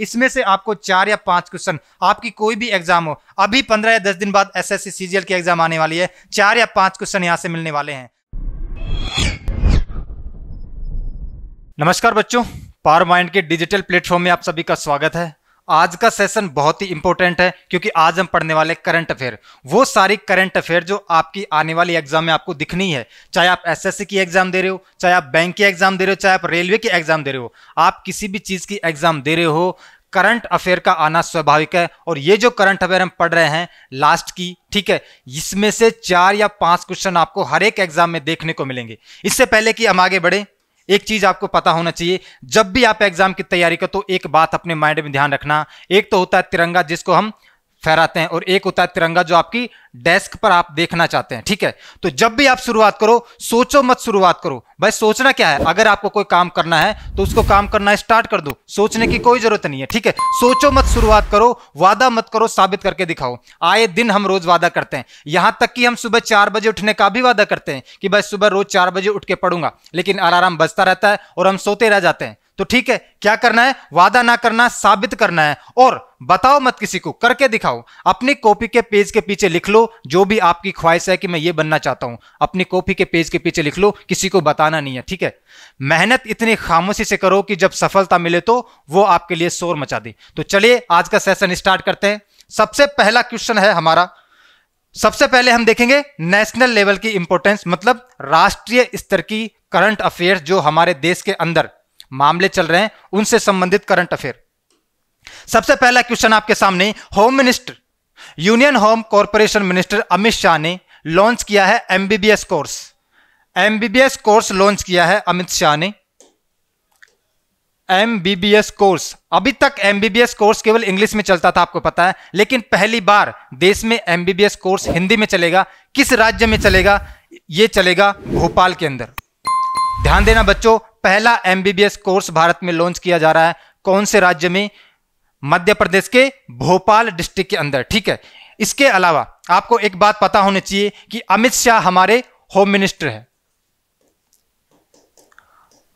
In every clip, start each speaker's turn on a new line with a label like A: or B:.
A: इसमें से आपको चार या पांच क्वेश्चन आपकी कोई भी एग्जाम हो अभी पंद्रह या दस दिन बाद एस एस सीजीएल की एग्जाम आने वाली है चार या पांच क्वेश्चन यहाँ से मिलने वाले हैं नमस्कार बच्चों पावर माइंड के डिजिटल प्लेटफॉर्म में आप सभी का स्वागत है आज का सेशन बहुत ही इंपॉर्टेंट है क्योंकि आज हम पढ़ने वाले करंट अफेयर वो सारी करंट अफेयर जो आपकी आने वाली एग्जाम में आपको दिखनी है चाहे आप एसएससी की एग्जाम दे रहे हो चाहे आप बैंक की एग्जाम दे रहे हो चाहे आप रेलवे की एग्जाम दे रहे हो आप किसी भी चीज की एग्जाम दे रहे हो करंट अफेयर का आना स्वाभाविक है और ये जो करंट अफेयर हम पढ़ रहे हैं लास्ट की ठीक है इसमें से चार या पांच क्वेश्चन आपको हर एक एग्जाम में देखने को मिलेंगे इससे पहले कि हम आगे बढ़े एक चीज आपको पता होना चाहिए जब भी आप एग्जाम की तैयारी करो तो एक बात अपने माइंड में ध्यान रखना एक तो होता है तिरंगा जिसको हम फहराते हैं और एक होता है तिरंगा जो आपकी डेस्क पर आप देखना चाहते हैं ठीक है तो जब भी आप शुरुआत करो सोचो मत शुरुआत करो भाई सोचना क्या है अगर आपको कोई काम करना है तो उसको काम करना स्टार्ट कर दो सोचने की कोई जरूरत नहीं है ठीक है सोचो मत शुरुआत करो वादा मत करो साबित करके दिखाओ आए दिन हम रोज वादा करते हैं यहां तक कि हम सुबह चार बजे उठने का भी वादा करते हैं कि भाई सुबह रोज चार बजे उठ के पढ़ूंगा लेकिन अलार्म बजता रहता है और हम सोते रह जाते हैं तो ठीक है क्या करना है वादा ना करना साबित करना है और बताओ मत किसी को करके दिखाओ अपनी कॉपी के पेज के पीछे लिख लो जो भी आपकी ख्वाहिश है कि मैं ये बनना चाहता हूं अपनी कॉपी के पेज के पीछे लिख लो किसी को बताना नहीं है ठीक है मेहनत इतनी खामोशी से करो कि जब सफलता मिले तो वो आपके लिए शोर मचा दे तो चलिए आज का सेशन स्टार्ट करते हैं सबसे पहला क्वेश्चन है हमारा सबसे पहले हम देखेंगे नेशनल लेवल की इंपोर्टेंस मतलब राष्ट्रीय स्तर की करंट अफेयर्स जो हमारे देश के अंदर मामले चल रहे हैं उनसे संबंधित करंट अफेयर सबसे पहला क्वेश्चन आपके सामने home minister union home corporation minister Amit Shah ने लॉन्च किया है MBBS course MBBS course launch किया है अमित शाह ने एमबीबीएस कोर्स अभी तक एमबीबीएस कोर्स केवल इंग्लिश में चलता था आपको पता है लेकिन पहली बार देश में एमबीबीएस कोर्स हिंदी में चलेगा किस राज्य में चलेगा यह चलेगा भोपाल के अंदर ध्यान देना बच्चों पहला एमबीबीएस कोर्स भारत में लॉन्च किया जा रहा है कौन से राज्य में मध्य प्रदेश के भोपाल डिस्ट्रिक्ट के अंदर ठीक है इसके अलावा आपको एक बात पता होनी चाहिए कि अमित शाह हमारे होम मिनिस्टर है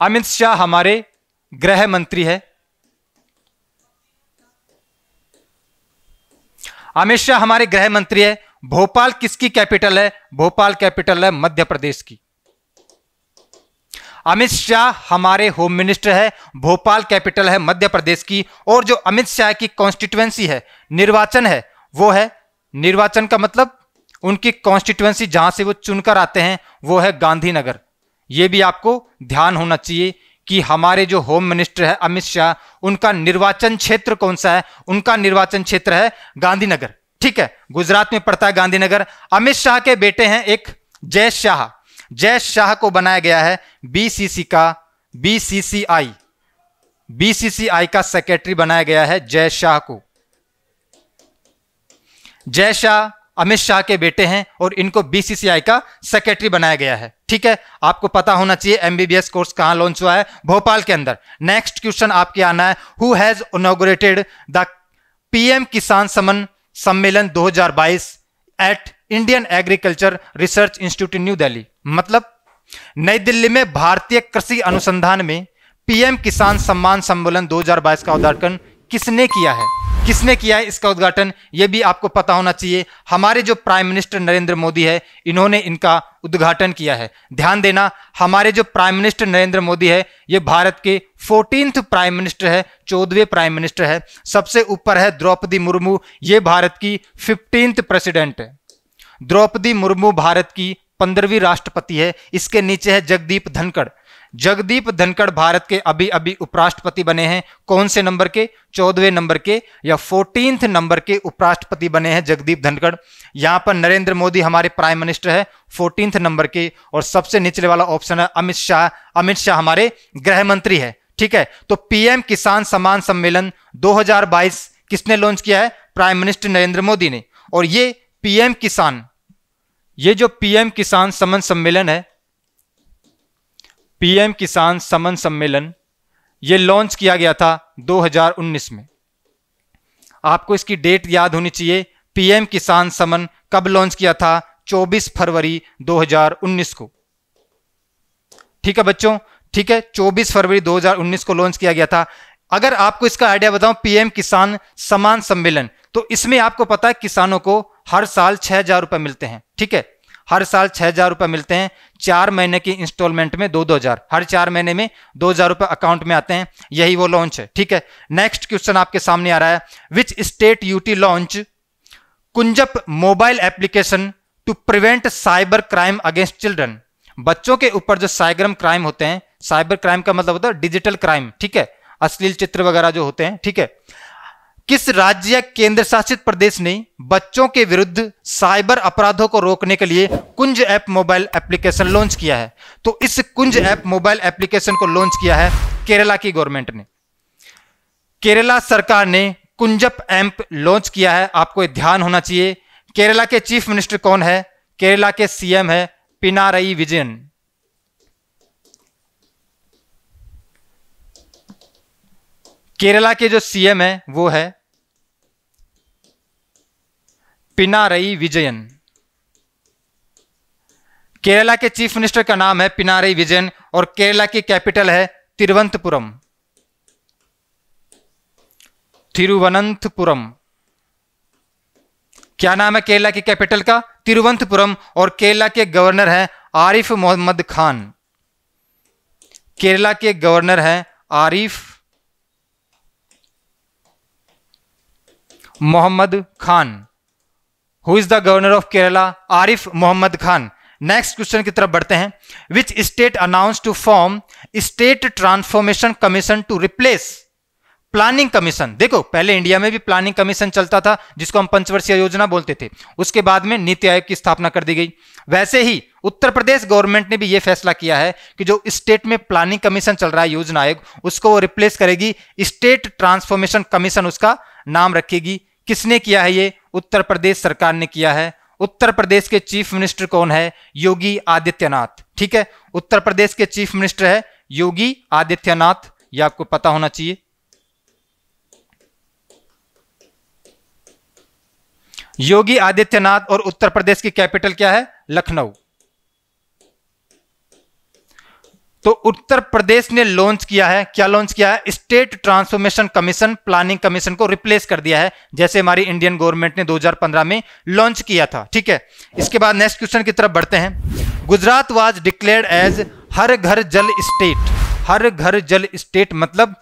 A: अमित शाह हमारे गृह मंत्री है अमित शाह हमारे गृह मंत्री है भोपाल किसकी कैपिटल है भोपाल कैपिटल है मध्य प्रदेश की अमित शाह हमारे होम मिनिस्टर है भोपाल कैपिटल है मध्य प्रदेश की और जो अमित शाह की कॉन्स्टिट्युएंसी है निर्वाचन है वो है निर्वाचन का मतलब उनकी कॉन्स्टिट्युएंसी जहां से वो चुनकर आते हैं वो है गांधीनगर ये भी आपको ध्यान होना चाहिए कि हमारे जो होम मिनिस्टर है अमित शाह उनका निर्वाचन क्षेत्र कौन सा है उनका निर्वाचन क्षेत्र है गांधीनगर ठीक है गुजरात में पड़ता है गांधीनगर अमित शाह के बेटे हैं एक जय शाह जय शाह को बनाया गया है बीसीसी का बीसीसीआई बीसीसीआई का सेक्रेटरी बनाया गया है जय शाह को जय शाह अमित शाह के बेटे हैं और इनको बीसीसीआई का सेक्रेटरी बनाया गया है ठीक है आपको पता होना चाहिए एमबीबीएस कोर्स कहां लॉन्च हुआ है भोपाल के अंदर नेक्स्ट क्वेश्चन आपके आना है who has inaugurated the PM Kisan Samman Sammelan 2022 at Indian agriculture research institute new Delhi मतलब नई दिल्ली में भारतीय कृषि अनुसंधान में पीएम किसान सम्मान सम्मेलन 2022 का उद्घाटन किसने किया है किसने किया है इसका उद्घाटन यह भी आपको पता होना चाहिए हमारे जो प्राइम मिनिस्टर नरेंद्र मोदी है इन्होंने इनका उद्घाटन किया है ध्यान देना हमारे जो प्राइम मिनिस्टर नरेंद्र मोदी है ये भारत के फोर्टीन प्राइम मिनिस्टर है चौदहवें प्राइम मिनिस्टर है सबसे ऊपर है द्रौपदी मुर्मू ये भारत की फिफ्टींथ प्रेसिडेंट है द्रौपदी मुर्मू भारत की पंद्रहवीं राष्ट्रपति है इसके नीचे है जगदीप धनखड़ जगदीप धनखड़ भारत के अभी अभी उपराष्ट्रपति बने हैं कौन से नंबर के चौदहवें नंबर के या फोर्टींथ नंबर के उपराष्ट्रपति बने हैं जगदीप धनखड़ यहां पर नरेंद्र मोदी हमारे प्राइम मिनिस्टर है फोर्टींथ नंबर के और सबसे निचले वाला ऑप्शन है अमित शाह अमित शाह हमारे गृह मंत्री है ठीक है तो पीएम किसान सम्मान सम्मेलन 2022 किसने लॉन्च किया है प्राइम मिनिस्टर नरेंद्र मोदी ने और ये पीएम किसान ये जो पीएम किसान समन सम्मेलन है पीएम किसान समन सम्मेलन ये लॉन्च किया गया था 2019 में आपको इसकी डेट याद होनी चाहिए पीएम किसान समन कब लॉन्च किया था 24 फरवरी 2019 को ठीक है बच्चों ठीक है 24 फरवरी 2019 को लॉन्च किया गया था अगर आपको इसका आइडिया बताऊं पीएम किसान समान सम्मेलन तो इसमें आपको पता है किसानों को हर साल छह हज़ार रुपए मिलते हैं ठीक है हर साल छह हज़ार रुपए मिलते हैं चार महीने की इंस्टॉलमेंट में दो दो हज़ार हर चार महीने में दो हज़ार रुपए अकाउंट में आते हैं यही वो लॉन्च है ठीक है नेक्स्ट क्वेश्चन आपके सामने आ रहा है which state UT launch Kunjapp mobile application to prevent cyber crime against children बच्चों के ऊपर जो साइग्रम क्राइम होते हैं साइबर क्राइम का मतलब होता है डिजिटल क्राइम ठीक है अश्लील चित्र वगैरह जो होते हैं ठीक है किस राज्य या केंद्र शासित प्रदेश ने बच्चों के विरुद्ध साइबर अपराधों को रोकने के लिए Kunj app mobile application launch किया है तो इस कुंज ऐप मोबाइल एप्लीकेशन को लॉन्च किया है केरला की गवर्नमेंट ने केरला सरकार ने कुंजप ऐप लॉन्च किया है आपको ध्यान होना चाहिए केरला के चीफ मिनिस्टर कौन है केरला के सीएम है पिनारई विजयन केरला के जो सीएम है वो है पिनारई विजयन केरला के चीफ मिनिस्टर का नाम है पिनारई विजयन और केरला की कैपिटल है तिरुवंतपुरम तिरुवनंतपुरम क्या नाम है केरला की कैपिटल का तिरुवंतपुरम और केरला के गवर्नर हैं आरिफ मोहम्मद खान केरला के गवर्नर हैं Arif Mohammad Khan who is the governor of Kerala Arif Mohammad Khan next question की तरफ बढ़ते हैं which state announce to form state transformation commission to replace planning commission देखो पहले इंडिया में भी प्लानिंग कमीशन चलता था जिसको हम पंचवर्षीय योजना बोलते थे उसके बाद में नीति आयोग की स्थापना कर दी गई वैसे ही उत्तर प्रदेश गवर्नमेंट ने भी यह फैसला किया है कि जो स्टेट में प्लानिंग कमीशन चल रहा है योजना आयोग उसको वो रिप्लेस करेगी स्टेट ट्रांसफॉर्मेशन कमीशन उसका नाम रखेगी किसने किया है ये उत्तर प्रदेश सरकार ने किया है उत्तर प्रदेश के चीफ मिनिस्टर कौन है योगी आदित्यनाथ ठीक है उत्तर प्रदेश के चीफ मिनिस्टर है योगी आदित्यनाथ यह आपको पता होना चाहिए योगी आदित्यनाथ और उत्तर प्रदेश की कैपिटल क्या है लखनऊ तो उत्तर प्रदेश ने लॉन्च किया है क्या लॉन्च किया है state transformation commission planning commission को रिप्लेस कर दिया है जैसे हमारी इंडियन गवर्नमेंट ने 2015 में लॉन्च किया था ठीक है इसके बाद नेक्स्ट क्वेश्चन की तरफ बढ़ते हैं Gujarat was declared as Har Ghar Jal state her Ghar Jal state मतलब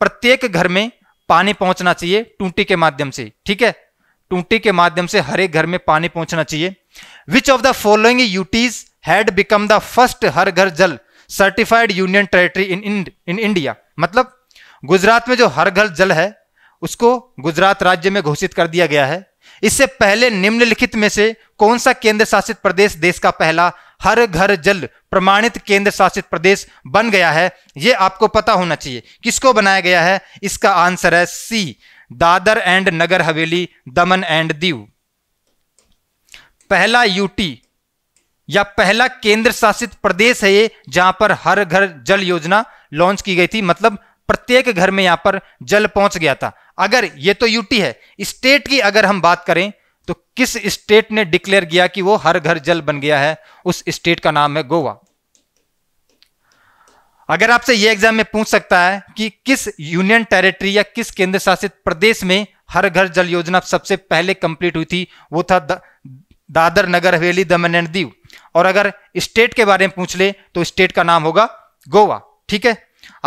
A: प्रत्येक घर में पानी पहुंचना चाहिए टूटी के माध्यम से ठीक है टूटी के माध्यम से हर एक घर में पानी पहुंचना चाहिए which of the following UTs had become the first Har Ghar Jal certified union territory in in India मतलब गुजरात में जो हर घर जल है उसको गुजरात राज्य में घोषित कर दिया गया है इससे पहले निम्नलिखित में से कौन सा केंद्र शासित प्रदेश देश का पहला हर घर जल प्रमाणित केंद्र शासित प्रदेश बन गया है यह आपको पता होना चाहिए किसको बनाया गया है इसका आंसर है सी दादर एंड नगर हवेली दमन एंड दीव पहला यूटी या पहला केंद्र शासित प्रदेश है ये जहां पर हर घर जल योजना लॉन्च की गई थी मतलब प्रत्येक घर में यहां पर जल पहुंच गया था अगर ये तो यूटी है स्टेट की अगर हम बात करें तो किस स्टेट ने डिक्लेयर किया कि वो हर घर जल बन गया है उस स्टेट का नाम है गोवा अगर आपसे यह एग्जाम में पूछ सकता है कि किस यूनियन टेरिटरी या किस केंद्र शासित प्रदेश में हर घर जल योजना सबसे पहले कंप्लीट हुई थी वो था द, दादर नगर हवेली दमन एंड दीव और अगर स्टेट के बारे में पूछ ले तो स्टेट का नाम होगा गोवा ठीक है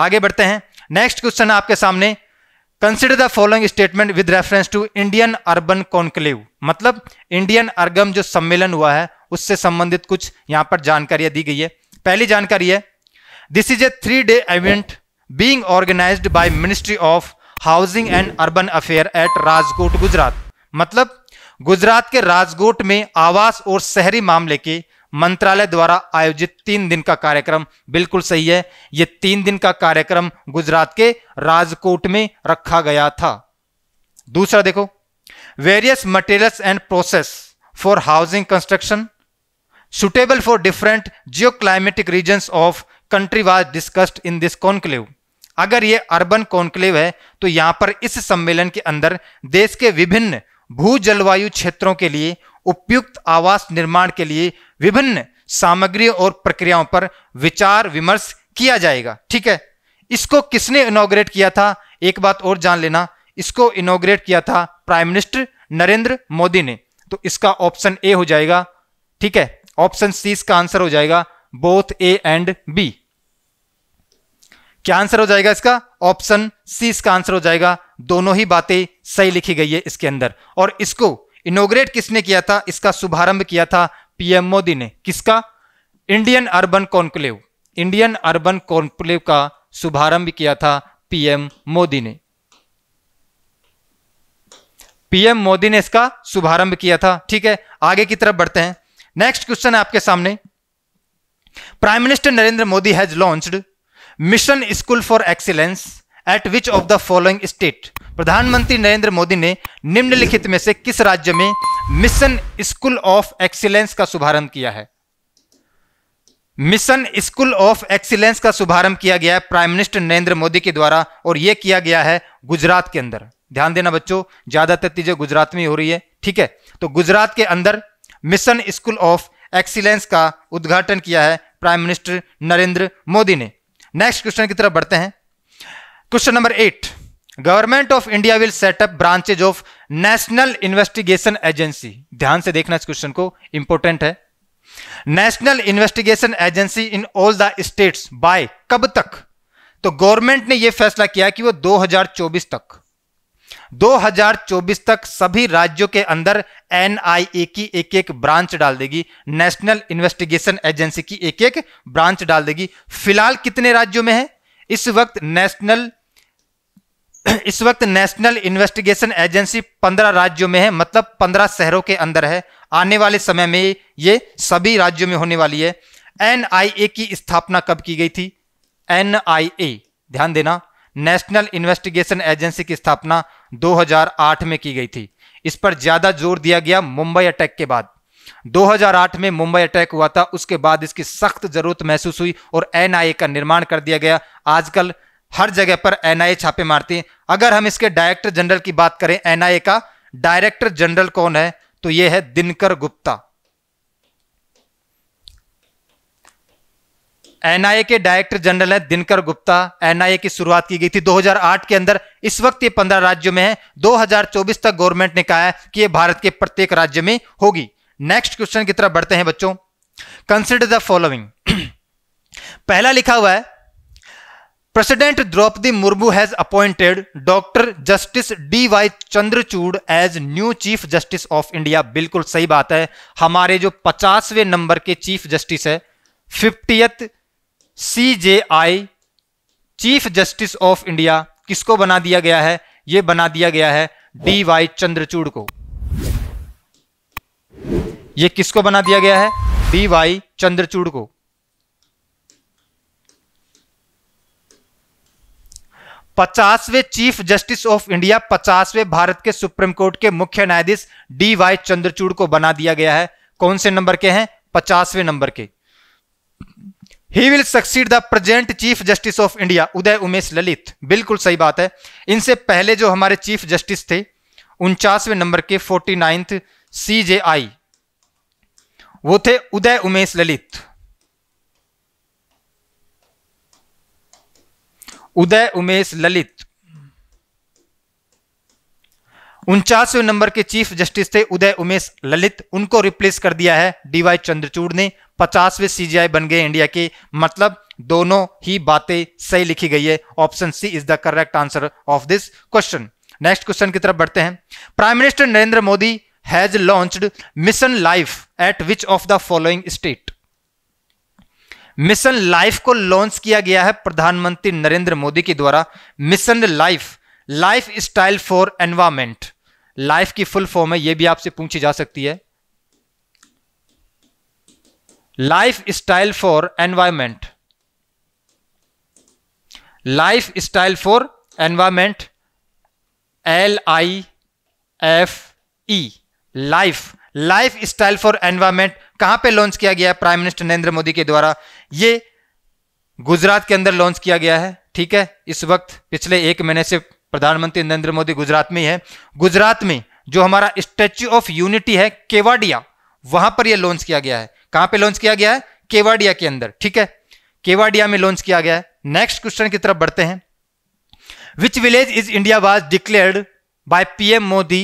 A: आगे बढ़ते हैं नेक्स्ट क्वेश्चन आपके सामने consider the following statement with reference to Indian urban conclave मतलब इंडियन अर्गम जो सम्मेलन हुआ है उससे संबंधित कुछ यहां पर जानकारियां दी गई है पहली जानकारी है this is a three day event being organize by ministry of housing and urban affair at Rajkot Gujarat मतलब गुजरात के राजकोट में आवास और शहरी मामले के मंत्रालय द्वारा आयोजित तीन दिन का कार्यक्रम बिल्कुल सही है ये तीन दिन का कार्यक्रम गुजरात के राजकोट में रखा गया था दूसरा देखो various materials and process for housing construction suitable for different geo climatic region of country was discussed in this conclave अगर ये अर्बन कॉन्क्लेव है तो यहां पर इस सम्मेलन के अंदर देश के विभिन्न भू जलवायु क्षेत्रों के लिए उपयुक्त आवास निर्माण के लिए विभिन्न सामग्री और प्रक्रियाओं पर विचार विमर्श किया जाएगा ठीक है इसको किसने इनोग्रेट किया था एक बात और जान लेना इसको इनोग्रेट किया था प्राइम मिनिस्टर नरेंद्र मोदी ने तो इसका ऑप्शन ए हो जाएगा ठीक है ऑप्शन सी इसका आंसर हो जाएगा बोथ ए एंड बी क्या आंसर हो जाएगा इसका ऑप्शन सी इसका आंसर हो जाएगा दोनों ही बातें सही लिखी गई है इसके अंदर और इसको इनोग्रेट किसने किया था इसका शुभारंभ किया था पीएम मोदी ने किसका Indian urban conclave Indian urban conclave का शुभारंभ किया था पीएम मोदी ने पीएम मोदी ने इसका शुभारंभ किया था ठीक है आगे की तरफ बढ़ते हैं नेक्स्ट क्वेश्चन है आपके सामने prime minister Narendra Modi has launched mission school for excellence at which of the following state प्रधानमंत्री नरेंद्र मोदी ने निम्नलिखित में से किस राज्य में मिशन स्कूल ऑफ एक्सीलेंस का शुभारंभ किया है मिशन स्कूल ऑफ एक्सीलेंस का शुभारंभ किया गया है प्राइम मिनिस्टर नरेंद्र मोदी के द्वारा और यह किया गया है गुजरात के अंदर ध्यान देना बच्चों ज्यादातर चीजें गुजरात में हो रही है ठीक है तो गुजरात के अंदर मिशन स्कूल ऑफ एक्सीलेंस का उद्घाटन किया है प्राइम मिनिस्टर नरेंद्र मोदी ने नेक्स्ट क्वेश्चन की तरफ बढ़ते हैं question number eight government of India will set up branches of national investigation agency ध्यान से देखना इस क्वेश्चन को इंपॉर्टेंट है national investigation agency in all the states by कब तक तो गवर्नमेंट ने यह फैसला किया कि वो 2024 तक 2024 तक सभी राज्यों के अंदर एनआईए की एक एक ब्रांच डाल देगी नेशनल इन्वेस्टिगेशन एजेंसी की एक एक ब्रांच डाल देगी फिलहाल कितने राज्यों में है इस वक्त नेशनल इस वक्त नेशनल इन्वेस्टिगेशन एजेंसी पंद्रह राज्यों में है मतलब पंद्रह शहरों के अंदर है आने वाले समय में ये सभी राज्यों में होने वाली है एन की स्थापना कब की गई थी एन ध्यान देना नेशनल इन्वेस्टिगेशन एजेंसी की स्थापना 2008 में की गई थी इस पर ज्यादा जोर दिया गया मुंबई अटैक के बाद 2008 में मुंबई अटैक हुआ था उसके बाद इसकी सख्त जरूरत महसूस हुई और एनआईए का निर्माण कर दिया गया आजकल हर जगह पर एनआईए छापे मारती है अगर हम इसके डायरेक्टर जनरल की बात करें एनआईए का डायरेक्टर जनरल कौन है तो यह है दिनकर गुप्ता एनआईए के डायरेक्टर जनरल है दिनकर गुप्ता एनआईए की शुरुआत की गई थी 2008 के अंदर इस वक्त ये 15 राज्यों में है 2024 तक गवर्नमेंट ने कहा है कि ये भारत के प्रत्येक राज्य में होगी नेक्स्ट क्वेश्चन की तरफ बढ़ते हैं बच्चों कंसिडर द फॉलोइंग पहला लिखा हुआ है President Draupadi Murmu has appointed Dr. Justice D.Y. Chandrachud as new chief justice of India बिल्कुल सही बात है हमारे जो पचासवें नंबर के चीफ जस्टिस है fiftieth C J I chief justice of India किसको बना दिया गया है ये बना दिया गया है डी वाई चंद्रचूड़ को ये किसको बना दिया गया है डी वाई चंद्रचूड़ को पचासवें चीफ जस्टिस ऑफ इंडिया पचासवें भारत के सुप्रीम कोर्ट के मुख्य न्यायाधीश डी वाई चंद्रचूड़ को बना दिया गया है कौन से नंबर के हैं पचासवें नंबर के he will succeed the present chief justice of India Uday Umesh Lalit बिल्कुल सही बात है इनसे पहले जो हमारे चीफ जस्टिस थे उनचासवें नंबर के forty ninth C J I वो थे उदय उमेश ललित उदय उमेश ललित उनचासवें नंबर के चीफ जस्टिस थे उदय उमेश ललित उनको रिप्लेस कर दिया है डीवाई चंद्रचूड़ ने पचासवें सीजीआई बन गए इंडिया के मतलब दोनों ही बातें सही लिखी गई है option C is the correct answer of this question next question की तरफ बढ़ते हैं prime minister Narendra Modi has launched mission life at which of the following state mission life को लॉन्च किया गया है प्रधानमंत्री नरेंद्र मोदी के द्वारा mission life lifestyle for environment life की फुल फॉर्म है यह भी आपसे पूछी जा सकती है lifestyle for environment lifestyle for environment L I F E life lifestyle for environment कहां पे लॉन्च किया गया प्राइम मिनिस्टर नरेंद्र मोदी के द्वारा ये गुजरात के अंदर लॉन्च किया गया है ठीक है इस वक्त पिछले एक महीने से प्रधानमंत्री नरेंद्र मोदी गुजरात में है गुजरात में जो हमारा स्टेच्यू ऑफ यूनिटी है केवाडिया वहां पर यह लॉन्च किया गया है कहां पे लॉन्च किया गया है केवाडिया के अंदर ठीक है केवाडिया में लॉन्च किया गया है नेक्स्ट क्वेश्चन की तरफ बढ़ते हैं which village is India was declared by PM Modi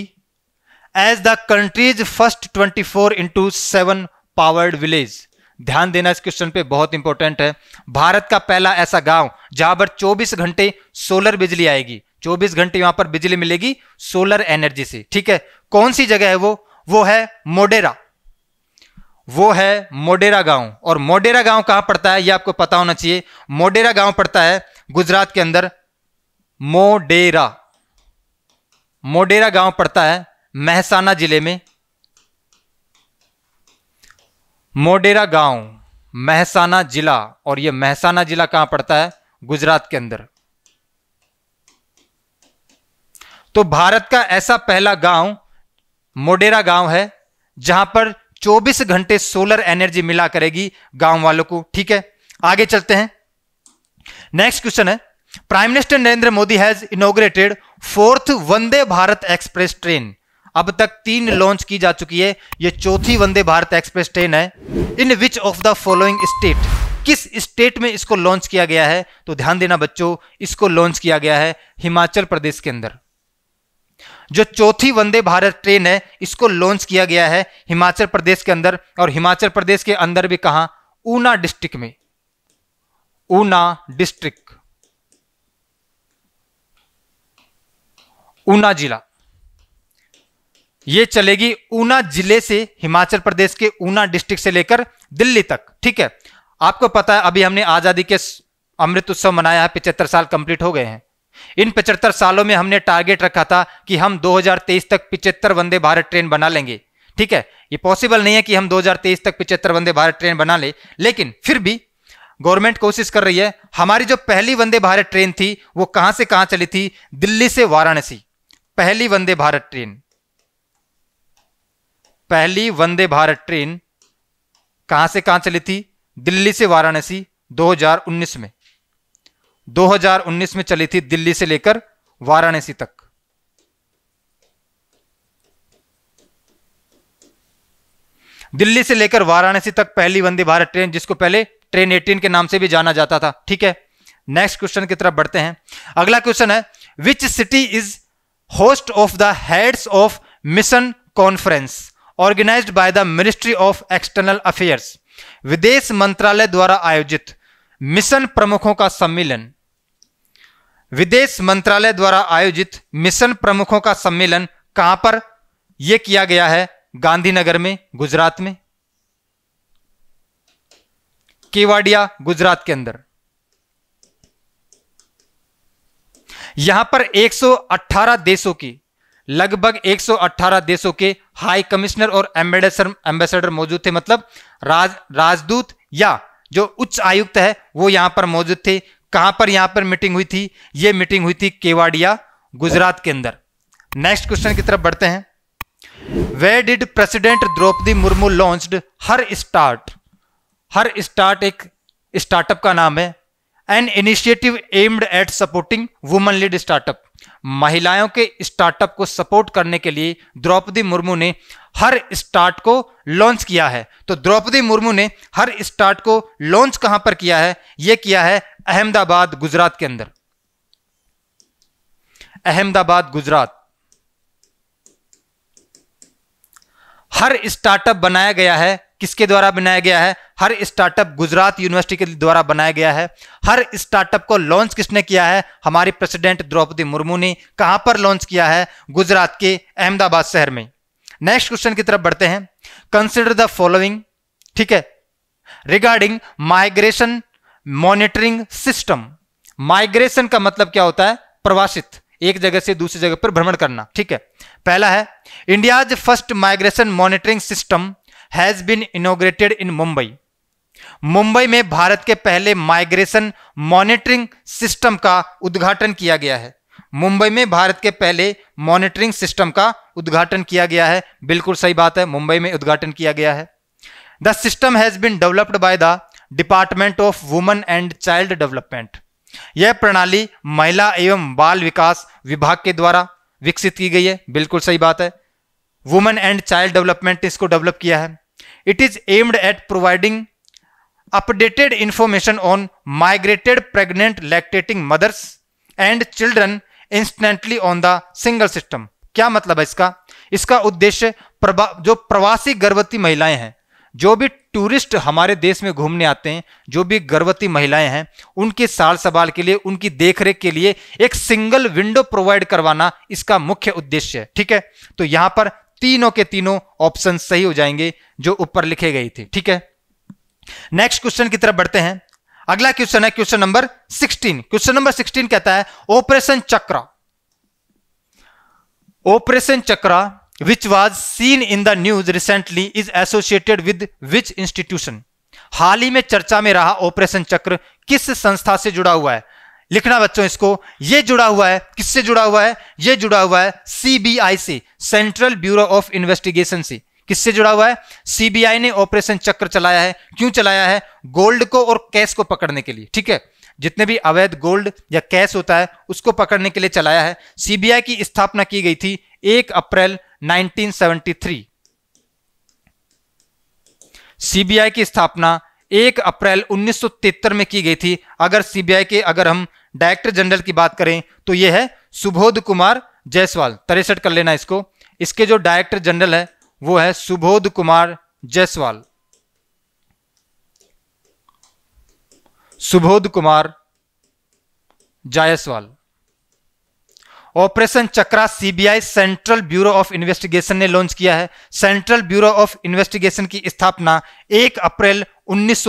A: as the country's first twenty four into seven powered village ध्यान देना इस क्वेश्चन पे बहुत इंपॉर्टेंट है भारत का पहला ऐसा गांव जहां पर 24 घंटे सोलर बिजली आएगी 24 घंटे यहां पर बिजली मिलेगी सोलर एनर्जी से ठीक है कौन सी जगह है वो वो है मोडेरा वो है मोडेरा गांव और मोडेरा गांव कहां पड़ता है ये आपको पता होना चाहिए मोडेरा गांव पड़ता है गुजरात के अंदर मोडेरा मोडेरा गांव पड़ता है महसाना जिले में मोडेरा गांव महसाना जिला और ये महसाना जिला कहां पड़ता है गुजरात के अंदर तो भारत का ऐसा पहला गांव मोडेरा गांव है जहां पर 24 घंटे सोलर एनर्जी मिला करेगी गांव वालों को ठीक है आगे चलते हैं नेक्स्ट क्वेश्चन है prime minister Narendra Modi has inaugurated fourth Vande Bharat express train अब तक तीन लॉन्च की जा चुकी है ये चौथी वंदे भारत एक्सप्रेस ट्रेन है in which of the following state किस स्टेट में इसको लॉन्च किया गया है तो ध्यान देना बच्चों इसको लॉन्च किया गया है हिमाचल प्रदेश के अंदर जो चौथी वंदे भारत ट्रेन है इसको लॉन्च किया गया है हिमाचल प्रदेश के अंदर और हिमाचल प्रदेश के अंदर भी कहा ऊना डिस्ट्रिक्ट में ऊना डिस्ट्रिक्ट ऊना जिला ये चलेगी ऊना जिले से हिमाचल प्रदेश के ऊना डिस्ट्रिक्ट से लेकर दिल्ली तक ठीक है आपको पता है अभी हमने आज़ादी के अमृत उत्सव मनाया है पिचहत्तर साल कंप्लीट हो गए हैं इन पचहत्तर सालों में हमने टारगेट रखा था कि हम 2023 तक पिचहत्तर वंदे भारत ट्रेन बना लेंगे ठीक है ये पॉसिबल नहीं है कि हम 2023 तक पिचहत्तर वंदे भारत ट्रेन बना ले, लेकिन फिर भी गवर्नमेंट कोशिश कर रही है हमारी जो पहली वंदे भारत ट्रेन थी वो कहां से कहां चली थी दिल्ली से वाराणसी पहली वंदे भारत ट्रेन पहली वंदे भारत ट्रेन कहां से कहां चली थी दिल्ली से वाराणसी 2019 में 2019 में चली थी दिल्ली से लेकर वाराणसी तक दिल्ली से लेकर वाराणसी तक पहली वंदे भारत ट्रेन जिसको पहले ट्रेन 18 के नाम से भी जाना जाता था ठीक है नेक्स्ट क्वेश्चन की तरफ बढ़ते हैं अगला क्वेश्चन है which city is host of the heads of mission conference organized by the ministry of external affairs विदेश मंत्रालय द्वारा आयोजित मिशन प्रमुखों का सम्मेलन विदेश मंत्रालय द्वारा आयोजित मिशन प्रमुखों का सम्मेलन कहां पर यह किया गया है गांधीनगर में गुजरात में केवाडिया गुजरात के अंदर यहां पर 118 देशों की लगभग 118 देशों के हाई कमिश्नर और एम्बेडर एम्बेसडर मौजूद थे मतलब राज राजदूत या जो उच्च आयुक्त है वो यहाँ पर मौजूद थे कहां पर यहाँ पर मीटिंग हुई थी ये मीटिंग हुई थी केवाड़िया गुजरात के अंदर नेक्स्ट क्वेश्चन की तरफ बढ़ते हैं where did president Droupadi Murmu launched her start her start एक स्टार्टअप का नाम है an initiative aimed at supporting woman lead startup महिलाओं के स्टार्टअप को सपोर्ट करने के लिए द्रौपदी मुर्मू ने हर स्टार्ट को लॉन्च किया है तो द्रौपदी मुर्मू ने हर स्टार्ट को लॉन्च कहां पर किया है यह किया है अहमदाबाद गुजरात के अंदर अहमदाबाद गुजरात हर स्टार्टअप बनाया गया है किसके द्वारा बनाया गया है हर स्टार्टअप गुजरात यूनिवर्सिटी के द्वारा बनाया गया है हर स्टार्टअप को लॉन्च किसने किया है हमारी प्रेसिडेंट द्रौपदी मुर्मू ने कहां पर लॉन्च किया है गुजरात के अहमदाबाद शहर में नेक्स्ट क्वेश्चन की तरफ बढ़ते हैं कंसिडर द फॉलोइंग ठीक है regarding migration monitoring system migration का मतलब क्या होता है प्रवासित एक जगह से दूसरी जगह पर भ्रमण करना ठीक है पहला है India's first migration monitoring system has been inaugurated in Mumbai Mumbai में भारत के पहले माइग्रेशन मॉनिटरिंग सिस्टम का उद्घाटन किया गया है मुंबई में भारत के पहले मॉनिटरिंग सिस्टम का उद्घाटन किया गया है बिल्कुल सही बात है मुंबई में उद्घाटन किया गया है the system has been developed by the department of woman and child development यह प्रणाली महिला एवं बाल विकास विभाग के द्वारा विकसित की गई है बिल्कुल सही बात है वुमेन एंड चाइल्ड डेवलपमेंट इसको डेवलप किया है it is aimed at providing updated information on migrated pregnant lactating mothers and children instantly on the single system क्या मतलब है इसका इसका उद्देश्य जो प्रवासी गर्भवती महिलाएं हैं जो भी टूरिस्ट हमारे देश में घूमने आते हैं जो भी गर्भवती महिलाएं हैं उनकी साल संभाल के लिए उनकी देखरेख के लिए एक सिंगल विंडो प्रोवाइड करवाना इसका मुख्य उद्देश्य है ठीक है तो यहां पर तीनों के तीनों ऑप्शन सही हो जाएंगे जो ऊपर लिखे गए थे ठीक है नेक्स्ट क्वेश्चन की तरफ बढ़ते हैं अगला क्वेश्चन है क्वेश्चन नंबर 16 क्वेश्चन नंबर 16 कहता है operation Chakra operation Chakra which was seen in the news recently is associated with which institution हाल ही में चर्चा में रहा ऑपरेशन चक्र किस संस्था से जुड़ा हुआ है लिखना बच्चों इसको ये जुड़ा हुआ है किससे जुड़ा हुआ है ये जुड़ा हुआ है सीबीआई से सेंट्रल ब्यूरो ऑफ इन्वेस्टिगेशन से किससे जुड़ा हुआ है सीबीआई ने ऑपरेशन चक्र चलाया है क्यों चलाया है गोल्ड को और कैश को पकड़ने के लिए ठीक है जितने भी अवैध गोल्ड या कैश होता है उसको पकड़ने के लिए चलाया है सीबीआई की स्थापना की गई थी एक अप्रैल 1973 सीबीआई की स्थापना एक अप्रैल 1973 में की गई थी अगर सीबीआई के अगर हम डायरेक्टर जनरल की बात करें तो यह है सुबोध कुमार जायसवाल तिरसठ कर लेना इसको इसके जो डायरेक्टर जनरल है वो है Subodh Kumar Jaiswal Subodh Kumar Jaiswal operation Chakra CBI central bureau of investigation ने लॉन्च किया है सेंट्रल ब्यूरो ऑफ इन्वेस्टिगेशन की स्थापना 1 अप्रैल उन्नीस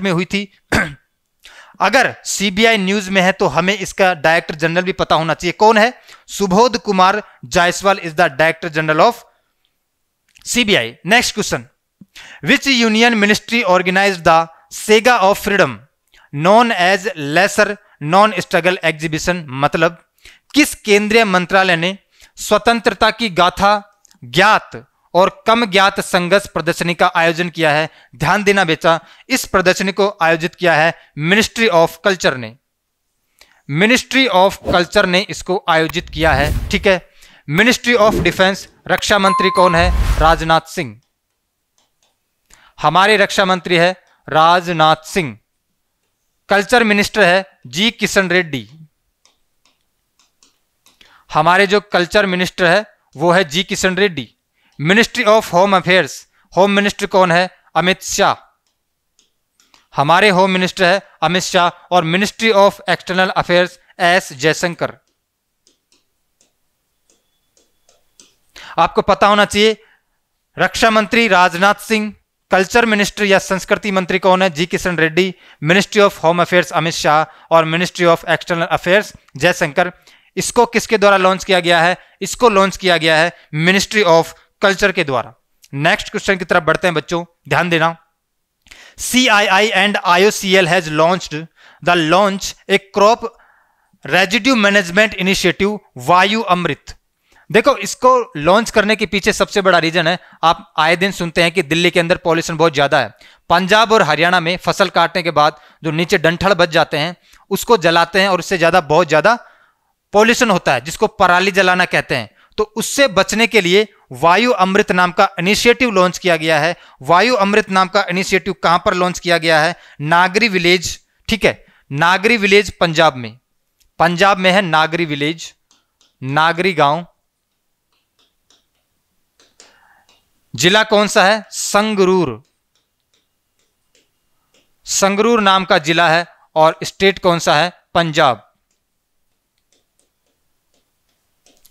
A: में हुई थी अगर सीबीआई न्यूज में है तो हमें इसका डायरेक्टर जनरल भी पता होना चाहिए कौन है Subodh Kumar Jaiswal is the director general of CBI next question which union ministry organize the saga of freedom known as lesser known struggle exhibition मतलब किस केंद्रीय मंत्रालय ने स्वतंत्रता की गाथा ज्ञात और कम ज्ञात संघर्ष प्रदर्शनी का आयोजन किया है ध्यान देना बेचा इस प्रदर्शनी को आयोजित किया है मिनिस्ट्री ऑफ कल्चर ने मिनिस्ट्री ऑफ कल्चर ने इसको आयोजित किया है ठीक है मिनिस्ट्री ऑफ डिफेंस रक्षा मंत्री कौन है राजनाथ सिंह हमारे रक्षा मंत्री है राजनाथ सिंह कल्चर मिनिस्टर है जी किशन रेड्डी हमारे जो कल्चर मिनिस्टर है वो है G Kishan Reddy ministry of home affairs home minister कौन है अमित शाह हमारे होम मिनिस्टर है अमित शाह और ministry of external affairs S Jaishankar आपको पता होना चाहिए रक्षा मंत्री राजनाथ सिंह कल्चर मिनिस्टर या संस्कृति मंत्री कौन है G Kishan Reddy ministry of home affairs Amit Shah और ministry of external affairs Jaishankar इसको किसके द्वारा लॉन्च किया गया है इसको लॉन्च किया गया है मिनिस्ट्री ऑफ कल्चर के द्वारा नेक्स्ट क्वेश्चन की तरफ बढ़ते हैं बच्चों ध्यान देना C I I and IO C L has launch the launch a crop residue management initiative Vayu Amrit देखो इसको लॉन्च करने के पीछे सबसे बड़ा रीजन है आप आए दिन सुनते हैं कि दिल्ली के अंदर पॉल्यूशन बहुत ज़्यादा है पंजाब और हरियाणा में फसल काटने के बाद जो नीचे डंठल बच जाते हैं उसको जलाते हैं और उससे ज़्यादा बहुत ज़्यादा पॉल्यूशन होता है जिसको पराली जलाना कहते हैं तो उससे बचने के लिए वायु अमृत नाम का इनिशिएटिव लॉन्च किया गया है वायु अमृत नाम का इनिशिएटिव कहां पर लॉन्च किया गया है नागरी विलेज ठीक है नागरी विलेज पंजाब में पंजाब में है नागरी विलेज नागरी गांव जिला कौन सा है संगरूर संगरूर नाम का जिला है और स्टेट कौन सा है पंजाब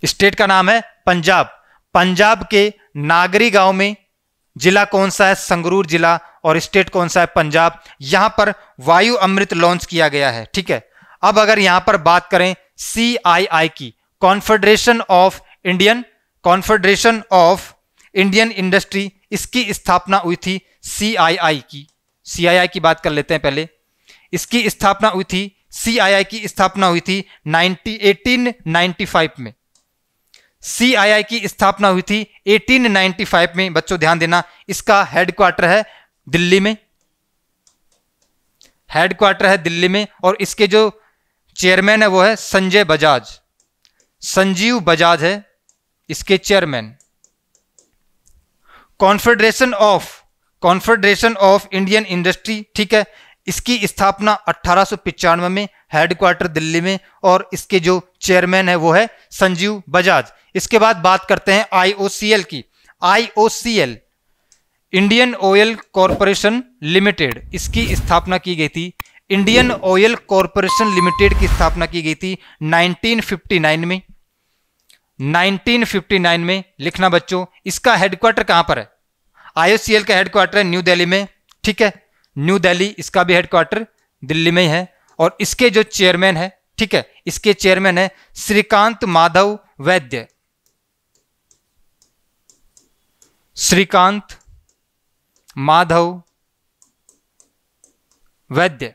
A: स्टेट का नाम है पंजाब पंजाब के नागरी गांव में जिला कौन सा है संगरूर जिला और स्टेट कौन सा है पंजाब यहां पर वायु अमृत लॉन्च किया गया है ठीक है अब अगर यहां पर बात करें सी आई आई की confederation of Indian confederation of Indian industry इसकी स्थापना हुई थी सी आई आई की सी आई आई की बात कर लेते हैं पहले इसकी स्थापना हुई थी सी आई आई की स्थापना हुई थी नाइनटी एटीन नाइनटी फाइव में सीआईआई की स्थापना हुई थी 1895 में बच्चों ध्यान देना इसका हेडक्वार्टर है दिल्ली में हेडक्वार्टर है दिल्ली में और इसके जो चेयरमैन है वो है संजय बजाज संजीव बजाज है इसके chairman confederation of confederation of Indian industry ठीक है इसकी स्थापना अट्ठारह में हेडक्वार्टर दिल्ली में और इसके जो चेयरमैन है वो है संजीव बजाज इसके बाद बात करते हैं आईओसीएल की IOCL Indian oil corporation limited इसकी स्थापना की गई थी इंडियन ऑयल कॉरपोरेशन लिमिटेड की स्थापना की गई थी 1959 में 1959 में लिखना बच्चों इसका हेडक्वार्टर कहां पर है आईओसीएल का हेडक्वार्टर है न्यू दिल्ली में ठीक है न्यू दिल्ली इसका भी हेडक्वार्टर दिल्ली में ही है और इसके जो चेयरमैन है ठीक है इसके चेयरमैन है श्रीकांत माधव वैद्य श्रीकांत माधव वैद्य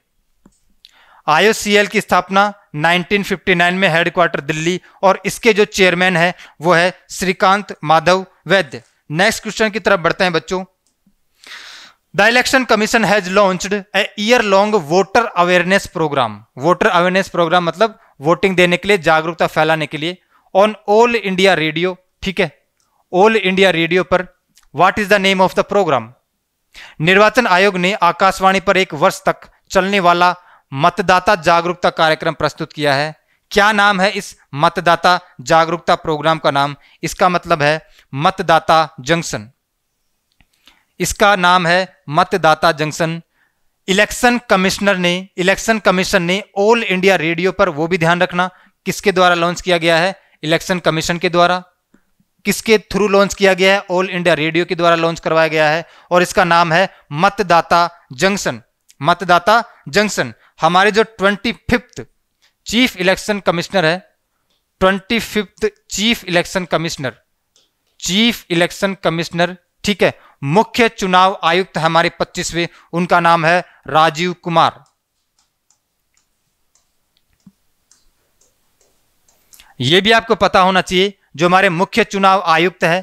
A: आईओसीएल की स्थापना 1959 में हेडक्वार्टर दिल्ली और इसके जो चेयरमैन है वो है श्रीकांत माधव वैद्य नेक्स्ट क्वेश्चन की तरफ बढ़ते हैं बच्चों The Election Commission has launched a year long voter awareness program. Voter awareness program मतलब वोटिंग देने के लिए जागरूकता फैलाने के लिए ऑन ऑल इंडिया रेडियो ठीक है ऑल इंडिया रेडियो पर what is the name of the program निर्वाचन आयोग ने आकाशवाणी पर एक वर्ष तक चलने वाला मतदाता जागरूकता कार्यक्रम प्रस्तुत किया है क्या नाम है इस मतदाता जागरूकता प्रोग्राम का नाम इसका मतलब है मतदाता जंक्शन इसका नाम है मतदाता जंक्शन इलेक्शन कमिश्नर ने इलेक्शन कमीशन ने ऑल इंडिया रेडियो पर वो भी ध्यान रखना किसके द्वारा लॉन्च किया गया है इलेक्शन कमीशन के द्वारा किसके थ्रू लॉन्च किया गया है ऑल इंडिया रेडियो के द्वारा लॉन्च करवाया गया है और इसका नाम है मतदाता जंक्शन मतदाता जंक्शन हमारे जो twenty fifth chief election commissioner है twenty fifth chief election commissioner chief election commissioner ठीक है मुख्य चुनाव आयुक्त हमारे पच्चीसवें उनका नाम है राजीव कुमार यह भी आपको पता होना चाहिए जो हमारे मुख्य चुनाव आयुक्त है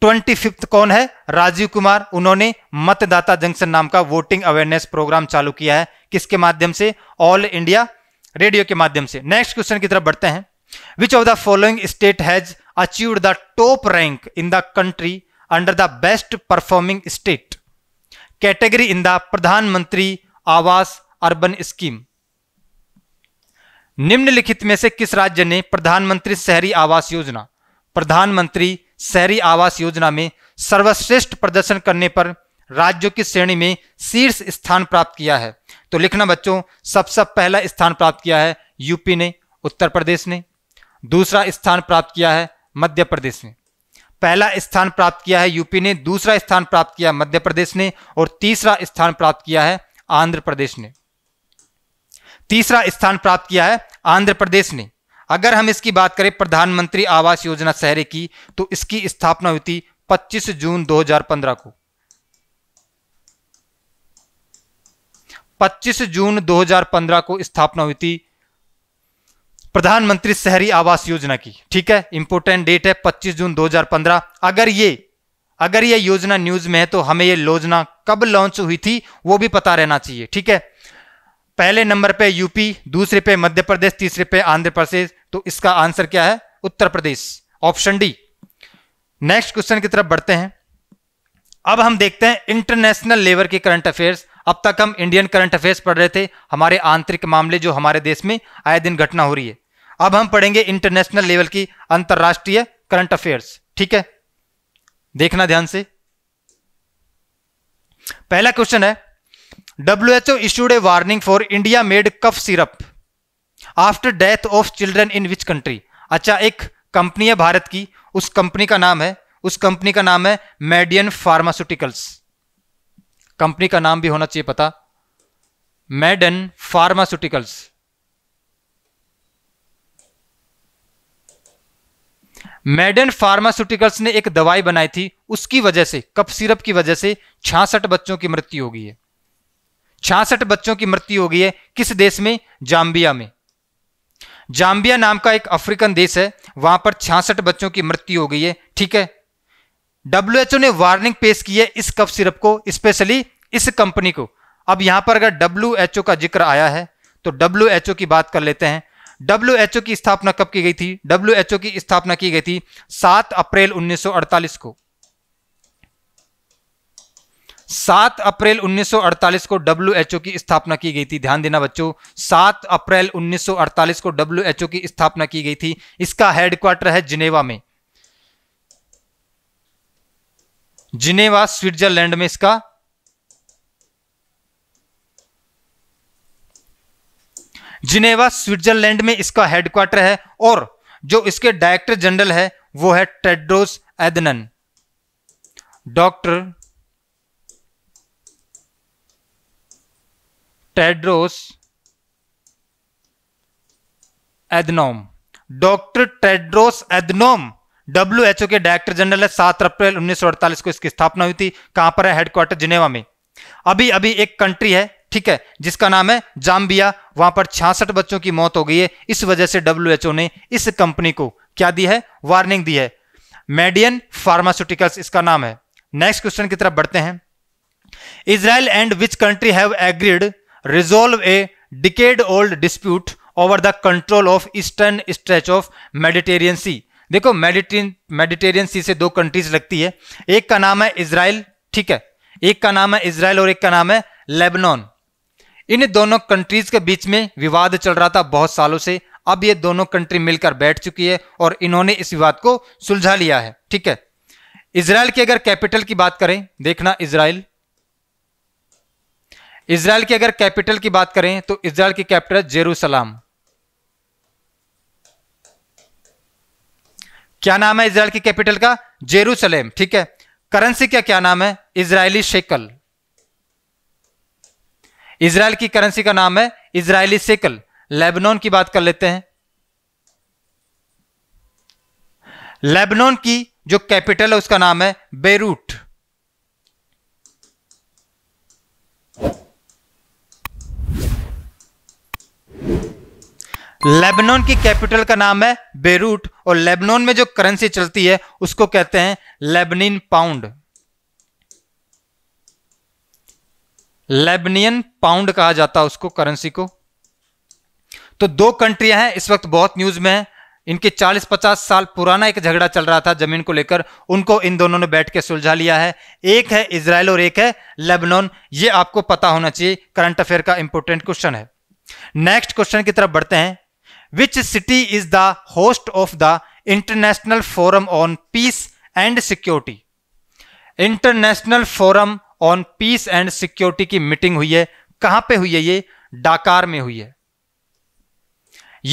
A: ट्वेंटी फिफ्थ कौन है राजीव कुमार उन्होंने मतदाता जंक्शन नाम का वोटिंग अवेयरनेस प्रोग्राम चालू किया है किसके माध्यम से ऑल इंडिया रेडियो के माध्यम से नेक्स्ट क्वेश्चन की तरफ बढ़ते हैं which of the following state has achieve the top rank in the country under the best performing state category in the Pradhan Mantri Awas Urban Scheme. निम्नलिखित में से किस राज्य ने प्रधानमंत्री शहरी आवास योजना प्रधानमंत्री शहरी आवास योजना में सर्वश्रेष्ठ प्रदर्शन करने पर राज्यों की श्रेणी में शीर्ष स्थान प्राप्त किया है तो लिखना बच्चों सबसे पहला स्थान प्राप्त किया है यूपी ने उत्तर प्रदेश ने दूसरा स्थान प्राप्त किया है मध्य प्रदेश ने पहला स्थान प्राप्त किया है यूपी ने दूसरा स्थान प्राप्त किया मध्य प्रदेश ने और तीसरा स्थान प्राप्त किया है आंध्र प्रदेश ने तीसरा स्थान प्राप्त किया है आंध्र प्रदेश ने अगर हम इसकी बात करें प्रधानमंत्री आवास योजना शहरी की तो इसकी स्थापना हुई थी 25 जून 2015 को 25 जून 2015 को स्थापना हुई थी प्रधानमंत्री शहरी आवास योजना की ठीक है इंपोर्टेंट डेट है 25 जून 2015 अगर ये अगर ये योजना न्यूज में है तो हमें ये योजना कब लॉन्च हुई थी वो भी पता रहना चाहिए ठीक है पहले नंबर पे यूपी दूसरे पे मध्य प्रदेश तीसरे पे आंध्र प्रदेश तो इसका आंसर क्या है Uttar Pradesh option D next question की तरफ बढ़ते हैं अब हम देखते हैं इंटरनेशनल लेवल के करंट अफेयर्स अब तक हम इंडियन करंट अफेयर्स पढ़ रहे थे हमारे आंतरिक मामले जो हमारे देश में आए दिन घटना हो रही है अब हम पढ़ेंगे इंटरनेशनल लेवल की अंतर्राष्ट्रीय करंट अफेयर्स ठीक है देखना ध्यान से पहला क्वेश्चन है WHO issued a warning for India made cough syrup after death of children in which country अच्छा एक कंपनी है भारत की उस कंपनी का नाम है उस कंपनी का नाम है मेडियन फार्मास्यूटिकल्स कंपनी का नाम भी होना चाहिए पता मेडन फार्मास्यूटिकल्स मेडन फार्मास्यूटिकल्स ने एक दवाई बनाई थी उसकी वजह से कप सिरप की वजह से छियासठ बच्चों की मृत्यु हो गई है छियासठ बच्चों की मृत्यु हो गई है किस देश में जाम्बिया में जाम्बिया नाम का एक अफ्रीकन देश है वहां पर छियासठ बच्चों की मृत्यु हो गई है ठीक है ओ ने वार्निंग पेश की है इस कफ सिरप को स्पेशली इस कंपनी को अब यहां पर अगर ओ का जिक्र आया है तो ओ की बात कर लेते हैं डब्ल्यू की स्थापना कब की गई थी डब्ल्यू की स्थापना की गई थी 7 अप्रैल 1948 को 7 अप्रैल 1948 को डब्ल्यू की स्थापना की गई थी ध्यान देना बच्चों 7 अप्रैल 1948 को डब्ल्यू की स्थापना की गई थी इसका हेडक्वार्टर है जिनेवा में जिनेवा स्विट्जरलैंड में इसका जिनेवा स्विट्जरलैंड में इसका हेडक्वार्टर है और जो इसके डायरेक्टर जनरल है वो है Tedros Adhanom doctor Tedros Adhanom doctor Tedros Adhanom WHO के डायरेक्टर जनरल है सात अप्रैल उन्नीस को इसकी स्थापना हुई थी कहां पर है हेडक्वार्टर जिनेवा में अभी अभी एक कंट्री है ठीक है जिसका नाम है जाम्बिया वहां पर छियासठ बच्चों की मौत हो गई है इस वजह से डब्ल्यू ने इस कंपनी को क्या दी है वार्निंग दी है मेडियन फार्मास्यूटिकल्स इसका नाम है नेक्स्ट क्वेश्चन की तरफ बढ़ते हैं Israel and which country have agreed resolve a decade old dispute over the control of eastern stretch of Mediterranean sea देखो मेडिटेन मेडिटेरियन सी से दो कंट्रीज लगती है एक का नाम है इसराइल ठीक है एक का नाम है इसराइल और एक का नाम है लेबनॉन इन दोनों कंट्रीज के बीच में विवाद चल रहा था बहुत सालों से अब ये दोनों कंट्री मिलकर बैठ चुकी है और इन्होंने इस विवाद को सुलझा लिया है ठीक है इसराइल की अगर कैपिटल की बात करें देखना इसराइल इसराइल की अगर कैपिटल की बात करें तो इसराइल की कैपिटल जेरूसलाम क्या नाम है इसराइल की कैपिटल का जेरूसलेम ठीक है करेंसी का क्या नाम है इसराइली शेकल इसराइल की करेंसी का नाम है इसराइली सेकल लेबनोन की बात कर लेते हैं लेबनोन की जो कैपिटल है उसका नाम है बेरूट लेबनोन की कैपिटल का नाम है बेरूट और लेबनोन में जो करेंसी चलती है उसको कहते हैं लेबनिन पाउंड लेबनियन पाउंड कहा जाता है उसको करेंसी को तो दो कंट्रियां हैं इस वक्त बहुत न्यूज में है इनके 40-50 साल पुराना एक झगड़ा चल रहा था जमीन को लेकर उनको इन दोनों ने बैठ के सुलझा लिया है एक है इसराइल और एक है लेबनॉन ये आपको पता होना चाहिए करंट अफेयर का इंपॉर्टेंट क्वेश्चन है नेक्स्ट क्वेश्चन की तरफ बढ़ते हैं which city is the host of the international forum on peace and security international forum on peace and security की मीटिंग हुई है कहां पे हुई है ये डाकार में हुई है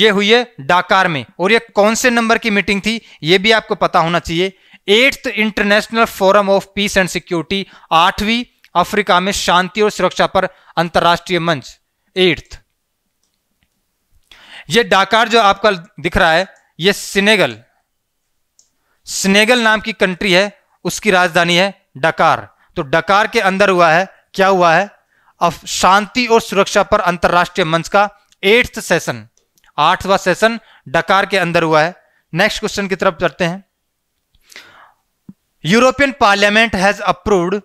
A: ये हुई है डाकार में और ये कौन से नंबर की मीटिंग थी ये भी आपको पता होना चाहिए eighth international forum of peace and security आठवीं अफ्रीका में शांति और सुरक्षा पर अंतर्राष्ट्रीय मंच एट्थ ये डाकार जो आपका दिख रहा है ये सिनेगल सिनेगल नाम की कंट्री है उसकी राजधानी है डाकार तो डकार के अंदर हुआ है क्या हुआ है अब शांति और सुरक्षा पर अंतर्राष्ट्रीय मंच का एट्थ सेशन आठवा सेशन डकार के अंदर हुआ है नेक्स्ट क्वेश्चन की तरफ चलते हैं European parliament has approved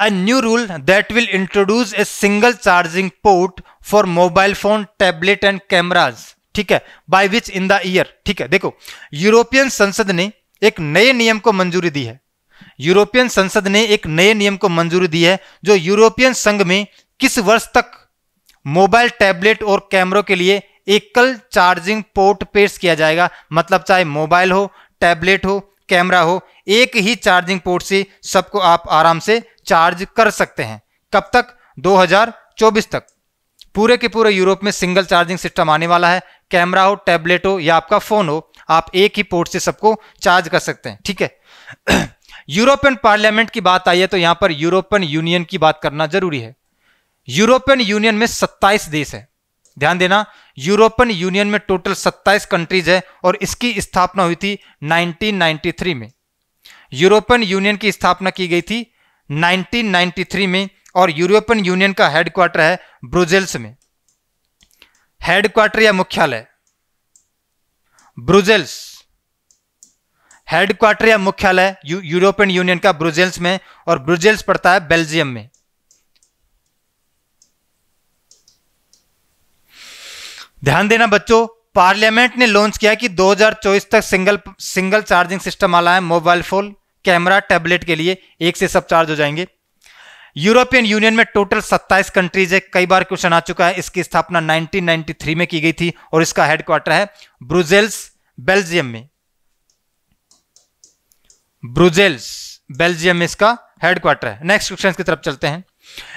A: a new rule that will introduce a single charging port for mobile phone tablet and cameras ठीक है by which in the year ठीक है देखो यूरोपियन संसद ने एक नए नियम को मंजूरी दी है यूरोपियन संसद ने एक नए नियम को मंजूरी दी है जो यूरोपियन संघ में किस वर्ष तक मोबाइल टैबलेट और कैमरों के लिए एकल चार्जिंग पोर्ट पेश किया जाएगा मतलब चाहे मोबाइल हो टैबलेट हो कैमरा हो एक ही चार्जिंग पोर्ट से सबको आप आराम से चार्ज कर सकते हैं कब तक 2024 तक पूरे के पूरे यूरोप में सिंगल चार्जिंग सिस्टम आने वाला है कैमरा हो टैबलेट हो या आपका फोन हो आप एक ही पोर्ट से सबको चार्ज कर सकते हैं ठीक है यूरोपियन पार्लियामेंट की बात आई है तो यहां पर यूरोपियन यूनियन की बात करना जरूरी है यूरोपियन यूनियन में 27 देश है ध्यान देना यूरोपियन यूनियन में टोटल 27 कंट्रीज है और इसकी स्थापना हुई थी 1993 में यूरोपियन यूनियन की स्थापना की गई थी 1993 में और यूरोपियन यूनियन का हेडक्वार्टर है ब्रुजेल्स में हेडक्वार्टर या मुख्यालय ब्रुजेल्स हेडक्वार्टर या मुख्यालय यूरोपियन यूनियन का ब्रुजेल्स में और ब्रुजेल्स पड़ता है बेल्जियम में ध्यान देना बच्चों पार्लियामेंट ने लॉन्च किया कि 2024 तक सिंगल सिंगल चार्जिंग सिस्टम आला है मोबाइल फोन कैमरा टैबलेट के लिए एक से सब चार्ज हो जाएंगे यूरोपियन यूनियन में टोटल 27 कंट्रीज है कई बार क्वेश्चन आ चुका है इसकी स्थापना 1993 में की गई थी और इसका हेडक्वार्टर है ब्रुजेल्स बेल्जियम में ब्रुजेल्स बेल्जियम में इसका हेडक्वार्टर है नेक्स्ट क्वेश्चन की तरफ चलते हैं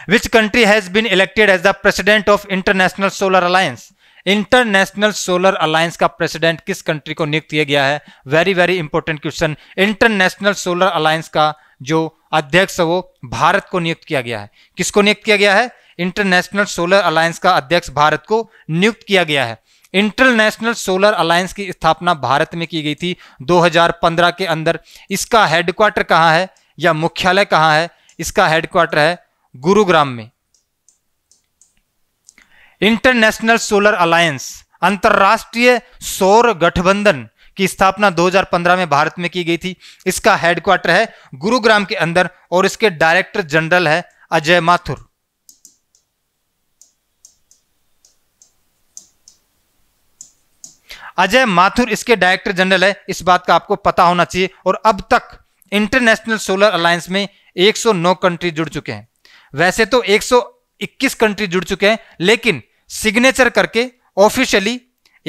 A: which country has been elected as the president of international solar alliance international solar alliance का प्रेसिडेंट किस कंट्री को नियुक्त किया गया है very very important question international solar alliance का जो अध्यक्ष है वो भारत को नियुक्त किया गया है किसको नियुक्त किया गया है इंटरनेशनल सोलर अलायंस का अध्यक्ष भारत को नियुक्त किया गया है इंटरनेशनल सोलर अलायंस की स्थापना भारत में की गई थी 2015 के अंदर इसका हेडक्वार्टर कहाँ है या मुख्यालय कहाँ है इसका हेडक्वार्टर है गुरुग्राम में इंटरनेशनल सोलर अलायंस अंतर्राष्ट्रीय सौर गठबंधन की स्थापना 2015 में भारत में की गई थी इसका हेडक्वार्टर है गुरुग्राम के अंदर और इसके डायरेक्टर जनरल है अजय माथुर अजय माथुर इसके डायरेक्टर जनरल है इस बात का आपको पता होना चाहिए और अब तक इंटरनेशनल सोलर अलायंस में 109 कंट्री जुड़ चुके हैं वैसे तो 121 कंट्री जुड़ चुके हैं लेकिन सिग्नेचर करके ऑफिशियली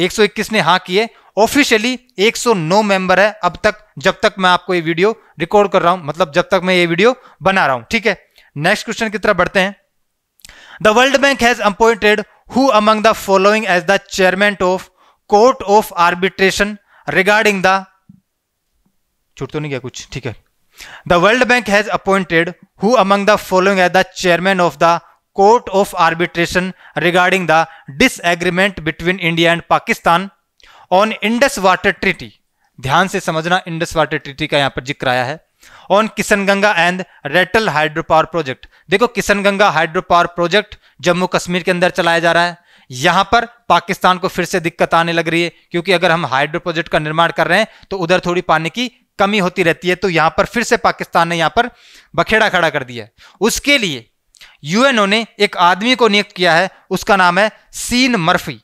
A: 121 ने हाँ किए ऑफिशियली 109 मेंबर है अब तक जब तक मैं आपको ये वीडियो रिकॉर्ड कर रहा हूं मतलब जब तक मैं ये वीडियो बना रहा हूं ठीक है नेक्स्ट क्वेश्चन की तरफ बढ़ते हैं the world bank has appointed who among the following as the chairman of court of arbitration regarding the छूट तो नहीं गया कुछ ठीक है the world bank has appointed who among the following as the chairman of the court of arbitration regarding the disagreement between India and Pakistan on Indus water treaty ध्यान से समझना इंडस वाटर ट्रीटी का यहां पर जिक्र आया है on Kishanganga and Ratle hydro power project देखो Kishanganga hydro power project Jammu Kashmir के अंदर चलाया जा रहा है यहां पर पाकिस्तान को फिर से दिक्कत आने लग रही है क्योंकि अगर हम हाइड्रो प्रोजेक्ट का निर्माण कर रहे हैं तो उधर थोड़ी पानी की कमी होती रहती है तो यहां पर फिर से पाकिस्तान ने यहां पर बखेड़ा खड़ा कर दिया उसके लिए यूएनओ ने एक आदमी को नियुक्त किया है उसका नाम है सीन मर्फी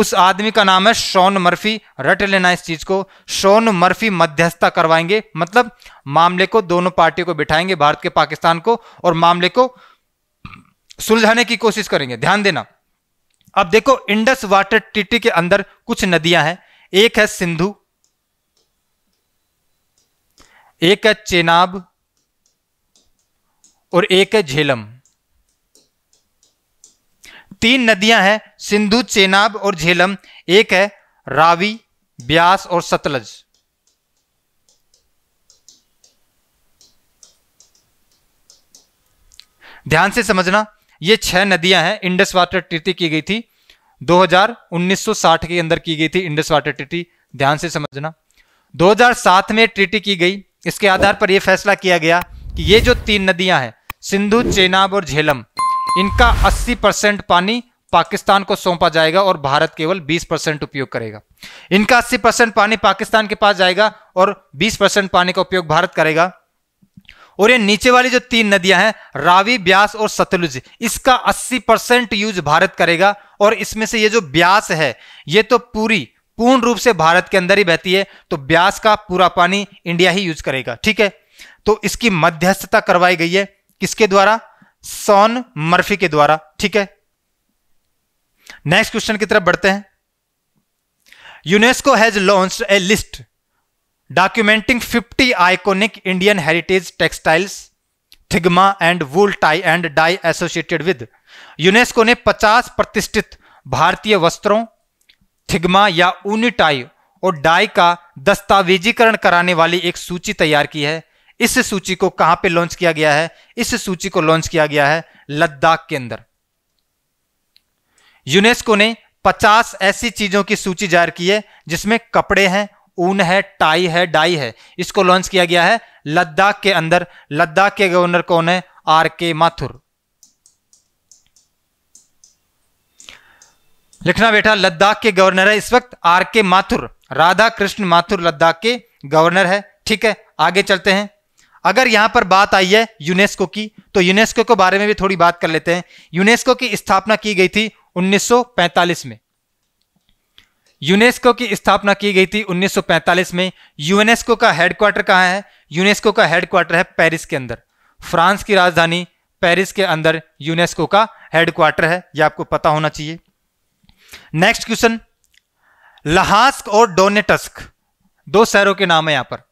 A: उस आदमी का नाम है शॉन मर्फी रट लेना इस चीज को शॉन मर्फी मध्यस्थता करवाएंगे मतलब मामले को दोनों पार्टियों को बिठाएंगे भारत के पाकिस्तान को और मामले को सुलझाने की कोशिश करेंगे ध्यान देना अब देखो इंडस वाटर ट्रिटी के अंदर कुछ नदियां हैं एक है सिंधु एक है चेनाब और एक है झेलम तीन नदियां हैं सिंधु चेनाब और झेलम एक है रावी ब्यास और सतलज ध्यान से समझना ये छह नदियां हैं इंडस वाटर ट्रिटी की गई थी 2019-60 के अंदर की गई थी इंडस वाटर ट्रिटी ध्यान से समझना 2007 में ट्रिटी की गई इसके आधार पर यह फैसला किया गया कि ये जो तीन नदियां हैं सिंधु चेनाब और झेलम इनका 80 परसेंट पानी पाकिस्तान को सौंपा जाएगा और भारत केवल 20 परसेंट उपयोग करेगा इनका 80 परसेंट पानी पाकिस्तान के पास जाएगा और 20 परसेंट पानी का उपयोग भारत करेगा और ये नीचे वाली जो तीन नदियां हैं रावी ब्यास और सतलुज इसका 80 परसेंट यूज भारत करेगा और इसमें से ये जो ब्यास है ये तो पूरी पूर्ण रूप से भारत के अंदर ही बहती है तो ब्यास का पूरा पानी इंडिया ही यूज करेगा ठीक है तो इसकी मध्यस्थता करवाई गई है किसके द्वारा सोन मर्फी के द्वारा ठीक है नेक्स्ट क्वेश्चन की तरफ बढ़ते हैं UNESCO has launch a list documenting 50 iconic Indian heritage textiles thigma and wool tie and dye associated with UNESCO ने 50 प्रतिष्ठित भारतीय वस्त्रों थिग्मा या ऊनी टाई और डाई का दस्तावेजीकरण कराने वाली एक सूची तैयार की है इस सूची को कहां पे लॉन्च किया गया है इस सूची को लॉन्च किया गया है लद्दाख के अंदर यूनेस्को ने 50 ऐसी चीजों की सूची जारी की है जिसमें कपड़े हैं ऊन है टाई है डाई है इसको लॉन्च किया गया है लद्दाख के अंदर लद्दाख के गवर्नर कौन है आर के माथुर लिखना बेटा लद्दाख के गवर्नर है इस वक्त आर के माथुर राधा कृष्ण माथुर लद्दाख के गवर्नर है ठीक है आगे चलते हैं अगर यहां पर बात आई है यूनेस्को की तो यूनेस्को के बारे में भी थोड़ी बात कर लेते हैं यूनेस्को की स्थापना की गई थी 1945 में यूनेस्को की स्थापना की गई थी 1945 में यूनेस्को का हेडक्वार्टर कहाँ है यूनेस्को का हेडक्वार्टर है पेरिस के अंदर फ्रांस की राजधानी पेरिस के अंदर यूनेस्को का हेडक्वार्टर है यह आपको पता होना चाहिए नेक्स्ट क्वेश्चन लहास्क और डोनेटस्क दो शहरों के नाम है यहां पर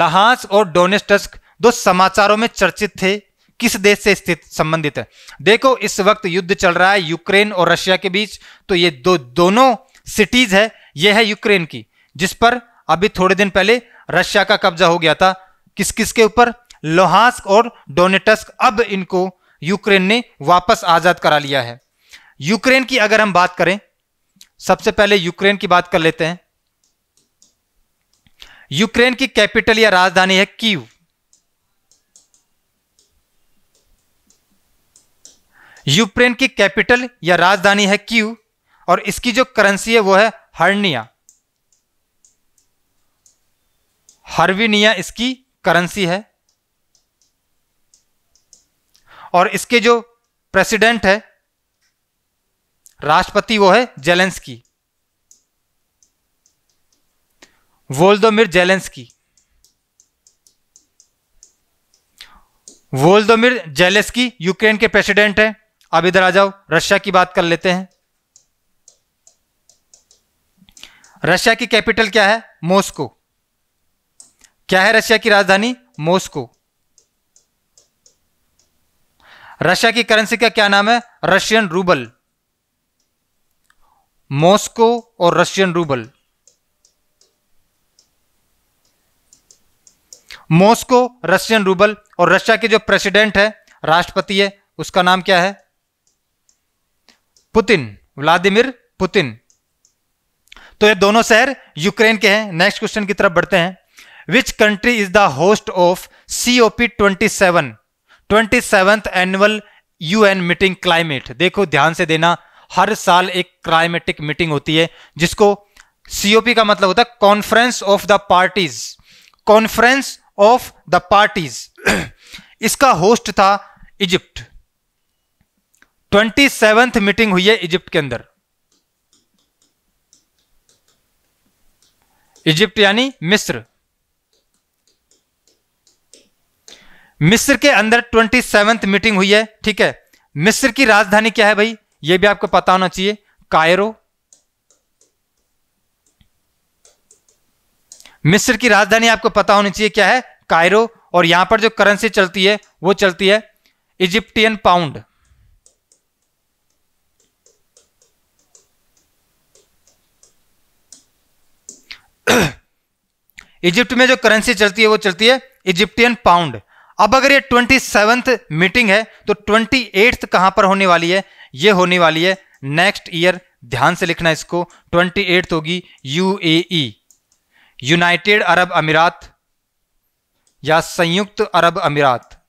A: लहास और डोनेटस्क दो समाचारों में चर्चित थे किस देश से स्थित संबंधित है देखो इस वक्त युद्ध चल रहा है यूक्रेन और रशिया के बीच तो ये दो दोनों सिटीज है ये है यूक्रेन की जिस पर अभी थोड़े दिन पहले रशिया का कब्जा हो गया था किस किस के ऊपर लोहास्क और डोनेटस्क अब इनको यूक्रेन ने वापस आजाद करा लिया है यूक्रेन की अगर हम बात करें सबसे पहले यूक्रेन की बात कर लेते हैं यूक्रेन की कैपिटल या राजधानी है कीव यूक्रेन की कैपिटल या राजधानी है क्यू और इसकी जो करेंसी है वो है हर्निया हर्विनिया इसकी करेंसी है और इसके जो प्रेसिडेंट है राष्ट्रपति वो है जेलेंस्की वोल्दोमिर जेलेंस्की वोल्दोमिर की यूक्रेन के प्रेसिडेंट है अब इधर आ जाओ रशिया की बात कर लेते हैं रशिया की कैपिटल क्या है मॉस्को क्या है रशिया की राजधानी मॉस्को रशिया की करेंसी का क्या नाम है रशियन रूबल मॉस्को और Russian rouble Moscow Russian rouble और रशिया के जो प्रेसिडेंट है राष्ट्रपति है उसका नाम क्या है पुतिन व्लादिमिर पुतिन तो ये दोनों शहर यूक्रेन के हैं नेक्स्ट क्वेश्चन की तरफ बढ़ते हैं which country is the host of COP twenty seven twenty seventh annual UN meeting climate देखो ध्यान से देना हर साल एक क्लाइमेटिक मीटिंग होती है जिसको सीओपी का मतलब होता है conference of the parties conference of the parties इसका होस्ट था इजिप्ट ट्वेंटी सेवेंथ मीटिंग हुई है इजिप्ट के अंदर इजिप्ट यानी मिस्र मिस्र के अंदर ट्वेंटी सेवंथ मीटिंग हुई है ठीक है मिस्र की राजधानी क्या है भाई ये भी आपको पता होना चाहिए कायरो मिस्र की राजधानी आपको पता होनी चाहिए क्या है कायरो और यहां पर जो करेंसी चलती है वो चलती है इजिप्टियन पाउंड इजिप्ट में जो करेंसी चलती है वो चलती है इजिप्टियन पाउंड अब अगर ये ट्वेंटी सेवंथ मीटिंग है तो ट्वेंटी एट्थ कहां पर होने वाली है ये होने वाली है नेक्स्ट ईयर ध्यान से लिखना इसको ट्वेंटी एट्थ होगी यू यूनाइटेड अरब अमीरात या संयुक्त अरब अमीरात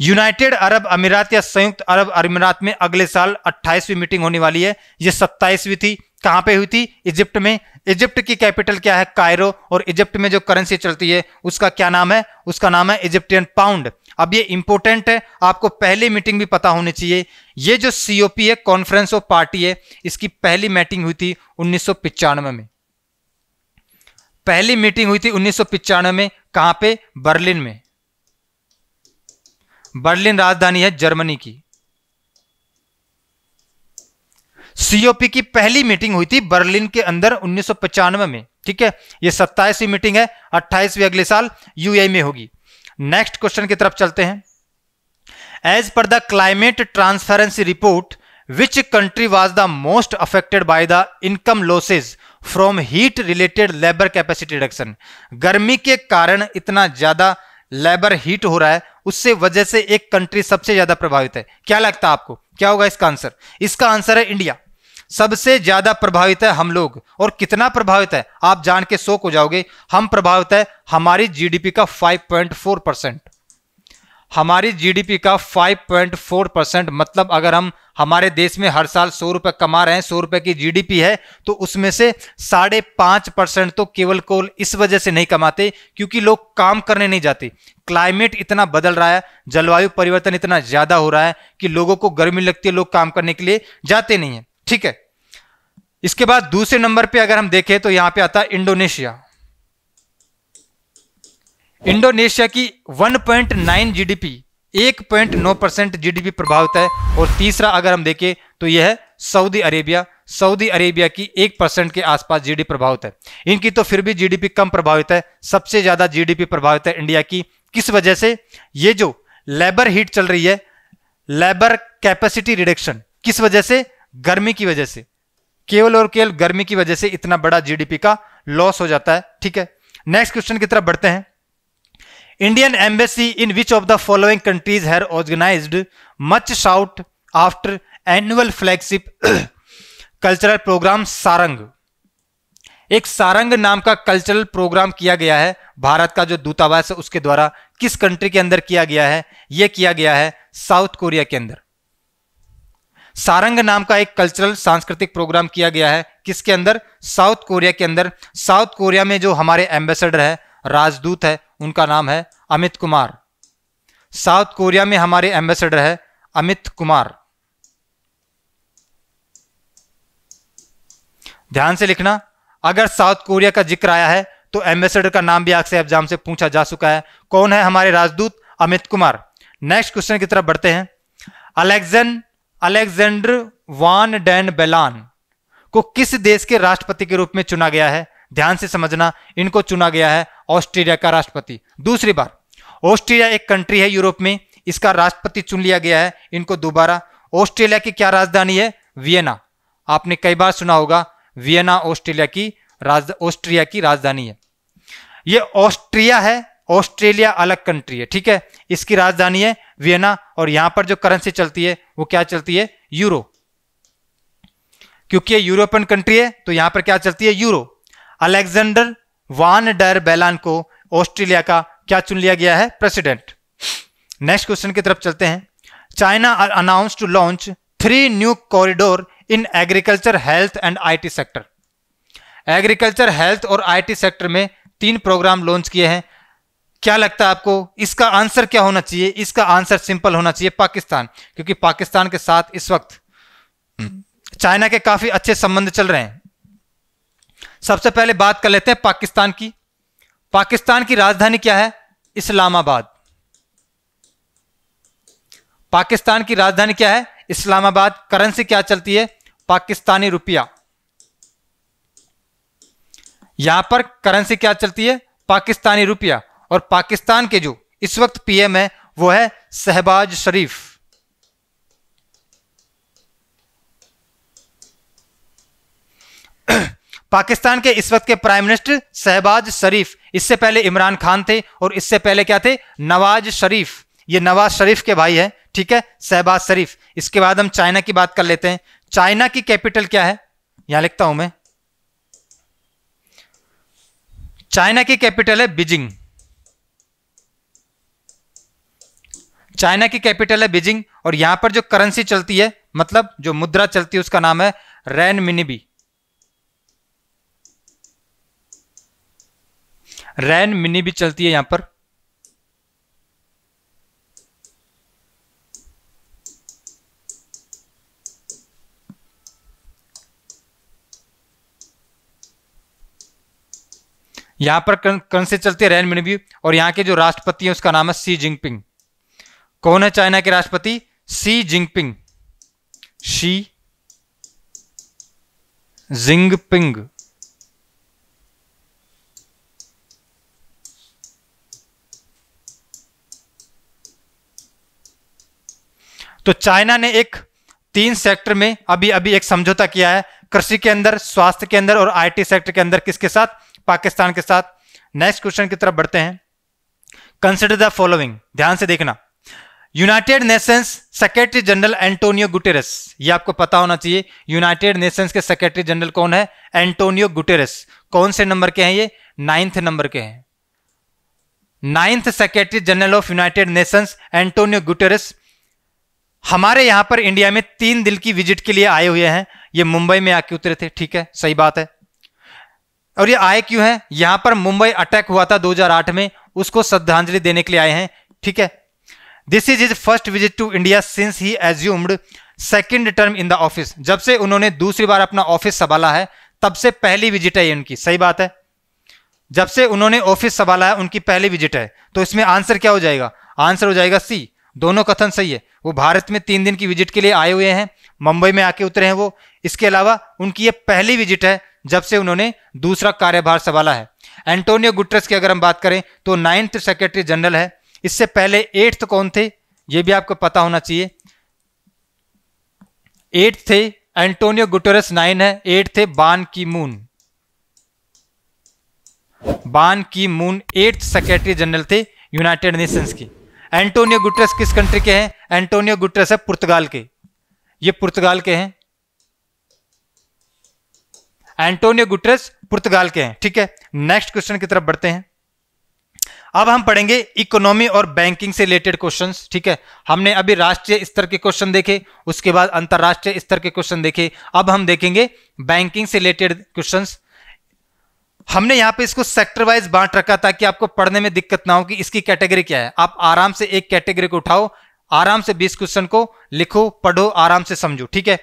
A: यूनाइटेड अरब अमीरात या संयुक्त अरब अमीरात में अगले साल 28वीं मीटिंग होने वाली है ये 27वीं थी कहाँ पे हुई थी इजिप्ट में इजिप्ट की कैपिटल क्या है कायरो और इजिप्ट में जो करेंसी चलती है उसका क्या नाम है उसका नाम है इजिप्टियन पाउंड अब ये इंपॉर्टेंट है आपको पहली मीटिंग भी पता होनी चाहिए ये जो सीओपी है कॉन्फ्रेंस ऑफ पार्टी है इसकी पहली मीटिंग हुई थी उन्नीस में पहली मीटिंग हुई थी उन्नीस में कहाँ पे बर्लिन में बर्लिन राजधानी है जर्मनी की सीओपी की पहली मीटिंग हुई थी बर्लिन के अंदर उन्नीस में ठीक है ये सत्ताईसवीं मीटिंग है अट्ठाईसवीं अगले साल यूए में होगी नेक्स्ट क्वेश्चन की तरफ चलते हैं एज पर the climate transparency report which country was the most affected by the income losses from heat related labour capacity reduction गर्मी के कारण इतना ज्यादा लेबर हीट हो रहा है उससे वजह से एक कंट्री सबसे ज्यादा प्रभावित है क्या लगता है आपको क्या होगा इसका आंसर इसका आंसर है इंडिया सबसे ज्यादा प्रभावित है हम लोग और कितना प्रभावित है आप जान के शोक हो जाओगे हम प्रभावित है हमारी जीडीपी का 5.4 परसेंट हमारी जीडीपी का 5.4 परसेंट मतलब अगर हम हमारे देश में हर साल सौ रुपये कमा रहे हैं सौ रुपये की जीडीपी है तो उसमें से साढ़े पाँच परसेंट तो केवल कोल इस वजह से नहीं कमाते क्योंकि लोग काम करने नहीं जाते क्लाइमेट इतना बदल रहा है जलवायु परिवर्तन इतना ज़्यादा हो रहा है कि लोगों को गर्मी लगती है लोग काम करने के लिए जाते नहीं हैं ठीक है इसके बाद दूसरे नंबर पर अगर हम देखें तो यहाँ पर आता है इंडोनेशिया इंडोनेशिया की 1.9 पॉइंट नौ परसेंट जी डी पी प्रभावित है और तीसरा अगर हम देखें तो यह है सऊदी अरेबिया सऊदी अरेबिया की एक परसेंट के आसपास जी पी प्रभावित है इनकी तो फिर भी जी डी पी कम प्रभावित है सबसे ज्यादा जीडीपी प्रभावित है इंडिया की किस वजह से ये जो लेबर हीट चल रही है लेबर कैपेसिटी रिडक्शन किस वजह से गर्मी की वजह से केवल और केवल गर्मी की वजह से इतना बड़ा जीडीपी का लॉस हो जाता है ठीक है नेक्स्ट क्वेश्चन की तरफ बढ़ते हैं Indian embassy in which of the following countries है organise much shout after annual flagship cultural programme Sarang एक सारंग नाम का कल्चरल प्रोग्राम किया गया है भारत का जो दूतावास है उसके द्वारा किस कंट्री के अंदर किया गया है यह किया गया है साउथ कोरिया के अंदर सारंग नाम का एक कल्चरल सांस्कृतिक प्रोग्राम किया गया है किसके अंदर साउथ कोरिया के अंदर साउथ कोरिया में जो हमारे एम्बेसडर है राजदूत है उनका नाम है अमित कुमार साउथ कोरिया में हमारे एम्बेसडर है अमित कुमार ध्यान से लिखना अगर साउथ कोरिया का जिक्र आया है तो एम्बेसडर का नाम भी आपसे एग्जाम से पूछा जा चुका है कौन है हमारे राजदूत अमित कुमार नेक्स्ट क्वेश्चन की तरफ बढ़ते हैं अलेक्जेंड अलेक्जेंडर वान डैन बेलान को किस देश के राष्ट्रपति के रूप में चुना गया है ध्यान से समझना इनको चुना गया है ऑस्ट्रेलिया का राष्ट्रपति दूसरी बार ऑस्ट्रेलिया एक कंट्री है यूरोप में इसका राष्ट्रपति चुन लिया गया है इनको दोबारा ऑस्ट्रेलिया की क्या राजधानी है वियना आपने कई बार सुना होगा वियना ऑस्ट्रेलिया की राज ऑस्ट्रिया की राजधानी है ये ऑस्ट्रिया है ऑस्ट्रेलिया अलग कंट्री है ठीक है इसकी राजधानी है वियना और यहां पर जो करेंसी चलती है वो क्या चलती है यूरो क्योंकि ये यूरोपियन कंट्री है तो यहां पर क्या चलती है यूरो अलेक्जेंडर वान डर बैलान को ऑस्ट्रेलिया का क्या चुन लिया गया है प्रेसिडेंट नेक्स्ट क्वेश्चन की तरफ चलते हैं China announce to launch three new corridor in agriculture health and IT sector agriculture health और आईटी सेक्टर में तीन प्रोग्राम लॉन्च किए हैं क्या लगता है आपको इसका आंसर क्या होना चाहिए इसका आंसर सिंपल होना चाहिए पाकिस्तान क्योंकि पाकिस्तान के साथ इस वक्त चाइना हम्म, के काफी अच्छे संबंध चल रहे हैं सबसे पहले बात कर लेते हैं पाकिस्तान की पाकिस्तान की राजधानी क्या है इस्लामाबाद पाकिस्तान की राजधानी क्या है इस्लामाबाद करेंसी क्या चलती है पाकिस्तानी रुपया यहां पर करेंसी क्या चलती है पाकिस्तानी रुपया और पाकिस्तान के जो इस वक्त पीएम है वो है शहबाज शरीफ पाकिस्तान के इस वक्त के प्राइम मिनिस्टर शहबाज शरीफ इससे पहले इमरान खान थे और इससे पहले क्या थे नवाज शरीफ ये नवाज शरीफ के भाई है ठीक है शहबाज शरीफ इसके बाद हम चाइना की बात कर लेते हैं चाइना की कैपिटल क्या है यहां लिखता हूं मैं चाइना की कैपिटल है बीजिंग चाइना की कैपिटल है बीजिंग और यहां पर जो करेंसी चलती है मतलब जो मुद्रा चलती है उसका नाम है रैन मिनिबी रैन मिनी भी चलती है यहां पर यहां पर कौन चलती है रैन मिनी भी और यहां के जो राष्ट्रपति है उसका नाम है सी जिनपिंग कौन है चाइना के राष्ट्रपति सी जिनपिंग शी जिंगपिंग तो चाइना ने एक तीन सेक्टर में अभी अभी एक समझौता किया है कृषि के अंदर स्वास्थ्य के अंदर और आईटी सेक्टर के अंदर किसके साथ पाकिस्तान के साथ नेक्स्ट क्वेश्चन की तरफ बढ़ते हैं कंसिडर द फॉलोइंग ध्यान से देखना united nations secretary general Antonio Guterres ये आपको पता होना चाहिए यूनाइटेड नेशंस के सेक्रेटरी जनरल कौन है एंटोनियो गुटेरस कौन से नंबर के हैं ये नाइन्थ नंबर के हैं ninth secretary general of united nations Antonio Guterres हमारे यहां पर इंडिया में तीन दिल की विजिट के लिए आए हुए हैं ये मुंबई में आके उतरे थे ठीक है सही बात है और ये आए क्यों हैं यहां पर मुंबई अटैक हुआ था 2008 में उसको श्रद्धांजलि देने के लिए आए हैं ठीक है this is is first visit to India since he assumed second term in the office जब से उन्होंने दूसरी बार अपना ऑफिस संभाला है तब से पहली विजिट है उनकी सही बात है जब से उन्होंने ऑफिस संभाला है उनकी पहली विजिट है तो इसमें आंसर क्या हो जाएगा आंसर हो जाएगा सी दोनों कथन सही है वो भारत में तीन दिन की विजिट के लिए आए हुए हैं मुंबई में आके उतरे हैं वो इसके अलावा उनकी ये पहली विजिट है जब से उन्होंने दूसरा कार्यभार संभाला है एंटोनियो गुटरस की अगर हम बात करें तो नाइन्थ सेक्रेटरी जनरल है इससे पहले एट्थ कौन थे ये भी आपको पता होना चाहिए एट्थ थे एंटोनियो गुटरस नाइन है एट थे Ban Ki Moon Ban Ki Moon eighth secretary general थे यूनाइटेड नेशंस की एंटोनियो गुटरस किस कंट्री के हैं एंटोनियो गुटरस है पुर्तगाल के ये पुर्तगाल के हैं एंटोनियो गुटरस पुर्तगाल के हैं ठीक है नेक्स्ट क्वेश्चन की तरफ बढ़ते हैं अब हम पढ़ेंगे इकोनॉमी और बैंकिंग से रिलेटेड क्वेश्चंस ठीक है हमने अभी राष्ट्रीय स्तर के क्वेश्चन देखे उसके बाद अंतर्राष्ट्रीय स्तर के क्वेश्चन देखे अब हम देखेंगे बैंकिंग से रिलेटेड क्वेश्चंस हमने यहाँ पे इसको सेक्टर वाइज बांट रखा ताकि आपको पढ़ने में दिक्कत ना हो कि इसकी कैटेगरी क्या है आप आराम से एक कैटेगरी को उठाओ आराम से बीस क्वेश्चन को लिखो पढ़ो आराम से समझो ठीक है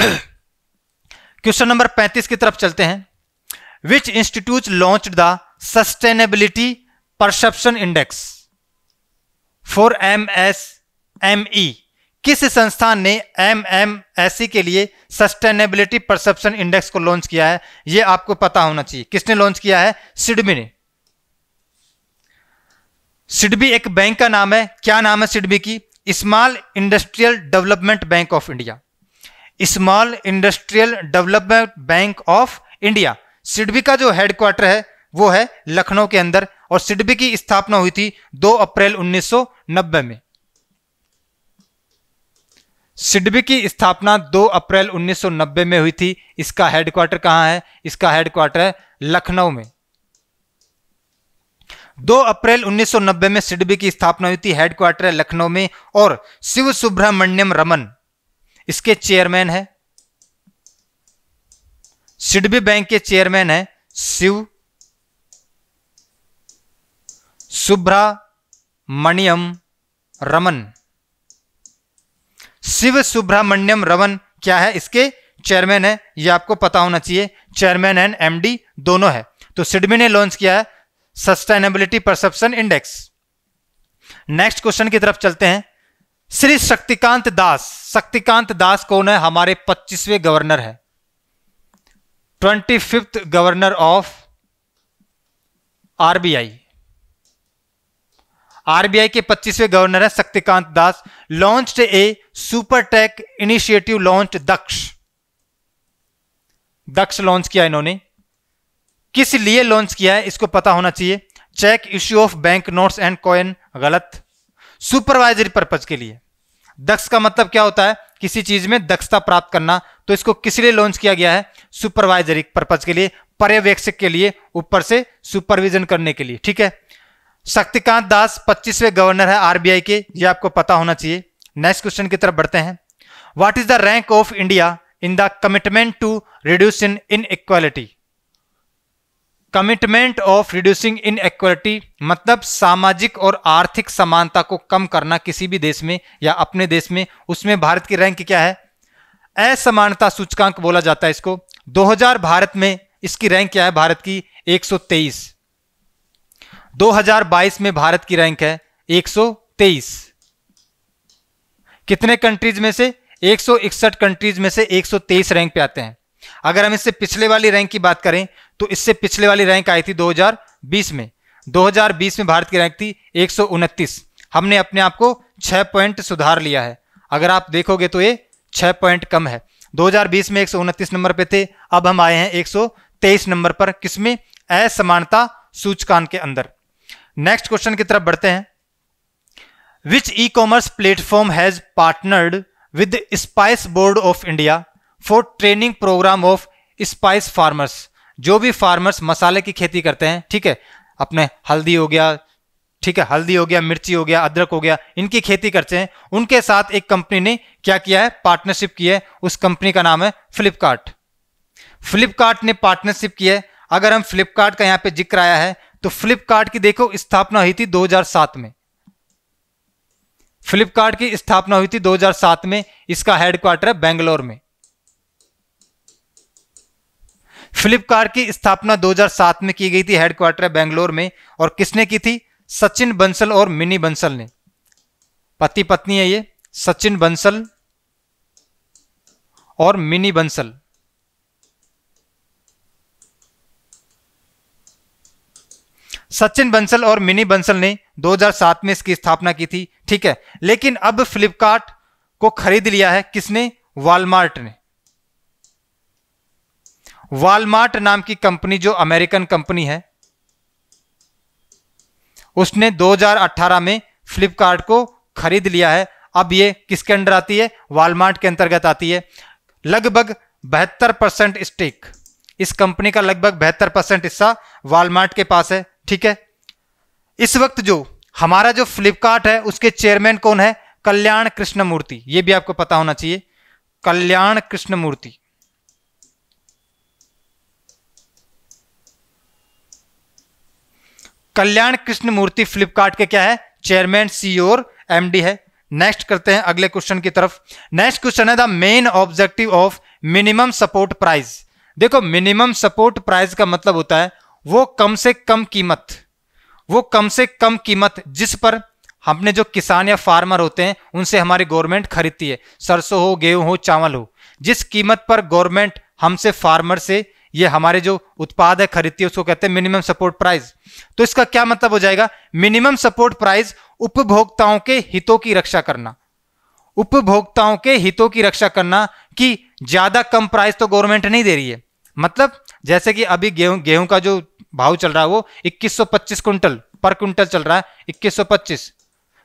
A: क्वेश्चन नंबर पैंतीस की तरफ चलते हैं which institute launch the sustainability perception index for M S M E किस संस्थान ने एम एम एस सी के लिए सस्टेनेबिलिटी परसेप्शन इंडेक्स को लॉन्च किया है यह आपको पता होना चाहिए किसने लॉन्च किया है सिडबी ने सिडबी एक बैंक का नाम है क्या नाम है सिडबी की small industrial development bank of India small industrial development bank of India SIDBI का जो हेडक्वार्टर है वो है लखनऊ के अंदर और सिडबी की स्थापना हुई थी 2 अप्रैल 1990 में सिडबी की स्थापना 2 अप्रैल 1990 में हुई थी इसका हेडक्वार्टर कहां है इसका हेडक्वार्टर है लखनऊ में 2 अप्रैल 1990 में सिडबी की स्थापना हुई थी हेडक्वार्टर है लखनऊ में और शिव सुब्रमण्यम रमन इसके चेयरमैन है सिडबी बैंक के चेयरमैन है शिव सुब्रमण्यम रमन शिव सुब्रमण्यम रमन क्या है इसके चेयरमैन है ये आपको पता होना चाहिए चेयरमैन एंड एमडी दोनों है तो सिडमी ने लॉन्च किया है sustainability perception index next question की तरफ चलते हैं श्री शक्तिकांत दास शक्तिकांत दास कौन है हमारे 25वें गवर्नर है twenty fifth governor of RBI RBI के 25वें गवर्नर है Shaktikanta Das launch a super tech initiative launch Daksh Daksh launch किया इन्होंने किस लिए लॉन्च किया है इसको पता होना चाहिए check issue of bank notes and coin गलत सुपरवाइजरी पर्पज के लिए दक्ष का मतलब क्या होता है किसी चीज में दक्षता प्राप्त करना तो इसको किस लिए लॉन्च किया गया है सुपरवाइजरी पर्पज के लिए पर्यवेक्षक के लिए ऊपर से सुपरविजन करने के लिए ठीक है शक्तिकांत दास पच्चीसवें गवर्नर है आरबीआई के ये आपको पता होना चाहिए नेक्स्ट क्वेश्चन की तरफ बढ़ते हैं what is the rank of India in the commitment to reduce in inequality commitment of reducing inequality मतलब सामाजिक और आर्थिक समानता को कम करना किसी भी देश में या अपने देश में उसमें भारत की रैंक क्या है असमानता सूचकांक बोला जाता है इसको 2000 भारत में इसकी रैंक क्या है भारत की 123 2022 में भारत की रैंक है 123 कितने कंट्रीज में से एक कंट्रीज में से 123 रैंक पे आते हैं अगर हम इससे पिछले वाली रैंक की बात करें तो इससे पिछले वाली रैंक आई थी 2020 में 2020 में भारत की रैंक थी एक हमने अपने आप को छह पॉइंट सुधार लिया है अगर आप देखोगे तो ये छह पॉइंट कम है 2020 में एक नंबर पे थे अब हम आए हैं 123 नंबर पर किसमें असमानता सूचकांक के अंदर नेक्स्ट क्वेश्चन की तरफ बढ़ते हैं which e commerce platform has partnered with spice board of India for training programme of spice farmers जो भी फार्मर्स मसाले की खेती करते हैं ठीक है अपने हल्दी हो गया ठीक है हल्दी हो गया मिर्ची हो गया अदरक हो गया इनकी खेती करते हैं उनके साथ एक कंपनी ने क्या किया है पार्टनरशिप की है उस कंपनी का नाम है फ्लिपकार्ट फ्लिपकार्ट ने पार्टनरशिप की है अगर हम फ्लिपकार्ट का यहाँ पे जिक्र आया है तो फ्लिपकार्ट की देखो स्थापना हुई थी 2007 में फ्लिपकार्ट की स्थापना हुई थी 2007 में इसका हेडक्वार्टर है बेंगलोर में फ्लिपकार्ट की स्थापना 2007 में की गई थी हेडक्वार्टर बेंगलोर में और किसने की थी सचिन बंसल और मिनी बंसल ने पति पत्नी है ये सचिन बंसल और मिनी बंसल सचिन बंसल और मिनी बंसल ने 2007 में इसकी स्थापना की थी ठीक है लेकिन अब फ्लिपकार्ट को खरीद लिया है किसने वालमार्ट ने वालमार्ट नाम की कंपनी जो अमेरिकन कंपनी है उसने 2018 में फ्लिपकार्ट को खरीद लिया है अब ये किसके अंडर आती है वालमार्ट के अंतर्गत आती है लगभग बहत्तर परसेंट स्टेक इस कंपनी का लगभग बहत्तर परसेंट हिस्सा वालमार्ट के पास है ठीक है इस वक्त जो हमारा जो फ्लिपकार्ट है उसके चेयरमैन कौन है कल्याण कृष्णमूर्ति ये भी आपको पता होना चाहिए कल्याण कृष्णमूर्ति कल्याण कृष्णमूर्ति फ्लिपकार्ट के क्या है चेयरमैन सीईओ और एमडी है नेक्स्ट करते हैं अगले क्वेश्चन की तरफ नेक्स्ट क्वेश्चन है the main objective of minimum support price देखो मिनिमम सपोर्ट प्राइस का मतलब होता है वो कम से कम कीमत वो कम से कम कीमत जिस पर हमने जो किसान या फार्मर होते हैं उनसे हमारी गवर्नमेंट खरीदती है सरसों हो गेहूं हो चावल हो जिस कीमत पर गवर्नमेंट हमसे फार्मर से ये हमारे जो उत्पाद है खरीदती है उसको कहते हैं मिनिमम सपोर्ट प्राइस तो इसका क्या मतलब हो जाएगा मिनिमम सपोर्ट प्राइस उपभोक्ताओं के हितों की रक्षा करना उपभोक्ताओं के हितों की रक्षा करना कि ज्यादा कम प्राइस तो गवर्नमेंट नहीं दे रही है मतलब जैसे कि अभी गेहूं गेहूं का जो भाव चल रहा है वो 2125 क्विंटल पर क्विंटल चल रहा है 2125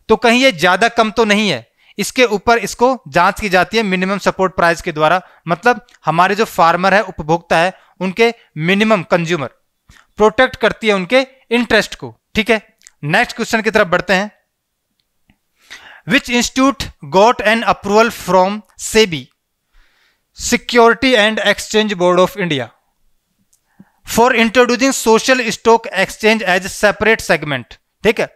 A: तो कहीं ये ज्यादा कम तो नहीं है इसके ऊपर इसको जांच की जाती है मिनिमम सपोर्ट प्राइस के द्वारा मतलब हमारे जो फार्मर है उपभोक्ता है उनके मिनिमम कंज्यूमर प्रोटेक्ट करती है उनके इंटरेस्ट को ठीक है नेक्स्ट क्वेश्चन की तरफ बढ़ते हैं which institute got an approval from SEBI security and exchange board of India for introducing social stock exchange as separate segment ठीक है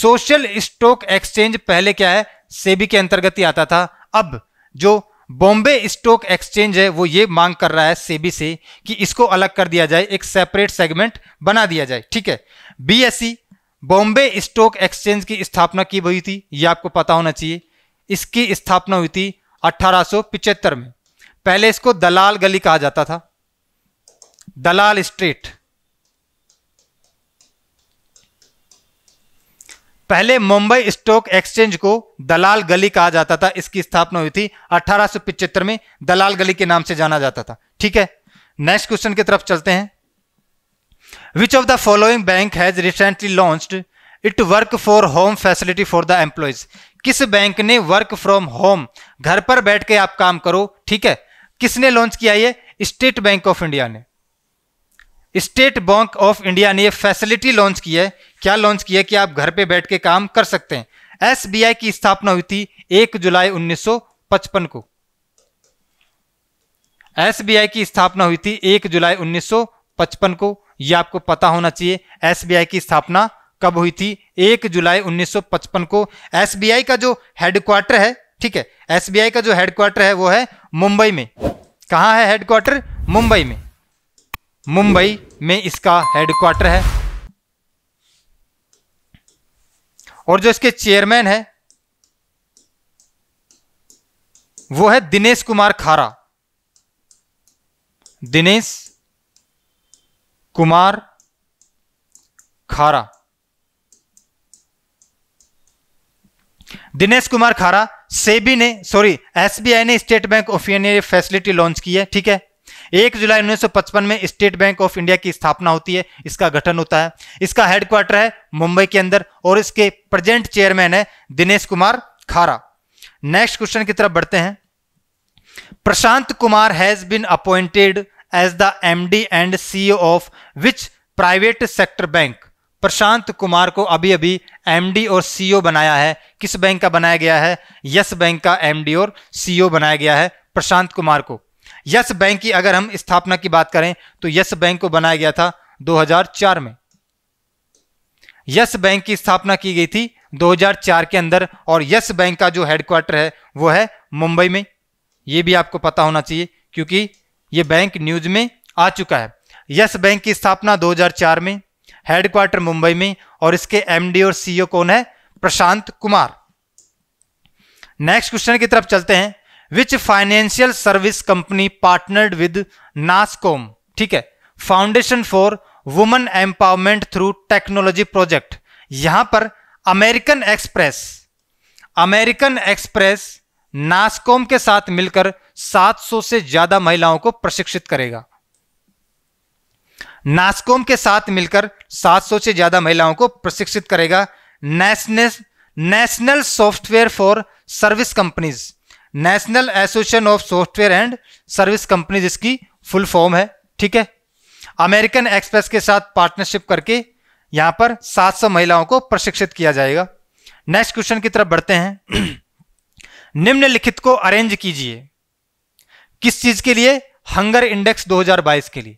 A: सोशल स्टॉक एक्सचेंज पहले क्या है सेबी के अंतर्गत ही आता था अब जो बॉम्बे स्टॉक एक्सचेंज है वो ये मांग कर रहा है सेबी से कि इसको अलग कर दिया जाए एक सेपरेट सेगमेंट बना दिया जाए ठीक है बीएसई बॉम्बे स्टॉक एक्सचेंज की स्थापना की हुई थी ये आपको पता होना चाहिए इसकी स्थापना हुई थी अट्ठारह में पहले इसको दलाल गली कहा जाता था दलाल स्ट्रीट पहले मुंबई स्टॉक एक्सचेंज को दलाल गली कहा जाता था इसकी स्थापना हुई थी अठारह में दलाल गली के नाम से जाना जाता था ठीक है नेक्स्ट क्वेश्चन की तरफ चलते हैं which of the following bank has recently launched it work for home facility for the employees किस बैंक ने वर्क फ्रॉम होम घर पर बैठ के आप काम करो ठीक है किसने लॉन्च किया ये स्टेट बैंक ऑफ इंडिया ने स्टेट बैंक ऑफ इंडिया ने फैसिलिटी लॉन्च की है क्या लॉन्च किया है कि आप घर पे बैठ के काम कर सकते हैं एसबीआई की स्थापना हुई थी एक जुलाई 1955 को एसबीआई की स्थापना हुई थी एक जुलाई 1955 को यह आपको पता होना चाहिए एसबीआई की स्थापना कब हुई थी एक जुलाई 1955 को एसबीआई का जो हेडक्वार्टर है ठीक है एसबीआई का जो हेडक्वार्टर है वो है मुंबई में कहा है हेडक्वार्टर मुंबई में मुंबई में इसका हेडक्वार्टर है और जो इसके चेयरमैन है वो है दिनेश कुमार खारा दिनेश कुमार खारा दिनेश कुमार खारा सेबी ने सॉरी एसबीआई ने state bank of India facility launch की है ठीक है एक जुलाई 1955 में स्टेट बैंक ऑफ इंडिया की स्थापना होती है इसका गठन होता है इसका हेडक्वार्टर है मुंबई के अंदर और इसके प्रेजेंट चेयरमैन है दिनेश कुमार खारा नेक्स्ट क्वेश्चन की तरफ बढ़ते हैं Prashant Kumar has been appointed as the M and C of which private sector bank Prashant Kumar को अभी अभी एमडी और सीईओ e बनाया है किस बैंक का बनाया गया है यस बैंक का एमडी और सीईओ e बनाया गया है प्रशांत कुमार को यस बैंक की अगर हम स्थापना की बात करें तो यस बैंक को बनाया गया था 2004 में यस बैंक की स्थापना की गई थी 2004 के अंदर और यस बैंक का जो हेडक्वार्टर है वो है मुंबई में ये भी आपको पता होना चाहिए क्योंकि ये बैंक न्यूज में आ चुका है यस बैंक की स्थापना 2004 में हेडक्वार्टर मुंबई में और इसके एमडी और सीईओ e कौन है प्रशांत कुमार नेक्स्ट क्वेश्चन की तरफ चलते हैं which financial service company partnered with NASSCOM ठीक है foundation for women empowerment through technology project यहां पर American Express American Express NASSCOM के साथ मिलकर 700 से ज्यादा महिलाओं को प्रशिक्षित करेगा नासकोम के साथ मिलकर 700 से ज्यादा महिलाओं को प्रशिक्षित करेगा national national software for service companies national association of software and service company जिसकी फुल फॉर्म है ठीक है अमेरिकन एक्सप्रेस के साथ पार्टनरशिप करके यहां पर 700 महिलाओं को प्रशिक्षित किया जाएगा नेक्स्ट क्वेश्चन की तरफ बढ़ते हैं निम्नलिखित को अरेंज कीजिए किस चीज के लिए हंगर इंडेक्स 2022 के लिए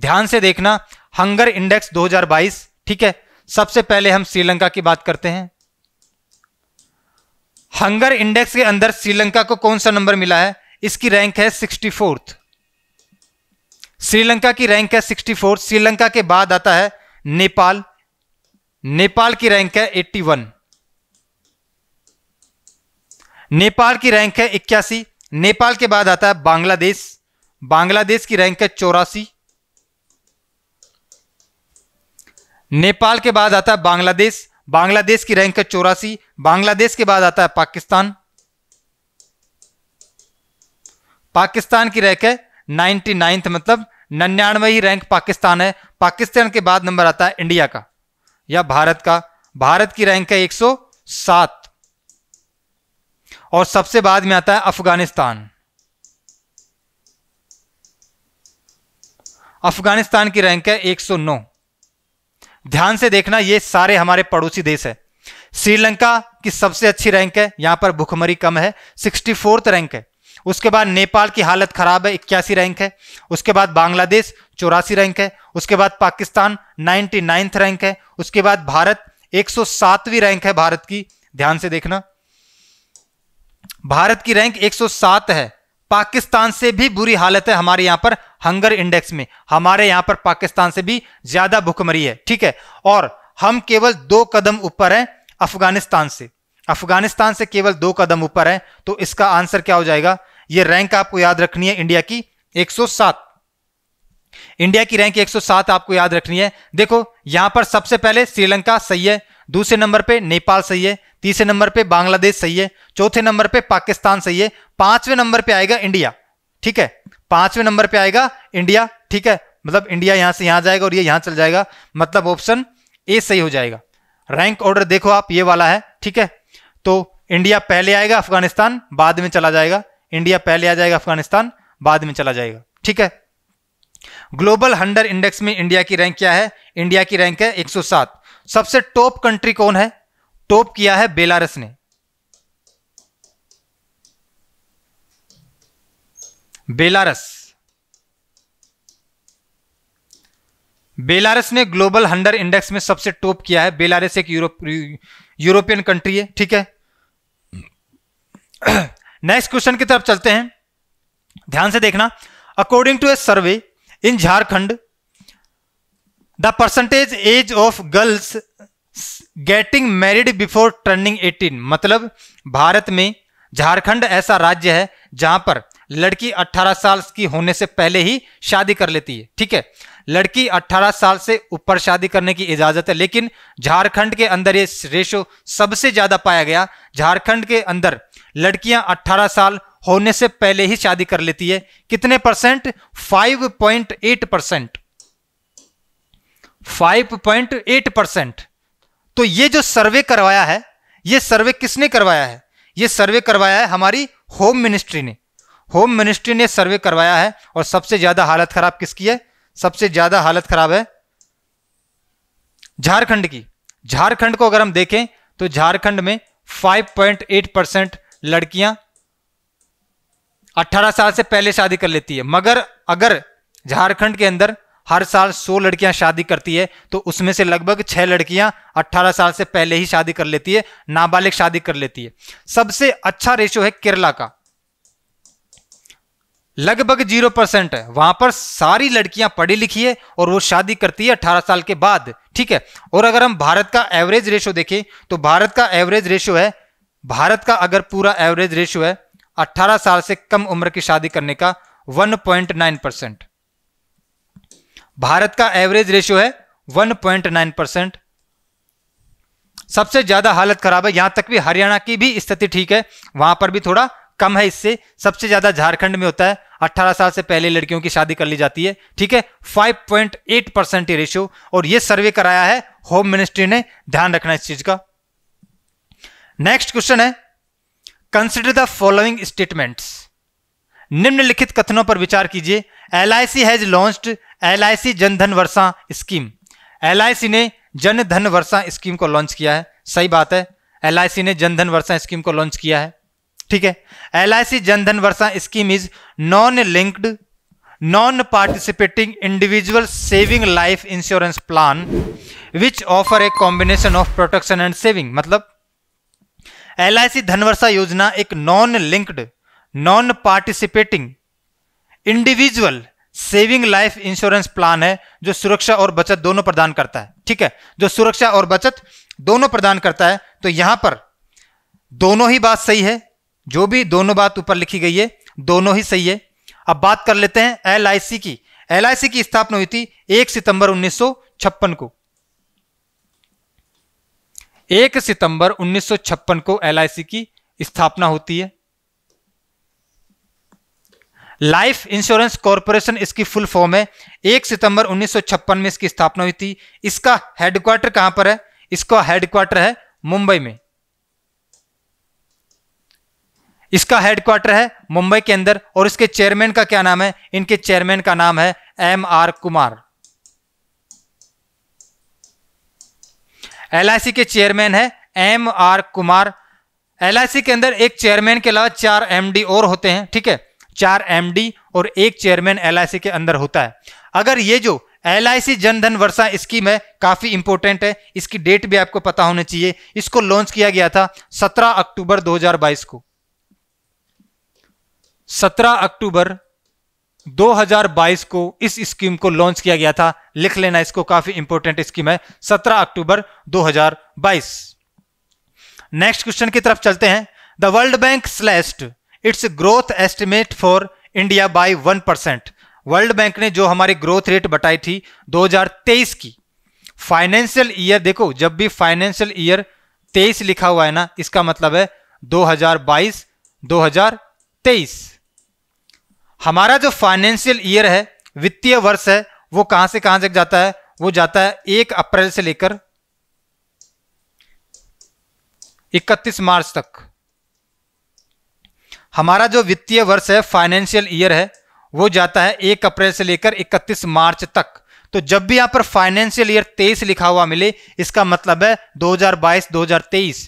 A: ध्यान से देखना हंगर इंडेक्स 2022 ठीक है सबसे पहले हम श्रीलंका की बात करते हैं हंगर इंडेक्स के अंदर श्रीलंका को कौन सा नंबर मिला है इसकी रैंक है सिक्सटी फोर्थ श्रीलंका की रैंक है सिक्सटी फोर श्रीलंका के बाद आता है नेपाल नेपाल की रैंक है एट्टी वन नेपाल की रैंक है इक्यासी नेपाल के बाद आता है बांग्लादेश बांग्लादेश की रैंक है चौरासी नेपाल के बाद आता है बांग्लादेश बांग्लादेश की रैंक है चौरासी बांग्लादेश के बाद आता है पाकिस्तान पाकिस्तान की रैंक है नाइन्टी नाइन्थ मतलब नन्यानवे ही रैंक पाकिस्तान है पाकिस्तान के बाद नंबर आता है इंडिया का या भारत का भारत की रैंक है 107 और सबसे बाद में आता है अफगानिस्तान अफगानिस्तान की रैंक है 109 ध्यान से देखना ये सारे हमारे पड़ोसी देश है श्रीलंका की सबसे अच्छी रैंक है यहां पर भुखमरी कम है सिक्सटी फोर्थ रैंक है उसके बाद नेपाल की हालत खराब है इक्यासी रैंक है उसके बाद बांग्लादेश चौरासी रैंक है उसके बाद पाकिस्तान नाइन्टी नाइन्थ रैंक है उसके बाद भारत सातवीं रैंक है भारत की ध्यान से देखना भारत की रैंक 107 है पाकिस्तान से भी बुरी हालत है हमारे यहाँ पर हंगर इंडेक्स में हमारे यहाँ पर पाकिस्तान से भी ज्यादा भुखमरी है ठीक है और हम केवल दो कदम ऊपर हैं अफगानिस्तान से अफगानिस्तान से केवल दो कदम ऊपर है तो इसका आंसर क्या हो जाएगा ये रैंक आपको याद रखनी है इंडिया की 107 इंडिया की रैंक 107 आपको याद रखनी है देखो यहां पर सबसे पहले श्रीलंका सही है दूसरे नंबर पर नेपाल सही है तीसरे नंबर पे बांग्लादेश सही है चौथे नंबर पे पाकिस्तान सही है पांचवें नंबर पे आएगा इंडिया ठीक है पांचवें नंबर पे आएगा इंडिया ठीक है मतलब इंडिया यहां से यहां जाएगा और ये यह यहां चल जाएगा मतलब ऑप्शन ए सही हो जाएगा रैंक ऑर्डर देखो आप ये वाला है ठीक है तो इंडिया पहले आएगा अफगानिस्तान बाद में चला जाएगा इंडिया पहले आ जाएगा अफगानिस्तान बाद में चला जाएगा ठीक है ग्लोबल हंडर इंडेक्स में इंडिया की रैंक क्या है इंडिया की रैंक है 107 सबसे टॉप कंट्री कौन है टॉप किया है बेलारस ने बेलारस बेलारस ने ग्लोबल हंडर इंडेक्स में सबसे टॉप किया है बेलारस एक यूरोप यूरोपियन कंट्री है ठीक है नेक्स्ट क्वेश्चन की तरफ चलते हैं ध्यान से देखना according to a survey in Jharkhand the percentage age of girls getting married before turning 18 मतलब भारत में झारखंड ऐसा राज्य है जहां पर लड़की 18 साल की होने से पहले ही शादी कर लेती है ठीक है लड़की 18 साल से ऊपर शादी करने की इजाजत है लेकिन झारखंड के अंदर ये रेशो सबसे ज्यादा पाया गया झारखंड के अंदर लड़कियां 18 साल होने से पहले ही शादी कर लेती है कितने परसेंट 5.8 परसेंट 5.8 परसेंट तो ये जो सर्वे करवाया है ये सर्वे किसने करवाया है ये सर्वे करवाया है हमारी होम मिनिस्ट्री ने होम मिनिस्ट्री ने सर्वे करवाया है और सबसे ज्यादा हालत खराब किसकी है सबसे ज्यादा हालत खराब है झारखंड की झारखंड को अगर हम देखें तो झारखंड में 5.8 परसेंट लड़कियां 18 साल से पहले शादी कर लेती है मगर अगर झारखंड के अंदर हर साल 100 लड़कियां शादी करती है तो उसमें से लगभग छह लड़कियां 18 साल से पहले ही शादी कर लेती है नाबालिग शादी कर लेती है सबसे अच्छा रेशियो है केरला का लगभग जीरो परसेंट है वहां पर सारी लड़कियां पढ़ी लिखी है और वो शादी करती है अट्ठारह साल के बाद ठीक है और अगर हम भारत का एवरेज रेशो देखें तो भारत का एवरेज रेशो है भारत का अगर पूरा एवरेज रेशो है अट्ठारह साल से कम उम्र की शादी करने का नाइन परसेंट भारत का एवरेज रेशियो है 1.9 परसेंट सबसे ज्यादा हालत खराब है यहां तक भी हरियाणा की भी स्थिति ठीक है वहां पर भी थोड़ा कम है इससे सबसे ज्यादा झारखंड में होता है 18 साल से पहले लड़कियों की शादी कर ली जाती है ठीक है 5.8 परसेंट रेशियो और यह सर्वे कराया है होम मिनिस्ट्री ने ध्यान रखना इस चीज का नेक्स्ट क्वेश्चन है कंसिडर द फॉलोइंग स्टेटमेंट्स निम्नलिखित कथनों पर विचार कीजिए L has launch L Jan Dhan Varsha scheme L ने जन धन वर्षा स्कीम को लॉन्च किया है सही बात है एल ने जन धन वर्षा स्कीम को लॉन्च किया है ठीक है L Jan Dhan Varsha scheme is non linked non participating individual saving life insurance plan which offer a combination of protection and saving मतलब एल सी धनवर्षा योजना एक non linked non participating individual saving life insurance plan है जो सुरक्षा और बचत दोनों प्रदान करता है ठीक है जो सुरक्षा और बचत दोनों प्रदान करता है तो यहां पर दोनों ही बात सही है जो भी दोनों बात ऊपर लिखी गई है दोनों ही सही है अब बात कर लेते हैं एल की एल की स्थापना हुई थी एक सितंबर उन्नीस को एक सितंबर 1956 को एल की स्थापना होती है लाइफ इंश्योरेंस कॉरपोरेशन इसकी फुल फॉर्म है एक सितंबर 1956 में इसकी स्थापना हुई थी इसका हेडक्वार्टर कहां पर है इसका हेडक्वार्टर है मुंबई में इसका हेडक्वार्टर है मुंबई के अंदर और इसके चेयरमैन का क्या नाम है इनके चेयरमैन का नाम है एम आर कुमार एल के चेयरमैन है एम आर कुमार एल के अंदर एक चेयरमैन के अलावा चार एमडी और होते हैं ठीक है चार एमडी और एक चेयरमैन एलआईसी के अंदर होता है अगर ये जो L I C Jan Dhan Varsha scheme है काफ़ी इंपॉर्टेंट है इसकी डेट भी आपको पता होनी चाहिए इसको लॉन्च किया गया था 17 अक्टूबर 2022 को 17 अक्टूबर 2022 को इस स्कीम को लॉन्च किया गया था लिख लेना इसको काफ़ी इंपॉर्टेंट स्कीम है 17 अक्टूबर 2022 नेक्स्ट क्वेश्चन की तरफ चलते हैं the world bank slashed its growth estimate for India by one percent world bank ने जो हमारी ग्रोथ रेट बताई थी 2023 की फाइनेंशियल ईयर देखो जब भी फाइनेंशियल ईयर 23 लिखा हुआ है ना इसका मतलब है 2022 2023 हमारा जो फाइनेंशियल ईयर है वित्तीय वर्ष है वो कहां से कहां तक जाता है वो जाता है एक अप्रैल से लेकर 31 मार्च तक हमारा जो वित्तीय वर्ष है फाइनेंशियल ईयर है वो जाता है एक अप्रैल से लेकर इकतीस मार्च तक तो जब भी यहाँ पर फाइनेंशियल ईयर तेईस लिखा हुआ मिले इसका मतलब है 2022-2023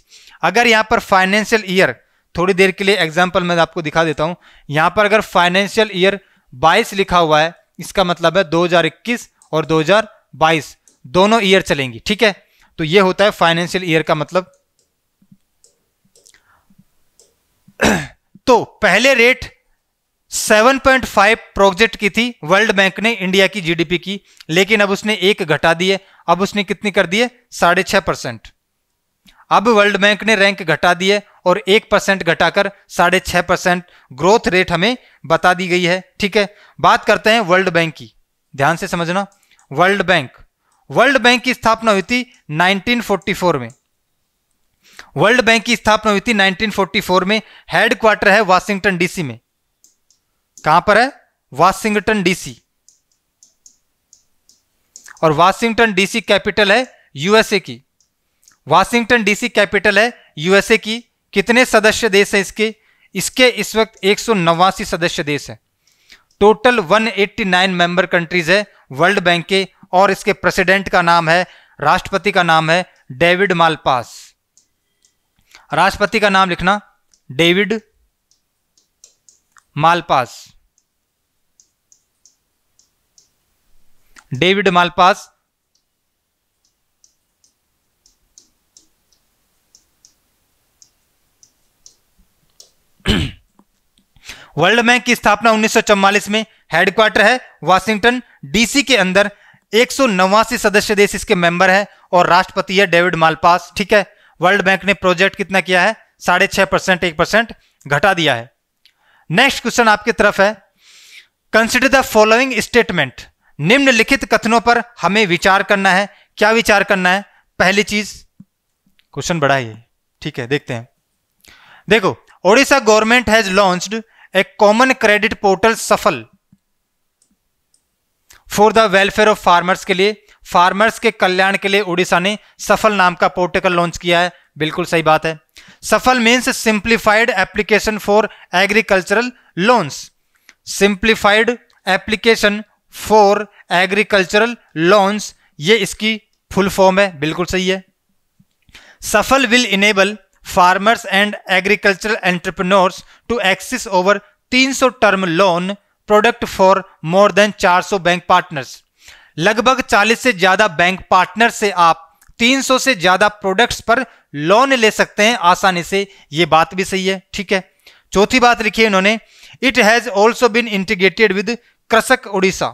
A: अगर यहाँ पर फाइनेंशियल ईयर थोड़ी देर के लिए एग्जाम्पल मैं आपको दिखा देता हूँ यहाँ पर अगर फाइनेंशियल ईयर 22 लिखा हुआ है इसका मतलब है 2021 और 2022 दोनों ईयर चलेंगी ठीक है तो ये होता है फाइनेंशियल ईयर का मतलब तो पहले रेट 7.5 प्रोजेक्ट की थी वर्ल्ड बैंक ने इंडिया की जीडीपी की लेकिन अब उसने एक घटा दिए अब उसने कितनी कर दिए साढ़े छह परसेंट अब वर्ल्ड बैंक ने रैंक घटा दिए और एक परसेंट घटाकर साढ़े छह परसेंट ग्रोथ रेट हमें बता दी गई है ठीक है बात करते हैं वर्ल्ड बैंक की ध्यान से समझना वर्ल्ड बैंक वर्ल्ड बैंक की स्थापना हुई थी 1944 में वर्ल्ड बैंक की स्थापना हुई थी 1944 में हेडक्वार्टर है वाशिंगटन डीसी में कहां पर है वाशिंगटन डीसी और वाशिंगटन डीसी कैपिटल है यूएसए की वाशिंगटन डीसी कैपिटल है यूएसए की कितने सदस्य देश है इसके इसके इस वक्त एक सदस्य देश है टोटल 189 मेंबर कंट्रीज है वर्ल्ड बैंक के और इसके प्रेसिडेंट का नाम है राष्ट्रपति का नाम है डेविड मालपास राष्ट्रपति का नाम लिखना David Malpass David Malpass world bank की स्थापना 1944 में हेडक्वार्टर है वाशिंगटन डीसी के अंदर एक सदस्य देश इसके मेंबर है और राष्ट्रपति है डेविड मालपास ठीक है वर्ल्ड बैंक ने प्रोजेक्ट कितना किया है साढ़े छह परसेंट एक परसेंट घटा दिया है नेक्स्ट क्वेश्चन आपकी तरफ है कंसिडर द फॉलोइंग स्टेटमेंट निम्नलिखित कथनों पर हमें विचार करना है क्या विचार करना है पहली चीज क्वेश्चन बड़ा ही ठीक है देखते हैं देखो Odisha government has launched a common credit portal SAFAL for the welfare of farmers के लिए फार्मर्स के कल्याण के लिए उड़ीसा ने सफल नाम का पोर्टल लॉन्च किया है बिल्कुल सही बात है SAFAL means simplified application for agricultural loans simplified application for agricultural loans ये इसकी फुल फॉर्म है बिल्कुल सही है SAFAL will enable farmers and agricultural entrepreneurs to access over 300 term loan product for more than 400 bank partners लगभग 40 से ज्यादा बैंक पार्टनर से आप 300 से ज्यादा प्रोडक्ट्स पर लोन ले सकते हैं आसानी से ये बात भी सही है ठीक है चौथी बात लिखी है इन्होंने it has also been integrated with Krushak Odisha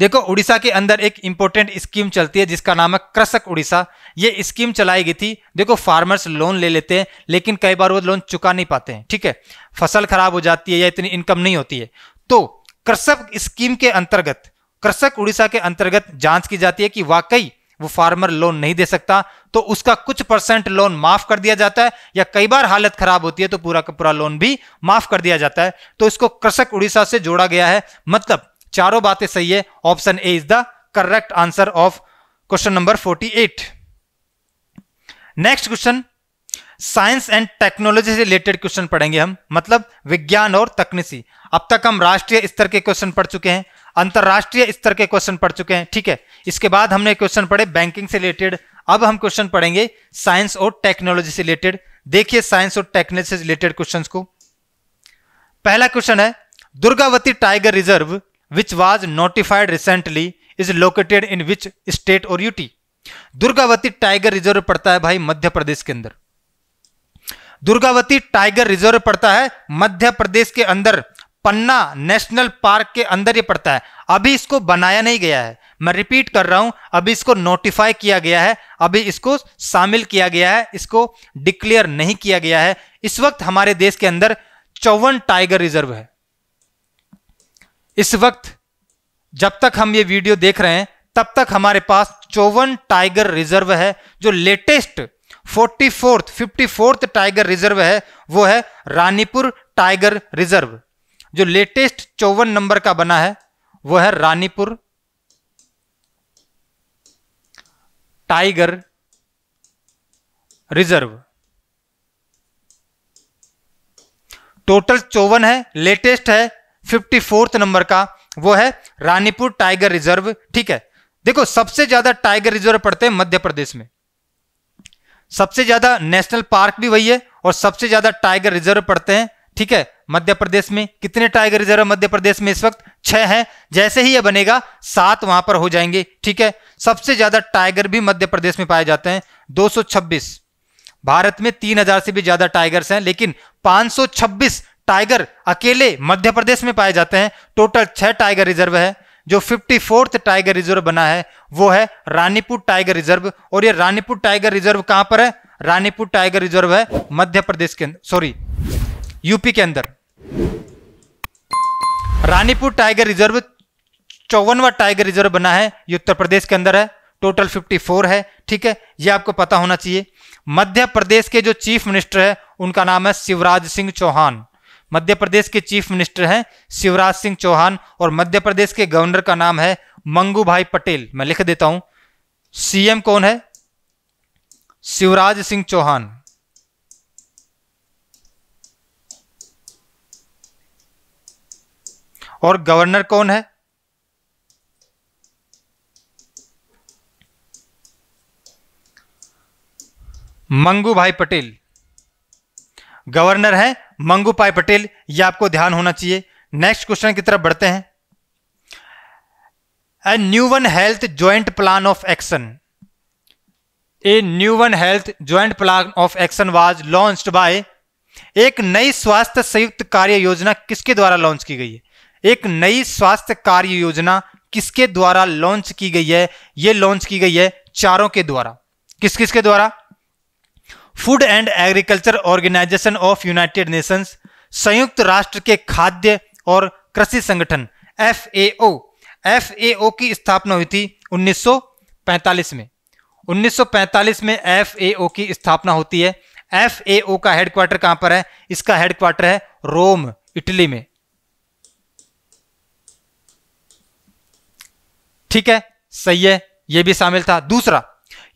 A: देखो उड़ीसा के अंदर एक इंपॉर्टेंट स्कीम चलती है जिसका नाम है कृषक उड़ीसा ये स्कीम चलाई गई थी देखो फार्मर्स लोन ले लेते हैं लेकिन कई बार वो लोन चुका नहीं पाते हैं ठीक है फसल खराब हो जाती है या इतनी इनकम नहीं होती है तो कृषक स्कीम के अंतर्गत कृषक उड़ीसा के अंतर्गत जांच की जाती है कि वाकई वो फार्मर लोन नहीं दे सकता तो उसका कुछ परसेंट लोन माफ कर दिया जाता है या कई बार हालत खराब होती है तो पूरा का पूरा लोन भी माफ कर दिया जाता है तो इसको कृषक उड़ीसा से जोड़ा गया है मतलब चारों बातें सही है option A is the correct answer of question number 48 next question science and technology से रिलेटेड क्वेश्चन पढ़ेंगे हम मतलब विज्ञान और तकनीसी अब तक हम राष्ट्रीय स्तर के क्वेश्चन पढ़ चुके हैं अंतर्राष्ट्रीय स्तर के क्वेश्चन पढ़ चुके हैं ठीक है इसके बाद हमने क्वेश्चन पढ़े बैंकिंग से रिलेटेड अब हम क्वेश्चन पढ़ेंगे साइंस और टेक्नोलॉजी से रिलेटेड देखिए साइंस और टेक्नोलॉजी से रिलेटेड क्वेश्चन को पहला क्वेश्चन है Durgavati tiger reserve which was notified recently is located in which state और यूटी दुर्गावती टाइगर रिजर्व पड़ता है भाई मध्य प्रदेश के अंदर दुर्गावती टाइगर रिजर्व पड़ता है मध्य प्रदेश के अंदर पन्ना नेशनल पार्क के अंदर ही पड़ता है अभी इसको बनाया नहीं गया है मैं रिपीट कर रहा हूं अभी इसको नोटिफाई किया गया है अभी इसको शामिल किया गया है इसको डिक्लेयर नहीं किया गया है इस वक्त हमारे देश के अंदर चौवन टाइगर रिजर्व है इस वक्त जब तक हम ये वीडियो देख रहे हैं तब तक हमारे पास चौवन टाइगर रिजर्व है जो latest forty fourth fifty fourth tiger reserve है वो है रानीपुर टाइगर रिजर्व जो लेटेस्ट चौवन नंबर का बना है वो है रानीपुर टाइगर रिजर्व टोटल चौवन है लेटेस्ट है फिफ्टी फोर्थ नंबर का वो है रानीपुर टाइगर रिजर्व ठीक है देखो सबसे ज्यादा टाइगर रिजर्व पड़ते हैं मध्य प्रदेश में सबसे ज्यादा नेशनल पार्क भी वही है और सबसे ज्यादा टाइगर रिजर्व पड़ते हैं ठीक है मध्य प्रदेश में कितने टाइगर रिजर्व मध्य प्रदेश में इस वक्त छह हैं जैसे ही यह बनेगा सात वहां पर हो जाएंगे ठीक है सबसे ज्यादा टाइगर भी मध्य प्रदेश में पाए जाते हैं 226 भारत में 3000 से भी ज्यादा टाइगर्स हैं लेकिन 526 टाइगर अकेले मध्य प्रदेश में पाए जाते हैं टोटल छह टाइगर रिजर्व है जो फिफ्टी फोर्थ टाइगर रिजर्व बना है वो है रानीपुर टाइगर रिजर्व और ये रानीपुर टाइगर रिजर्व कहां पर है रानीपुर टाइगर रिजर्व है मध्य प्रदेश के सॉरी यूपी के अंदर रानीपुर टाइगर रिजर्व चौवनवा टाइगर रिजर्व बना है ये उत्तर प्रदेश के अंदर है टोटल 54 है ठीक है ये आपको पता होना चाहिए मध्य प्रदेश के जो चीफ मिनिस्टर है उनका नाम है शिवराज सिंह चौहान मध्य प्रदेश के चीफ मिनिस्टर हैं शिवराज सिंह चौहान और मध्य प्रदेश के गवर्नर का नाम है मंगू भाई पटेल मैं लिख देता हूं सीएम कौन है शिवराज सिंह चौहान और गवर्नर कौन है मंगू भाई पटेल गवर्नर है मंगू भाई पटेल यह आपको ध्यान होना चाहिए नेक्स्ट क्वेश्चन की तरफ बढ़ते हैं a new one health joint plan of action a new one health joint plan of action was launched by एक नई स्वास्थ्य संयुक्त कार्य योजना किसके द्वारा लॉन्च की गई है एक नई स्वास्थ्य कार्य योजना किसके द्वारा लॉन्च की गई है ये लॉन्च की गई है चारों के द्वारा किस किसके द्वारा food and agriculture organization of united nations संयुक्त राष्ट्र के खाद्य और कृषि संगठन एफ एफ की स्थापना हुई थी 1945 में 1945 में एफ की स्थापना होती है एफ का हेडक्वार्टर कहां पर है इसका हेडक्वार्टर है रोम इटली में ठीक है सही है यह भी शामिल था दूसरा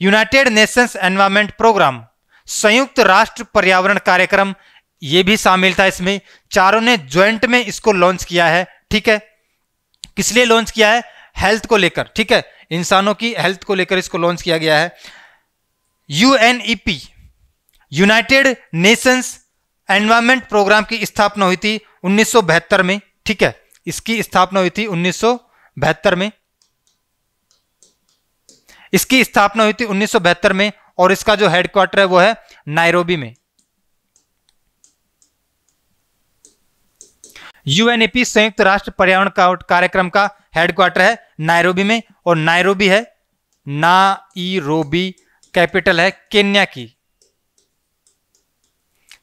A: यूनाइटेड नेशंस एनवायरमेंट प्रोग्राम संयुक्त राष्ट्र पर्यावरण कार्यक्रम यह भी शामिल था इसमें चारों ने ज्वाइंट में इसको लॉन्च किया है ठीक है किस लिए लॉन्च किया है हेल्थ को लेकर ठीक है इंसानों की हेल्थ को लेकर इसको लॉन्च किया गया है UNEP united nations environment programme की स्थापना हुई थी उन्नीस में ठीक है इसकी स्थापना हुई थी उन्नीस में इसकी स्थापना हुई थी उन्नीस में और इसका जो हेडक्वार्टर है वो है नायरोबी में यूएनएपी संयुक्त राष्ट्र पर्यावरण कार्यक्रम का हेडक्वार्टर है नायरोबी में और नायरोबी है रोबी कैपिटल है केन्या की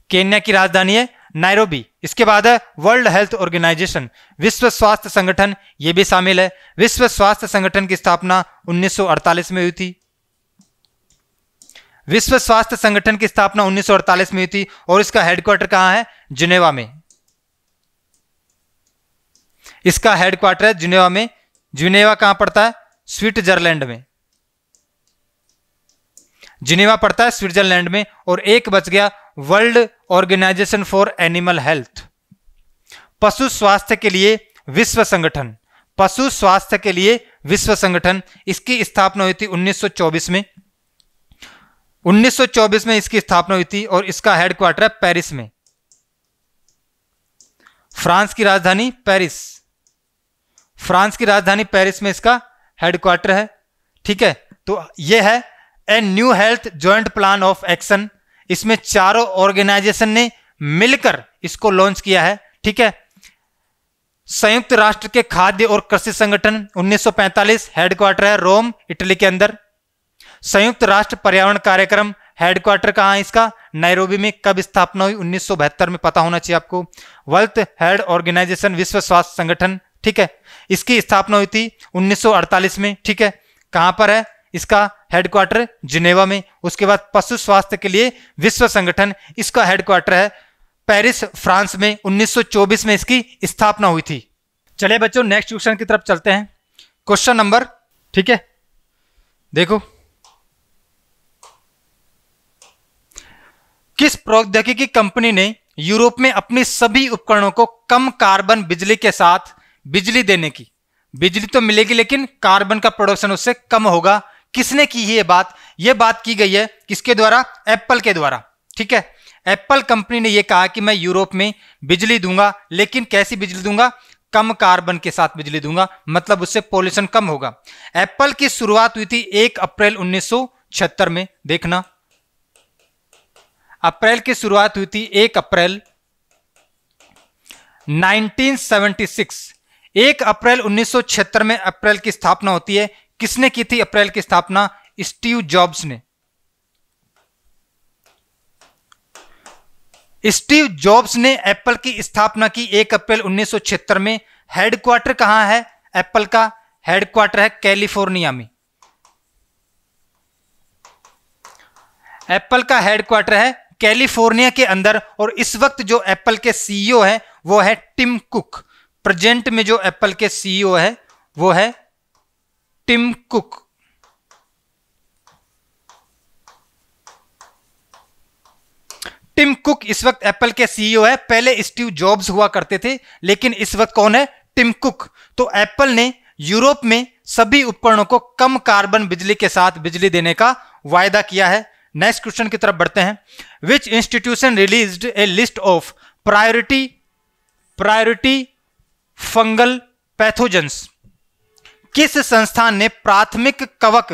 A: केन्या की राजधानी है नायरोबी इसके बाद है वर्ल्ड हेल्थ ऑर्गेनाइजेशन विश्व स्वास्थ्य संगठन ये भी शामिल है विश्व स्वास्थ्य संगठन की स्थापना 1948 में हुई थी विश्व स्वास्थ्य संगठन की स्थापना 1948 में हुई थी और इसका हेडक्वार्टर कहां है जुनेवा में इसका हेडक्वार्टर है जुनेवा में जुनेवा कहां पड़ता है स्विट्जरलैंड में जिनेवा पड़ता है स्विट्जरलैंड में और एक बच गया world organization for animal health पशु स्वास्थ्य के लिए विश्व संगठन पशु स्वास्थ्य के लिए विश्व संगठन इसकी स्थापना हुई थी 1924 में 1924 में इसकी स्थापना हुई थी और इसका हेडक्वार्टर है पेरिस में फ्रांस की राजधानी पेरिस फ्रांस की राजधानी पेरिस में इसका हेडक्वार्टर है ठीक है तो यह है a new health joint plan of action इसमें चारों ऑर्गेनाइजेशन ने मिलकर इसको लॉन्च किया है ठीक है संयुक्त राष्ट्र के खाद्य और कृषि संगठन 1945 हेडक्वार्टर है रोम इटली के अंदर संयुक्त राष्ट्र पर्यावरण कार्यक्रम हेडक्वार्टर कहा है इसका नैरोबी में कब स्थापना हुई उन्नीस में पता होना चाहिए आपको वर्ल्थ हेड ऑर्गेनाइजेशन विश्व स्वास्थ्य संगठन ठीक है इसकी स्थापना हुई थी 1948 में ठीक है कहां पर है इसका हेडक्वार्टर जिनेवा में उसके बाद पशु स्वास्थ्य के लिए विश्व संगठन इसका हेडक्वार्टर है पेरिस फ्रांस में 1924 में इसकी स्थापना हुई थी चलिए बच्चों नेक्स्ट क्वेश्चन की तरफ चलते हैं क्वेश्चन नंबर ठीक है देखो किस प्रौद्योगिकी कंपनी ने यूरोप में अपने सभी उपकरणों को कम कार्बन बिजली के साथ बिजली देने की बिजली तो मिलेगी लेकिन कार्बन का प्रोडक्शन उससे कम होगा किसने की है ये बात ये बात की गई है किसके द्वारा एप्पल के द्वारा ठीक है एप्पल कंपनी ने यह कहा कि मैं यूरोप में बिजली दूंगा लेकिन कैसी बिजली दूंगा कम कार्बन के साथ बिजली दूंगा मतलब उससे पोल्यूशन कम होगा एप्पल की शुरुआत हुई थी एक अप्रैल 1976 में देखना अप्रैल की शुरुआत हुई थी एक अप्रैल 1976 एक अप्रैल 1976 में अप्रैल की स्थापना होती है किसने की थी अप्रैल की स्थापना स्टीव जॉब्स ने स्टीव जॉब्स ने एप्पल की स्थापना की 1 अप्रैल उन्नीस में हेडक्वार्टर कहां है एप्पल का हेडक्वार्टर है कैलिफोर्निया में एप्पल का हेडक्वार्टर है कैलिफोर्निया के अंदर और इस वक्त जो एप्पल के सीईओ है वो है टिम कुक प्रेजेंट में जो एप्पल के सीईओ है वो है टिम कुक टिम कुक इस वक्त एप्पल के सीईओ e है पहले स्टीव जॉब्स हुआ करते थे लेकिन इस वक्त कौन है टिम कुक तो एप्पल ने यूरोप में सभी उपकरणों को कम कार्बन बिजली के साथ बिजली देने का वायदा किया है नेक्स्ट क्वेश्चन की तरफ बढ़ते हैं which institution released a list of priority priority fungal pathogens किस संस्थान ने प्राथमिक कवक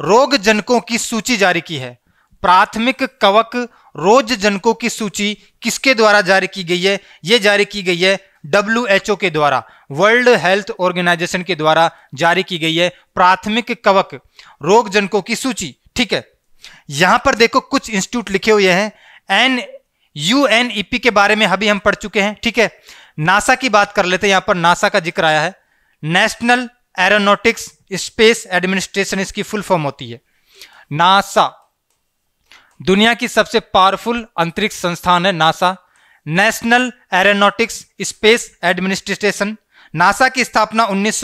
A: रोग जनकों की सूची जारी की है प्राथमिक कवक रोज जनकों की सूची किसके द्वारा जारी की गई है यह जारी की गई है डब्ल्यू के द्वारा वर्ल्ड हेल्थ ऑर्गेनाइजेशन के द्वारा जारी की गई है प्राथमिक कवक रोग जनकों की सूची ठीक है यहां पर देखो कुछ इंस्टीट्यूट लिखे हुए हैं N U N E P के बारे में अभी हम पढ़ चुके हैं ठीक है नासा की बात कर लेते हैं यहां पर नासा का जिक्र आया है नेशनल एरोनोटिक्स स्पेस एडमिनिस्ट्रेशन इसकी फुल फॉर्म होती है नासा दुनिया की सबसे पावरफुल अंतरिक्ष संस्थान है NASA national aeronautics space administration NASA की स्थापना उन्नीस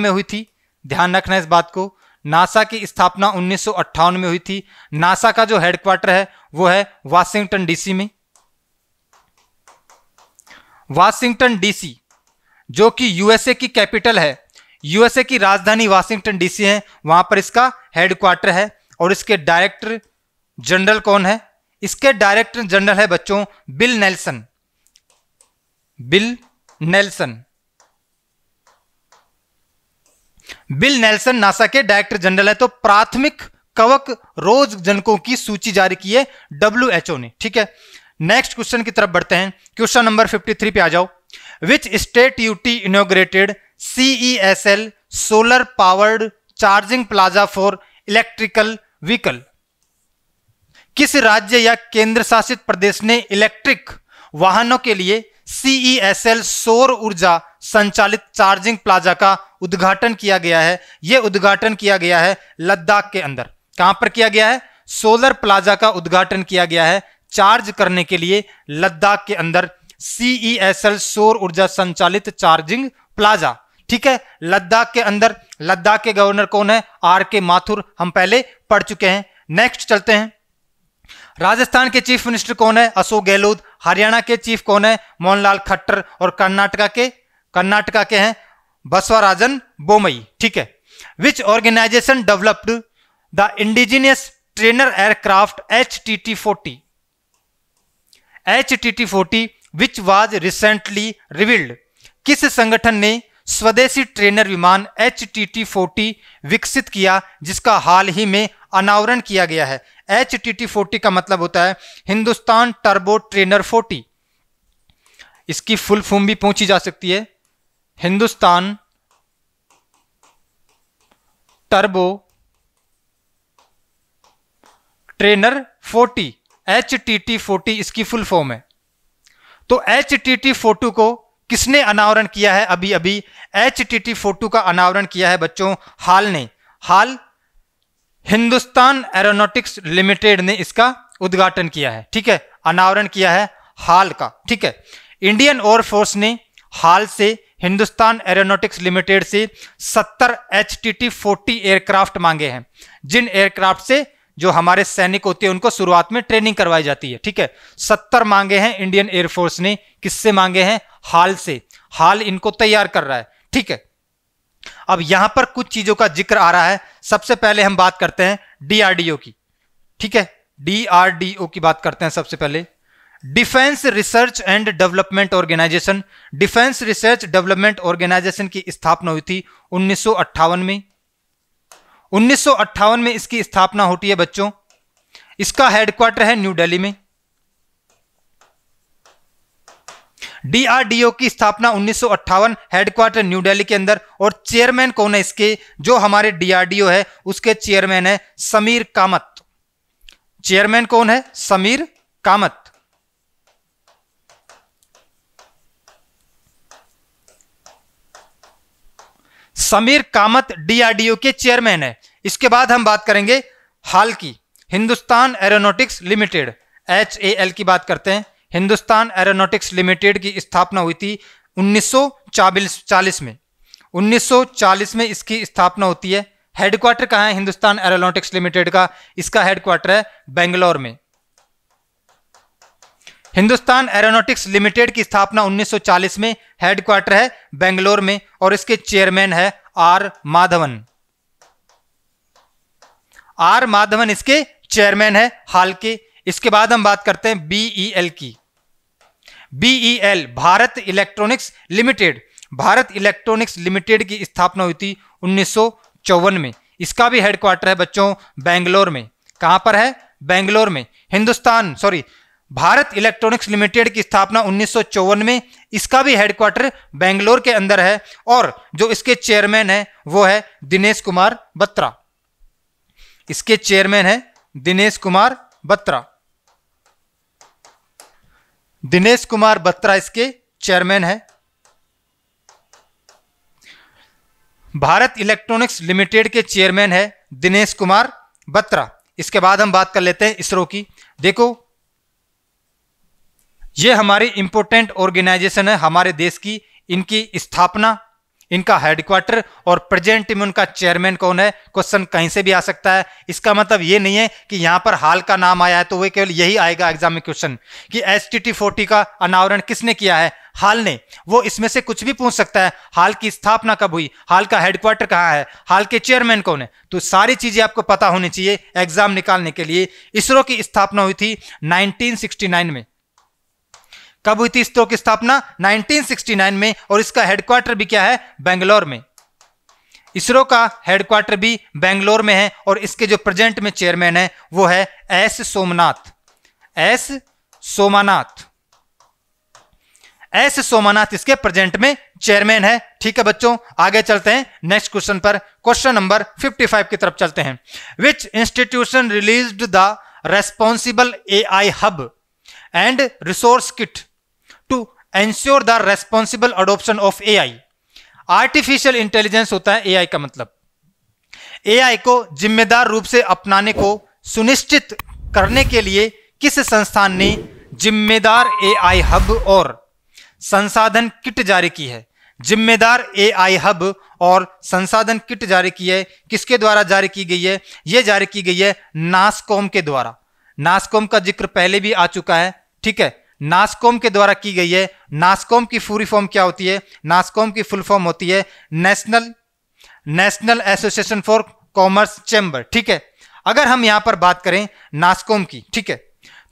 A: में हुई थी ध्यान रखना इस बात को नासा की स्थापना उन्नीस में हुई थी नासा का जो हेडक्वार्टर है वो है वाशिंगटन डीसी में वाशिंगटन डीसी जो कि यूएसए की कैपिटल है यूएसए की राजधानी वाशिंगटन डीसी है वहां पर इसका हेडक्वार्टर है और इसके डायरेक्टर जनरल कौन है इसके डायरेक्टर जनरल है बच्चों Bill Nelson Bill Nelson Bill Nelson NASA के डायरेक्टर जनरल है तो प्राथमिक कवक रोज जनकों की सूची जारी की है डब्ल्यू ने ठीक है नेक्स्ट क्वेश्चन की तरफ बढ़ते हैं क्वेश्चन नंबर 53 पे आ जाओ which state UT inaugurated CESL solar powered charging plaza for electrical vehicle किस राज्य या केंद्र शासित प्रदेश ने इलेक्ट्रिक वाहनों के लिए सीईएसएल e सौर ऊर्जा संचालित चार्जिंग प्लाजा का उद्घाटन किया गया है यह उद्घाटन किया गया है लद्दाख के अंदर कहां पर किया गया है सोलर प्लाजा का उद्घाटन किया गया है चार्ज करने के लिए लद्दाख के अंदर सीईएसएल e सौर ऊर्जा संचालित चार्जिंग प्लाजा ठीक है लद्दाख के अंदर लद्दाख के गवर्नर कौन है आर के माथुर हम पहले पढ़ चुके हैं नेक्स्ट चलते हैं राजस्थान के चीफ मिनिस्टर कौन है अशोक गहलोत हरियाणा के चीफ कौन है मोहनलाल खट्टर और कर्नाटका के कर्नाटका के हैं बसवराजन बोमई ठीक है which organization developed the indigenous trainer aircraft H T T forty H T T forty which was recently revealed किस संगठन ने स्वदेशी ट्रेनर विमान एच टी टी फोर्टी विकसित किया जिसका हाल ही में अनावरण किया गया है एच टी टी फोर्टी का मतलब होता है हिंदुस्तान टर्बो ट्रेनर फोर्टी इसकी फुल फॉर्म भी पहुंची जा सकती है Hindustan turbo trainer forty H T T forty इसकी फुल फॉर्म है तो एच टी टी फोर्टू को किसने अनावरण किया है अभी अभी एच टी टी फोटो का अनावरण किया है बच्चों हाल ने हाल हिंदुस्तान एरोनॉटिक्स लिमिटेड ने इसका उद्घाटन किया है ठीक है अनावरण किया है हाल का ठीक है इंडियन फोर्स ने हाल से हिंदुस्तान एरोनॉटिक्स लिमिटेड से 70 H T T forty aircraft मांगे हैं जिन एयरक्राफ्ट से जो हमारे सैनिक होते हैं उनको शुरुआत में ट्रेनिंग करवाई जाती है ठीक है सत्तर मांगे हैं इंडियन एयरफोर्स ने किससे मांगे हैं हाल से हाल इनको तैयार कर रहा है ठीक है अब यहां पर कुछ चीजों का जिक्र आ रहा है सबसे पहले हम बात करते हैं डीआरडीओ की ठीक है डीआरडीओ की बात करते हैं सबसे पहले defence research and development organization defence research development organization की स्थापना हुई थी उन्नीस में उन्नीस में इसकी स्थापना होती है बच्चों इसका हेडक्वार्टर है न्यू दिल्ली में डीआरडीओ की स्थापना उन्नीस हेडक्वार्टर न्यू दिल्ली के अंदर और चेयरमैन कौन है इसके जो हमारे डीआरडीओ है उसके चेयरमैन है समीर कामत चेयरमैन कौन है समीर कामत समीर कामत डीआरडीओ के चेयरमैन है इसके बाद हम बात करेंगे हाल की Hindustan aeronautics limited H A L की बात करते हैं हिंदुस्तान एरोनॉटिक्स लिमिटेड की स्थापना हुई थी उन्नीस में 1940 में इसकी स्थापना होती है हेडक्वार्टर कहाँ है हिंदुस्तान एरोनॉटिक्स लिमिटेड का इसका हेडक्वार्टर है बेंगलोर में हिंदुस्तान एरोनॉटिक्स लिमिटेड की स्थापना 1940 में हेडक्वार्टर है बेंगलोर में और इसके चेयरमैन है आर माधवन आर माधवन इसके चेयरमैन है हाल के इसके बाद हम बात करते हैं बीईएल e की BEL e Bharat electronics limited Bharat electronics limited की स्थापना हुई थी उन्नीस में इसका भी हेडक्वार्टर है बच्चों बेंगलोर में कहाँ पर है बेंगलोर में Hindustan sorry Bharat electronics limited की स्थापना उन्नीस में इसका भी हेडक्वार्टर बेंगलोर के अंदर है और जो इसके चेयरमैन है वो है दिनेश कुमार बत्रा इसके चेयरमैन है दिनेश कुमार बत्रा दिनेश कुमार बत्रा इसके चेयरमैन है भारत इलेक्ट्रॉनिक्स लिमिटेड के चेयरमैन है दिनेश कुमार बत्रा इसके बाद हम बात कर लेते हैं इसरो की देखो ये हमारी इंपोर्टेंट ऑर्गेनाइजेशन है हमारे देश की इनकी स्थापना इनका हेडक्वार्टर और प्रेजेंट में उनका चेयरमैन कौन है क्वेश्चन कहीं से भी आ सकता है इसका मतलब ये नहीं है कि यहाँ पर हाल का नाम आया है तो वह केवल यही आएगा एग्जाम में क्वेश्चन कि एस टी का अनावरण किसने किया है हाल ने वो इसमें से कुछ भी पूछ सकता है हाल की स्थापना कब हुई हाल का हेडक्वार्टर कहाँ है हाल के चेयरमैन कौन है तो सारी चीजें आपको पता होनी चाहिए एग्जाम निकालने के लिए इसरो की स्थापना हुई थी 1969 में कब हुई थी इसरो तो की स्थापना 1969 में और इसका हेडक्वार्टर भी क्या है बेंगलोर में इसरो का हेडक्वार्टर भी बेंगलोर में है और इसके जो प्रेजेंट में चेयरमैन है वो है S Somnath S Somanath S Somanath इसके प्रेजेंट में चेयरमैन है ठीक है बच्चों आगे चलते हैं नेक्स्ट क्वेश्चन पर क्वेश्चन नंबर 55 की तरफ चलते हैं which institution released the responsible A I hub and resource kit ensure the responsible adoption of AI artificial intelligence होता है आई का मतलब आई को जिम्मेदार रूप से अपनाने को सुनिश्चित करने के लिए किस संस्थान ने जिम्मेदार आई हब और संसाधन किट जारी की है जिम्मेदार आई हब और संसाधन किट जारी की है किसके द्वारा जारी की गई है यह जारी की गई है नासकॉम के द्वारा नासकॉम का जिक्र पहले भी आ चुका है ठीक है नासकॉम के द्वारा की गई है नासकॉम की पूरी फॉर्म क्या होती है नासकॉम की फुल फॉर्म होती है national national association for commerce chamber ठीक है अगर हम यहां पर बात करें नासकॉम की ठीक है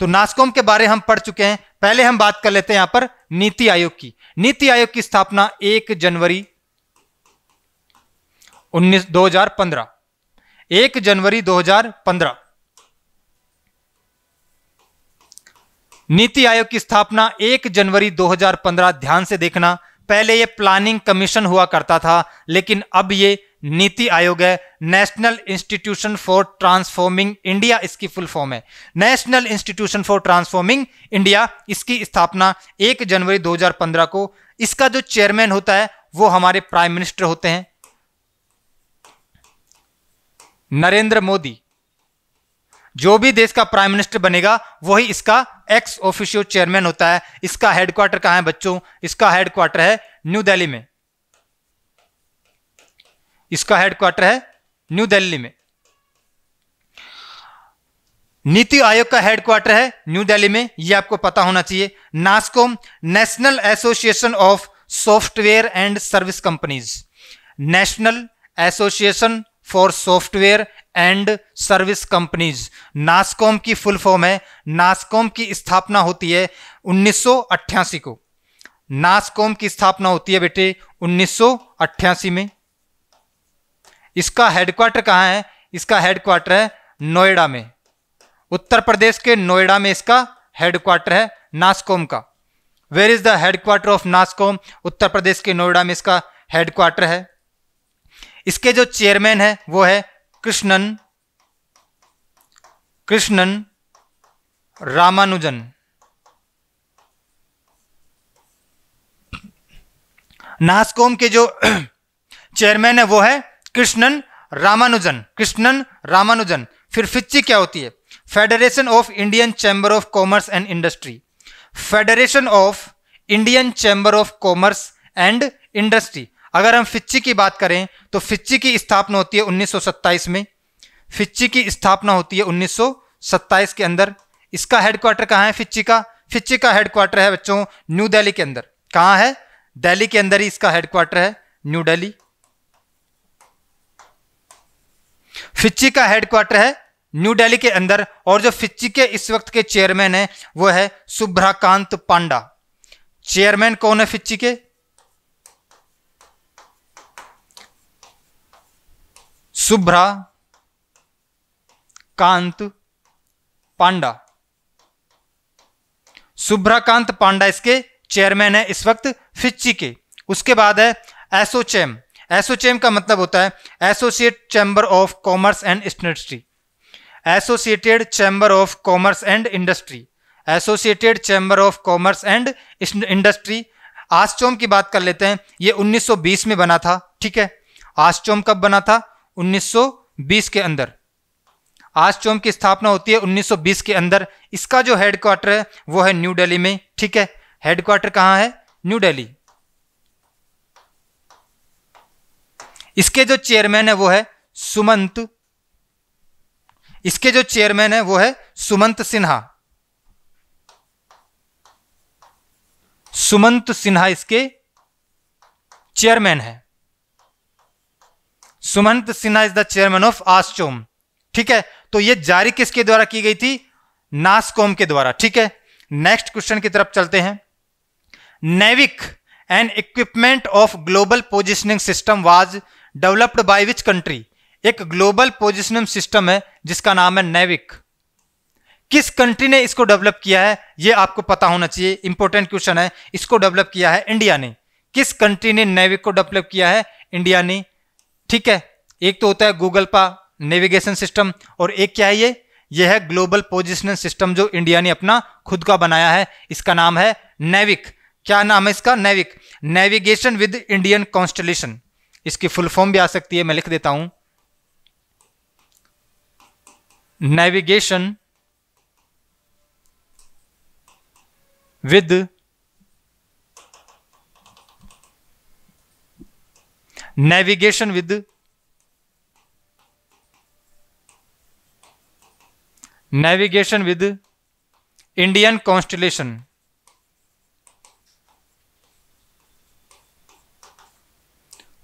A: तो नासकॉम के बारे हम पढ़ चुके हैं पहले हम बात कर लेते हैं यहां पर नीति आयोग की नीति आयोग की स्थापना एक जनवरी उन्नीस दो हजार पंद्रह एक जनवरी पंद्रह नीति आयोग की स्थापना 1 जनवरी 2015 ध्यान से देखना पहले ये प्लानिंग कमीशन हुआ करता था लेकिन अब ये नीति आयोग है national institution for transforming India इसकी फुल फॉर्म है national institution for transforming India इसकी स्थापना 1 जनवरी 2015 को इसका जो चेयरमैन होता है वो हमारे प्राइम मिनिस्टर होते हैं नरेंद्र मोदी जो भी देश का प्राइम मिनिस्टर बनेगा वही इसका एक्स ऑफिशियो चेयरमैन होता है इसका हेडक्वार्टर कहाँ है बच्चों इसका हेडक्वार्टर है न्यू दिल्ली में इसका हेडक्वार्टर है न्यू दिल्ली में नीति आयोग का हेडक्वार्टर है न्यू दिल्ली में यह आपको पता होना चाहिए NASSCOM national association of software and service companies national association for software and service companies NASSCOM की फुल फॉर्म है नास्कॉम की स्थापना होती है उन्नीस को नास्कॉम की स्थापना होती है बेटे उन्नीस में इसका हेडक्वार्टर कहाँ है इसका हेडक्वार्टर है नोएडा में उत्तर प्रदेश के नोएडा में इसका हेडक्वार्टर है नास्कॉम का where is the headquarter of NASSCOM Uttar Pradesh के नोएडा में इसका हेडक्वार्टर है इसके जो चेयरमैन है वो है कृष्णन कृष्णन रामानुजन नास्कोम के जो चेयरमैन है वो है कृष्णन रामानुजन कृष्णन रामानुजन फिर फिच्ची क्या होती है federation of Indian chamber of commerce and industry federation of Indian chamber of commerce and industry अगर हम फिच्ची की बात करें तो फिच्ची की स्थापना होती है 1927 में फिच्ची की स्थापना होती है 1927 के अंदर इसका हेडक्वार्टर कहाँ है फिच्ची का फिच्ची का हेडक्वार्टर है बच्चों न्यू दिल्ली के अंदर कहाँ है दिल्ली के अंदर ही इसका हेडक्वार्टर है न्यू दिल्ली फिच्ची का हेडक्वार्टर है न्यू दिल्ली के अंदर और जो फिच्ची के इस वक्त के चेयरमैन है वो है सुभ्राकांत पांडा चेयरमैन कौन है फिच्ची के शुभ्रा कांत पांडा शुभ्राकांत पांडा इसके चेयरमैन है इस वक्त फिच्ची के उसके बाद है एसोचेम एसोचेम का मतलब होता है associate chamber of commerce and industry associated chamber of commerce and industry associated chamber of commerce and industry ASSOCHAM की बात कर लेते हैं ये 1920 में बना था ठीक है आस्टोम कब बना था 1920 के अंदर आज चोम की स्थापना होती है 1920 के अंदर इसका जो हेडक्वार्टर है वो है न्यू दिल्ली में ठीक है हेडक्वार्टर कहाँ है न्यू दिल्ली इसके जो चेयरमैन है वो है सुमंत इसके जो चेयरमैन है वो है सुमंत सिन्हा सुमंत सिन्हा इसके चेयरमैन है Sumant Sinha is the chairman of ASSOCHAM ठीक है तो ये जारी किसके द्वारा की गई थी नासकोम के द्वारा ठीक है नेक्स्ट क्वेश्चन की तरफ चलते हैं NavIC and equipment of global positioning system was developed by which country एक ग्लोबल पोजिशनिंग सिस्टम है जिसका नाम है नेविक किस कंट्री ने इसको डेवलप किया है यह आपको पता होना चाहिए इंपॉर्टेंट क्वेश्चन है इसको डेवलप किया है इंडिया ने किस कंट्री ने नेविक को डेवलप किया है इंडिया ने ठीक है एक तो होता है गूगल पा नेविगेशन सिस्टम और एक क्या है ये यह है ग्लोबल पोजिशनल सिस्टम जो इंडिया ने अपना खुद का बनाया है इसका नाम है नेविक क्या नाम है इसका NavIC navigation with Indian constellation इसकी फुल फॉर्म भी आ सकती है मैं लिख देता हूं navigation with navigation with navigation with Indian constellation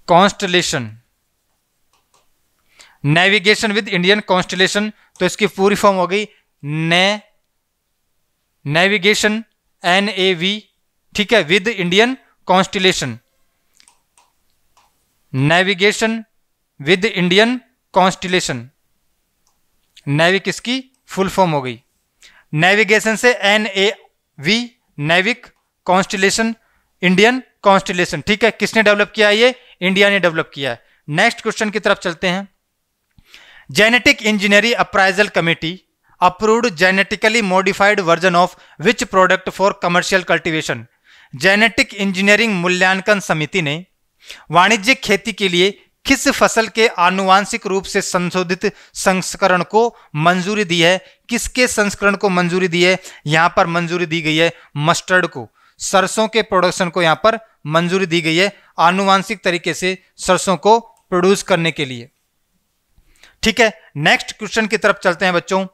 A: constellation navigation with Indian constellation तो इसकी पूरी फॉर्म हो गई ने नेविगेशन एन ए वी ठीक है with Indian constellation navigation with Indian constellation NavIC इसकी फुल फॉर्म हो गई नेविगेशन से N A V NavIC constellation Indian constellation ठीक है किसने डेवलप किया ये इंडिया ने डेवलप किया है नेक्स्ट क्वेश्चन की तरफ चलते हैं genetic engineering appraisal committee approved genetically modified version of which product for commercial cultivation genetic engineering मूल्यांकन समिति ने वाणिज्यिक खेती के लिए किस फसल के आनुवांशिक रूप से संशोधित संस्करण को मंजूरी दी है किसके संस्करण को मंजूरी दी है यहां पर मंजूरी दी गई है मस्टर्ड को सरसों के प्रोडक्शन को यहां पर मंजूरी दी गई है आनुवांशिक तरीके से सरसों को प्रोड्यूस करने के लिए ठीक है नेक्स्ट क्वेश्चन की तरफ चलते हैं बच्चों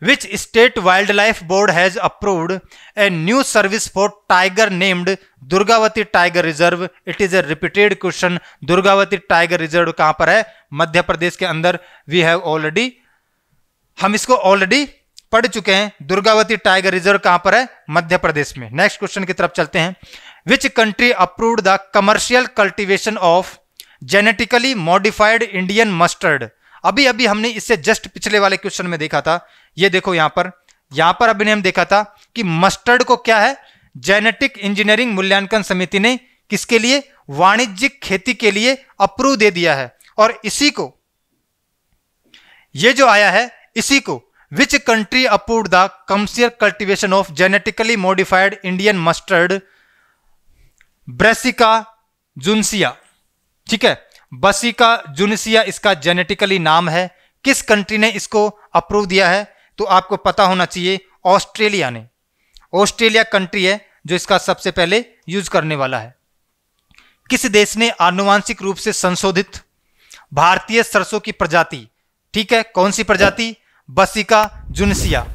A: which state wildlife board has approved a new service for tiger named Durgavati tiger reserve it is a repeated question Durgavati tiger reserve कहां पर है मध्य प्रदेश के अंदर वी हैव ऑलरेडी हम इसको ऑलरेडी पढ़ चुके हैं दुर्गावती टाइगर रिजर्व कहां पर है मध्य प्रदेश में नेक्स्ट क्वेश्चन की तरफ चलते हैं which country approve the commercial cultivation of genetically modified Indian mustard अभी अभी हमने इससे जस्ट पिछले वाले क्वेश्चन में देखा था ये देखो यहां पर यहां पर अभी हम देखा था कि मस्टर्ड को क्या है जेनेटिक इंजीनियरिंग मूल्यांकन समिति ने किसके लिए वाणिज्यिक खेती के लिए अप्रूव दे दिया है और इसी को ये जो आया है इसी को which country approve the commercial cultivation of genetically modified Indian mustard Brassica juncea ठीक है बसिका जुनसिया इसका जेनेटिकली नाम है किस कंट्री ने इसको अप्रूव दिया है तो आपको पता होना चाहिए ऑस्ट्रेलिया ने ऑस्ट्रेलिया कंट्री है जो इसका सबसे पहले यूज करने वाला है किस देश ने आनुवांशिक रूप से संशोधित भारतीय सरसों की प्रजाति ठीक है कौन सी प्रजाति बसिका जुनसिया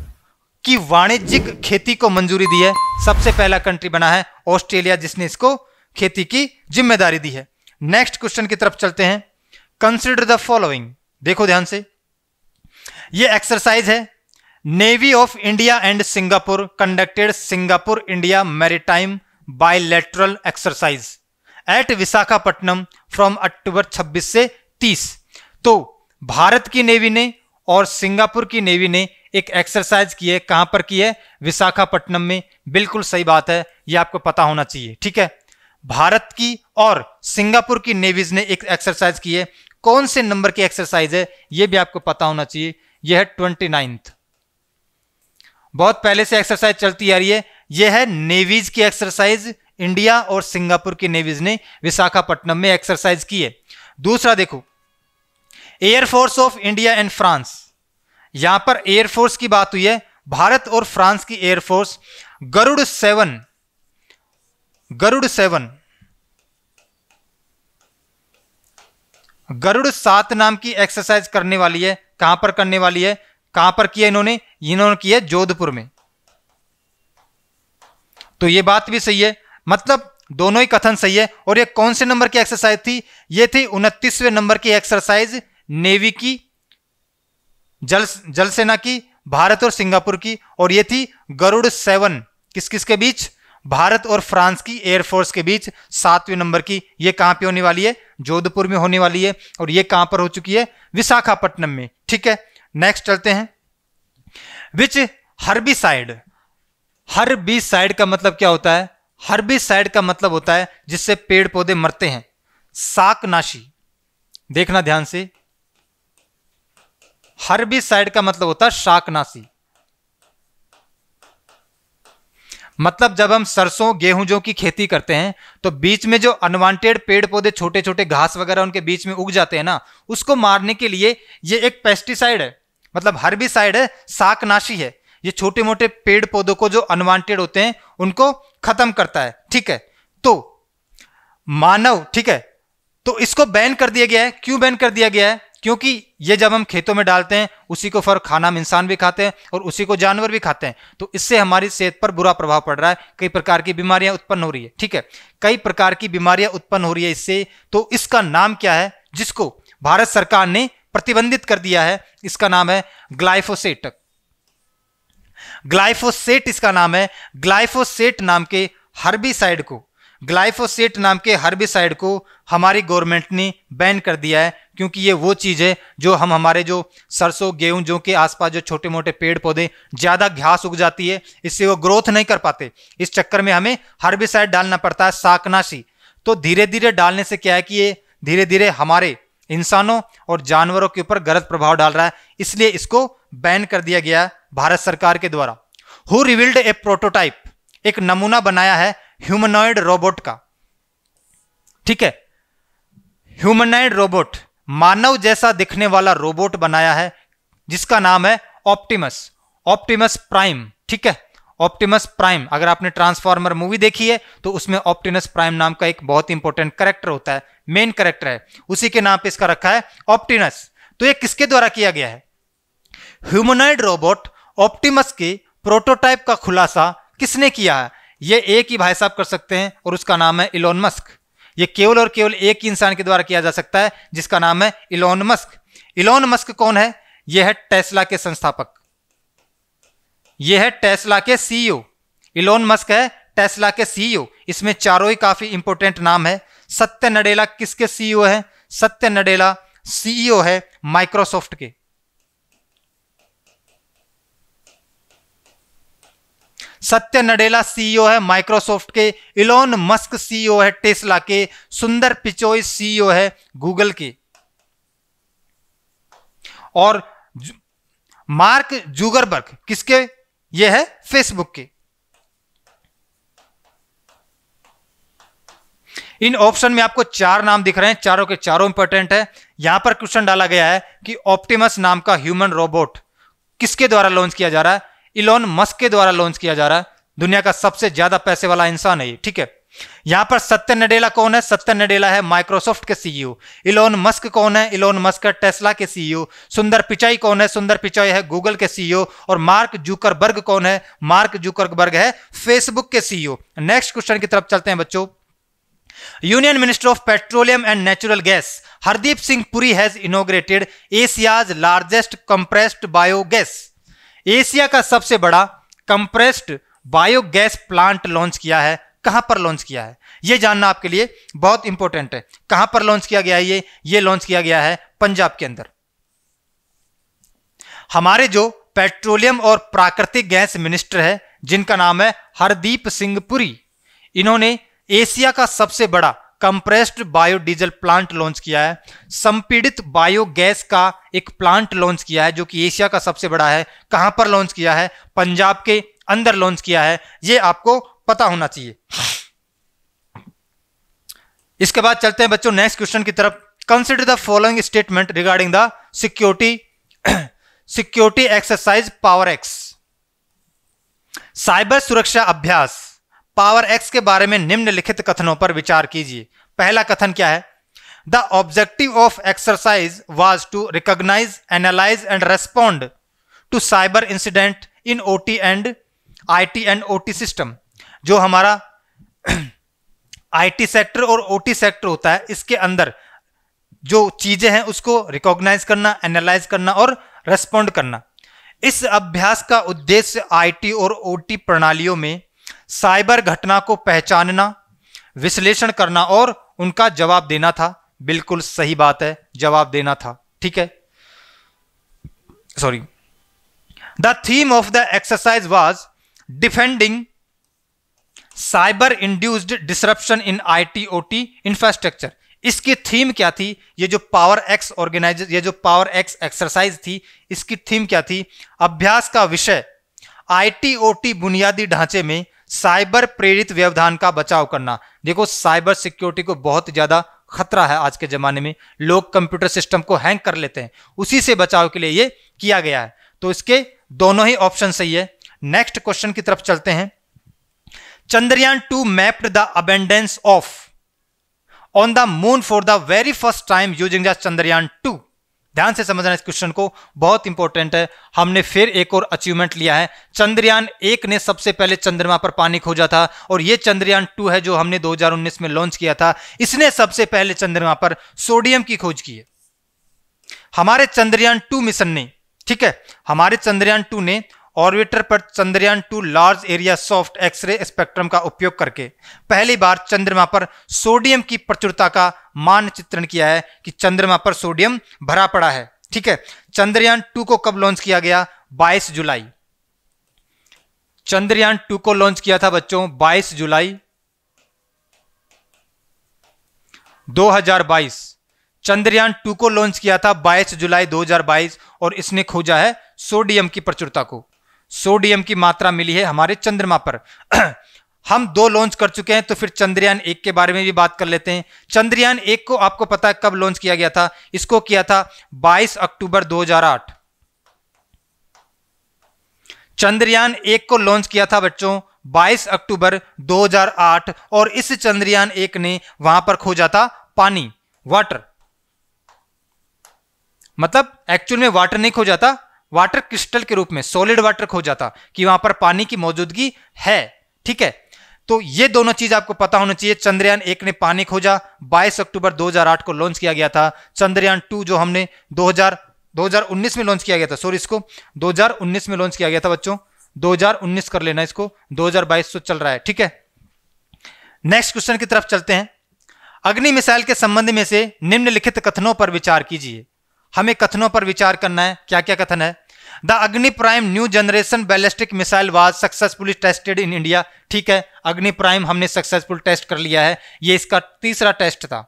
A: की वाणिज्यिक खेती को मंजूरी दी है सबसे पहला कंट्री बना है ऑस्ट्रेलिया जिसने इसको खेती की जिम्मेदारी दी है नेक्स्ट क्वेश्चन की तरफ चलते हैं कंसिडर द फॉलोइंग देखो ध्यान से यह एक्सरसाइज है navy of India and Singapore conducted Singapore India maritime bilateral exercise at Visakhapatnam from October 26 से 30 तो भारत की नेवी ने और सिंगापुर की नेवी ने एक एक्सरसाइज की है कहां पर की है विशाखापट्टनम में बिल्कुल सही बात है यह आपको पता होना चाहिए ठीक है भारत की और सिंगापुर की नेवीज ने एक एक्सरसाइज की है कौन से नंबर की एक्सरसाइज है यह भी आपको पता होना चाहिए यह है ट्वेंटी नाइन्थ बहुत पहले से एक्सरसाइज चलती आ रही है यह है नेवीज की एक्सरसाइज इंडिया और सिंगापुर की नेवीज ने विशाखापट्टनम में एक्सरसाइज की है दूसरा देखो air force of India and France यहां पर एयरफोर्स की बात हुई है भारत और फ्रांस की air force Garuda seven Garuda seven Garuda सात नाम की एक्सरसाइज करने वाली है कहां पर करने वाली है कहां पर किया इन्होंने इन्होंने किया जोधपुर में तो ये बात भी सही है मतलब दोनों ही कथन सही है और ये कौन से नंबर की एक्सरसाइज थी ये थी उनतीसवें नंबर की एक्सरसाइज नेवी की जल जल सेना की भारत और सिंगापुर की और ये थी गरुड़ सेवन किस किस के बीच भारत और फ्रांस की एयरफोर्स के बीच सातवें नंबर की ये कहां पे होने वाली है जोधपुर में होने वाली है और ये कहां पर हो चुकी है विशाखापट्टनम में ठीक है नेक्स्ट चलते हैं विच हर्बिसाइड हर्बिसाइड का मतलब क्या होता है हर्बिसाइड का मतलब होता है जिससे पेड़ पौधे मरते हैं साकनाशी देखना ध्यान से हर्बिसाइड का मतलब होता है शाकनाशी मतलब जब हम सरसों गेहूं जो की खेती करते हैं तो बीच में जो अनवांटेड पेड़ पौधे छोटे छोटे घास वगैरह उनके बीच में उग जाते हैं ना उसको मारने के लिए ये एक पेस्टिसाइड है मतलब हर भी साइड है शाकनाशी है ये छोटे मोटे पेड़ पौधों को जो अनवांटेड होते हैं उनको खत्म करता है ठीक है तो मानव ठीक है तो इसको बैन कर दिया गया है क्यों बैन कर दिया गया है क्योंकि ये जब हम खेतों में डालते हैं उसी को फर खाना हम इंसान भी खाते हैं और उसी को जानवर भी खाते हैं तो इससे हमारी सेहत पर बुरा प्रभाव पड़ रहा है कई प्रकार की बीमारियां उत्पन्न हो रही है ठीक है कई प्रकार की बीमारियां उत्पन्न हो रही है इससे तो इसका नाम क्या है जिसको भारत सरकार ने प्रतिबंधित कर दिया है इसका नाम है ग्लाइफोसेट ग्लाइफोसेट इसका नाम है ग्लाइफोसेट नाम के हर्बिसाइड को ग्लाइफोसेट नाम के हर्बिसाइड को हमारी गवर्नमेंट ने बैन कर दिया है क्योंकि ये वो चीज़ है जो हम हमारे जो सरसों गेहूं जो के आसपास जो छोटे मोटे पेड़ पौधे ज़्यादा घास उग जाती है इससे वो ग्रोथ नहीं कर पाते इस चक्कर में हमें हर्बिसाइड डालना पड़ता है साकनाशी तो धीरे धीरे डालने से क्या है कि ये धीरे धीरे हमारे इंसानों और जानवरों के ऊपर गलत प्रभाव डाल रहा है इसलिए इसको बैन कर दिया गया भारत सरकार के द्वारा हु रिविल्ड ए प्रोटोटाइप एक नमूना बनाया है ह्यूमनॉइड रोबोट का ठीक है ह्यूमनॉइड रोबोट मानव जैसा दिखने वाला रोबोट बनाया है जिसका नाम है ऑप्टिमस ऑप्टिमस प्राइम ठीक है ऑप्टिमस प्राइम अगर आपने ट्रांसफॉर्मर मूवी देखी है तो उसमें ऑप्टिनस प्राइम नाम का एक बहुत इंपॉर्टेंट करेक्टर होता है मेन करेक्टर है उसी के नाम पे इसका रखा है ऑप्टिनस तो ये किसके द्वारा किया गया है ह्यूमोनाइड रोबोट ऑप्टिमस के प्रोटोटाइप का खुलासा किसने किया है ये एक ही भाई साहब कर सकते हैं और उसका नाम है इलोन मस्क ये केवल और केवल एक ही इंसान के द्वारा किया जा सकता है जिसका नाम है इलोन मस्क इलोन मस्क कौन है यह है टेस्ला के संस्थापक ये है टेस्ला के सीईओ e इलोन मस्क है टेस्ला के सीईओ e इसमें चारों ही काफी इंपोर्टेंट नाम है सत्य नडेला किसके सीईओ e है सत्य नडेला सीईओ है माइक्रोसॉफ्ट के सत्य नडेला सीईओ है माइक्रोसॉफ्ट के इलोन मस्क सीईओ है टेस्ला के सुंदर पिचोई सीईओ है गूगल के और मार्क जूगरबर्ग किसके ये है फेसबुक की इन ऑप्शन में आपको चार नाम दिख रहे हैं चारों के चारों इंपॉर्टेंट है यहां पर क्वेश्चन डाला गया है कि ऑप्टिमस नाम का ह्यूमन रोबोट किसके द्वारा लॉन्च किया जा रहा है इलॉन मस्क के द्वारा लॉन्च किया जा रहा है दुनिया का सबसे ज्यादा पैसे वाला इंसान है ठीक है यहां पर सत्य नडेला कौन है सत्य नडेला है माइक्रोसॉफ्ट के सीईओ इलोन मस्क कौन है इलोन मस्क है टेस्ला के सीईओ e सुंदर पिचाई कौन है सुंदर पिचाई है गूगल के सीईओ e और मार्क जूकरबर्ग कौन है मार्क जूकरबर्ग है फेसबुक के सीईओ नेक्स्ट क्वेश्चन की तरफ चलते हैं बच्चों union minister of petroleum and natural gas Hardeep Singh Puri has inaugurated Asia's largest compressed biogas Asia का सबसे बड़ा कंप्रेस्ड बायोगैस प्लांट लॉन्च किया है कहां पर लॉन्च किया है यह जानना आपके लिए बहुत इंपॉर्टेंट है कहां पर लॉन्च किया गया है ये ये लॉन्च किया गया है पंजाब के अंदर हमारे जो पेट्रोलियम और प्राकृतिक गैस मिनिस्टर है जिनका नाम है हरदीप सिंह पुरी इन्होंने एशिया का सबसे बड़ा कंप्रेस्ड बायोडीजल प्लांट लॉन्च किया है संपीड़ित बायोगैस का एक प्लांट लॉन्च किया है जो कि एशिया का सबसे बड़ा है कहां पर लॉन्च किया है पंजाब के अंदर लॉन्च किया है यह आपको पता होना चाहिए इसके बाद चलते हैं बच्चों नेक्स्ट क्वेश्चन की तरफ consider the following statement regarding the security security exercise power ex cyber सुरक्षा अभ्यास पावर एक्स के बारे में निम्नलिखित कथनों पर विचार कीजिए पहला कथन क्या है the objective of exercise was to recognise analyse and respond to cyber incident in O T and I T and O T system जो हमारा आईटी सेक्टर और ओटी सेक्टर होता है इसके अंदर जो चीजें हैं उसको रिकॉग्नाइज करना एनालाइज करना और रेस्पॉन्ड करना इस अभ्यास का उद्देश्य आईटी और ओटी प्रणालियों में साइबर घटना को पहचानना विश्लेषण करना और उनका जवाब देना था बिल्कुल सही बात है जवाब देना था ठीक है sorry the theme of the exercise was defending cyber induced disruption in T infrastructure इसकी थीम क्या थी ये जो पावर एक्स ऑर्गेनाइज ये जो पावर एक्स एक्सरसाइज थी इसकी थीम क्या थी अभ्यास का विषय टी बुनियादी ढांचे में साइबर प्रेरित व्यवधान का बचाव करना देखो साइबर सिक्योरिटी को बहुत ज्यादा खतरा है आज के जमाने में लोग कंप्यूटर सिस्टम को हैंग कर लेते हैं उसी से बचाव के लिए ये किया गया है तो इसके दोनों ही ऑप्शन सही है नेक्स्ट क्वेश्चन की तरफ चलते हैं Chandrayaan two mapped the abundance of on the moon for the very first time using the Chandrayaan two ध्यान से समझना इस क्वेश्चन को बहुत इंपॉर्टेंट है हमने फिर एक और अचीवमेंट लिया है चंद्रयान एक ने सबसे पहले चंद्रमा पर पानी खोजा था और यह चंद्रयान टू है जो हमने 2019 में लॉन्च किया था इसने सबसे पहले चंद्रमा पर सोडियम की खोज की है हमारे चंद्रयान टू मिशन ने ठीक है हमारे चंद्रयान टू ने ऑर्बिटर पर Chandrayaan two large area soft X ray spectrum का उपयोग करके पहली बार चंद्रमा पर सोडियम की प्रचुरता का मानचित्रण किया है कि चंद्रमा पर सोडियम भरा पड़ा है ठीक है चंद्रयान टू को कब लॉन्च किया गया 22 जुलाई चंद्रयान टू को लॉन्च किया था बच्चों 22 जुलाई 2022 चंद्रयान टू को लॉन्च किया था 22 जुलाई 2022 और इसने खोजा है सोडियम की प्रचुरता को सोडियम की मात्रा मिली है हमारे चंद्रमा पर हम दो लॉन्च कर चुके हैं तो फिर चंद्रयान एक के बारे में भी बात कर लेते हैं चंद्रयान एक को आपको पता है कब लॉन्च किया गया था इसको किया था 22 अक्टूबर 2008 चंद्रयान एक को लॉन्च किया था बच्चों 22 अक्टूबर 2008 और इस चंद्रयान एक ने वहां पर खोजा था पानी वाटर मतलब एक्चुअल में वाटर नहीं खोजा था वाटर क्रिस्टल के रूप में सॉलिड वाटर खो जाता कि वहां पर पानी की मौजूदगी है ठीक है तो ये दोनों चीज आपको पता होना चाहिए चंद्रयान एक ने पानी खोजा 22 अक्टूबर 2008 को लॉन्च किया गया था चंद्रयान टू जो हमने 2000 2019 में लॉन्च किया गया था सॉरी इसको 2019 में लॉन्च किया गया था बच्चों 2019 कर लेना इसको 2022 तो चल रहा है ठीक है नेक्स्ट क्वेश्चन की तरफ चलते हैं अग्नि मिसाइल के संबंध में से निम्नलिखित कथनों पर विचार कीजिए हमें कथनों पर विचार करना है क्या क्या कथन है the Agni prime new generation ballistic missile was successfully tested in India ठीक है अग्नि प्राइम हमने सक्सेसफुल टेस्ट कर लिया है ये इसका तीसरा टेस्ट था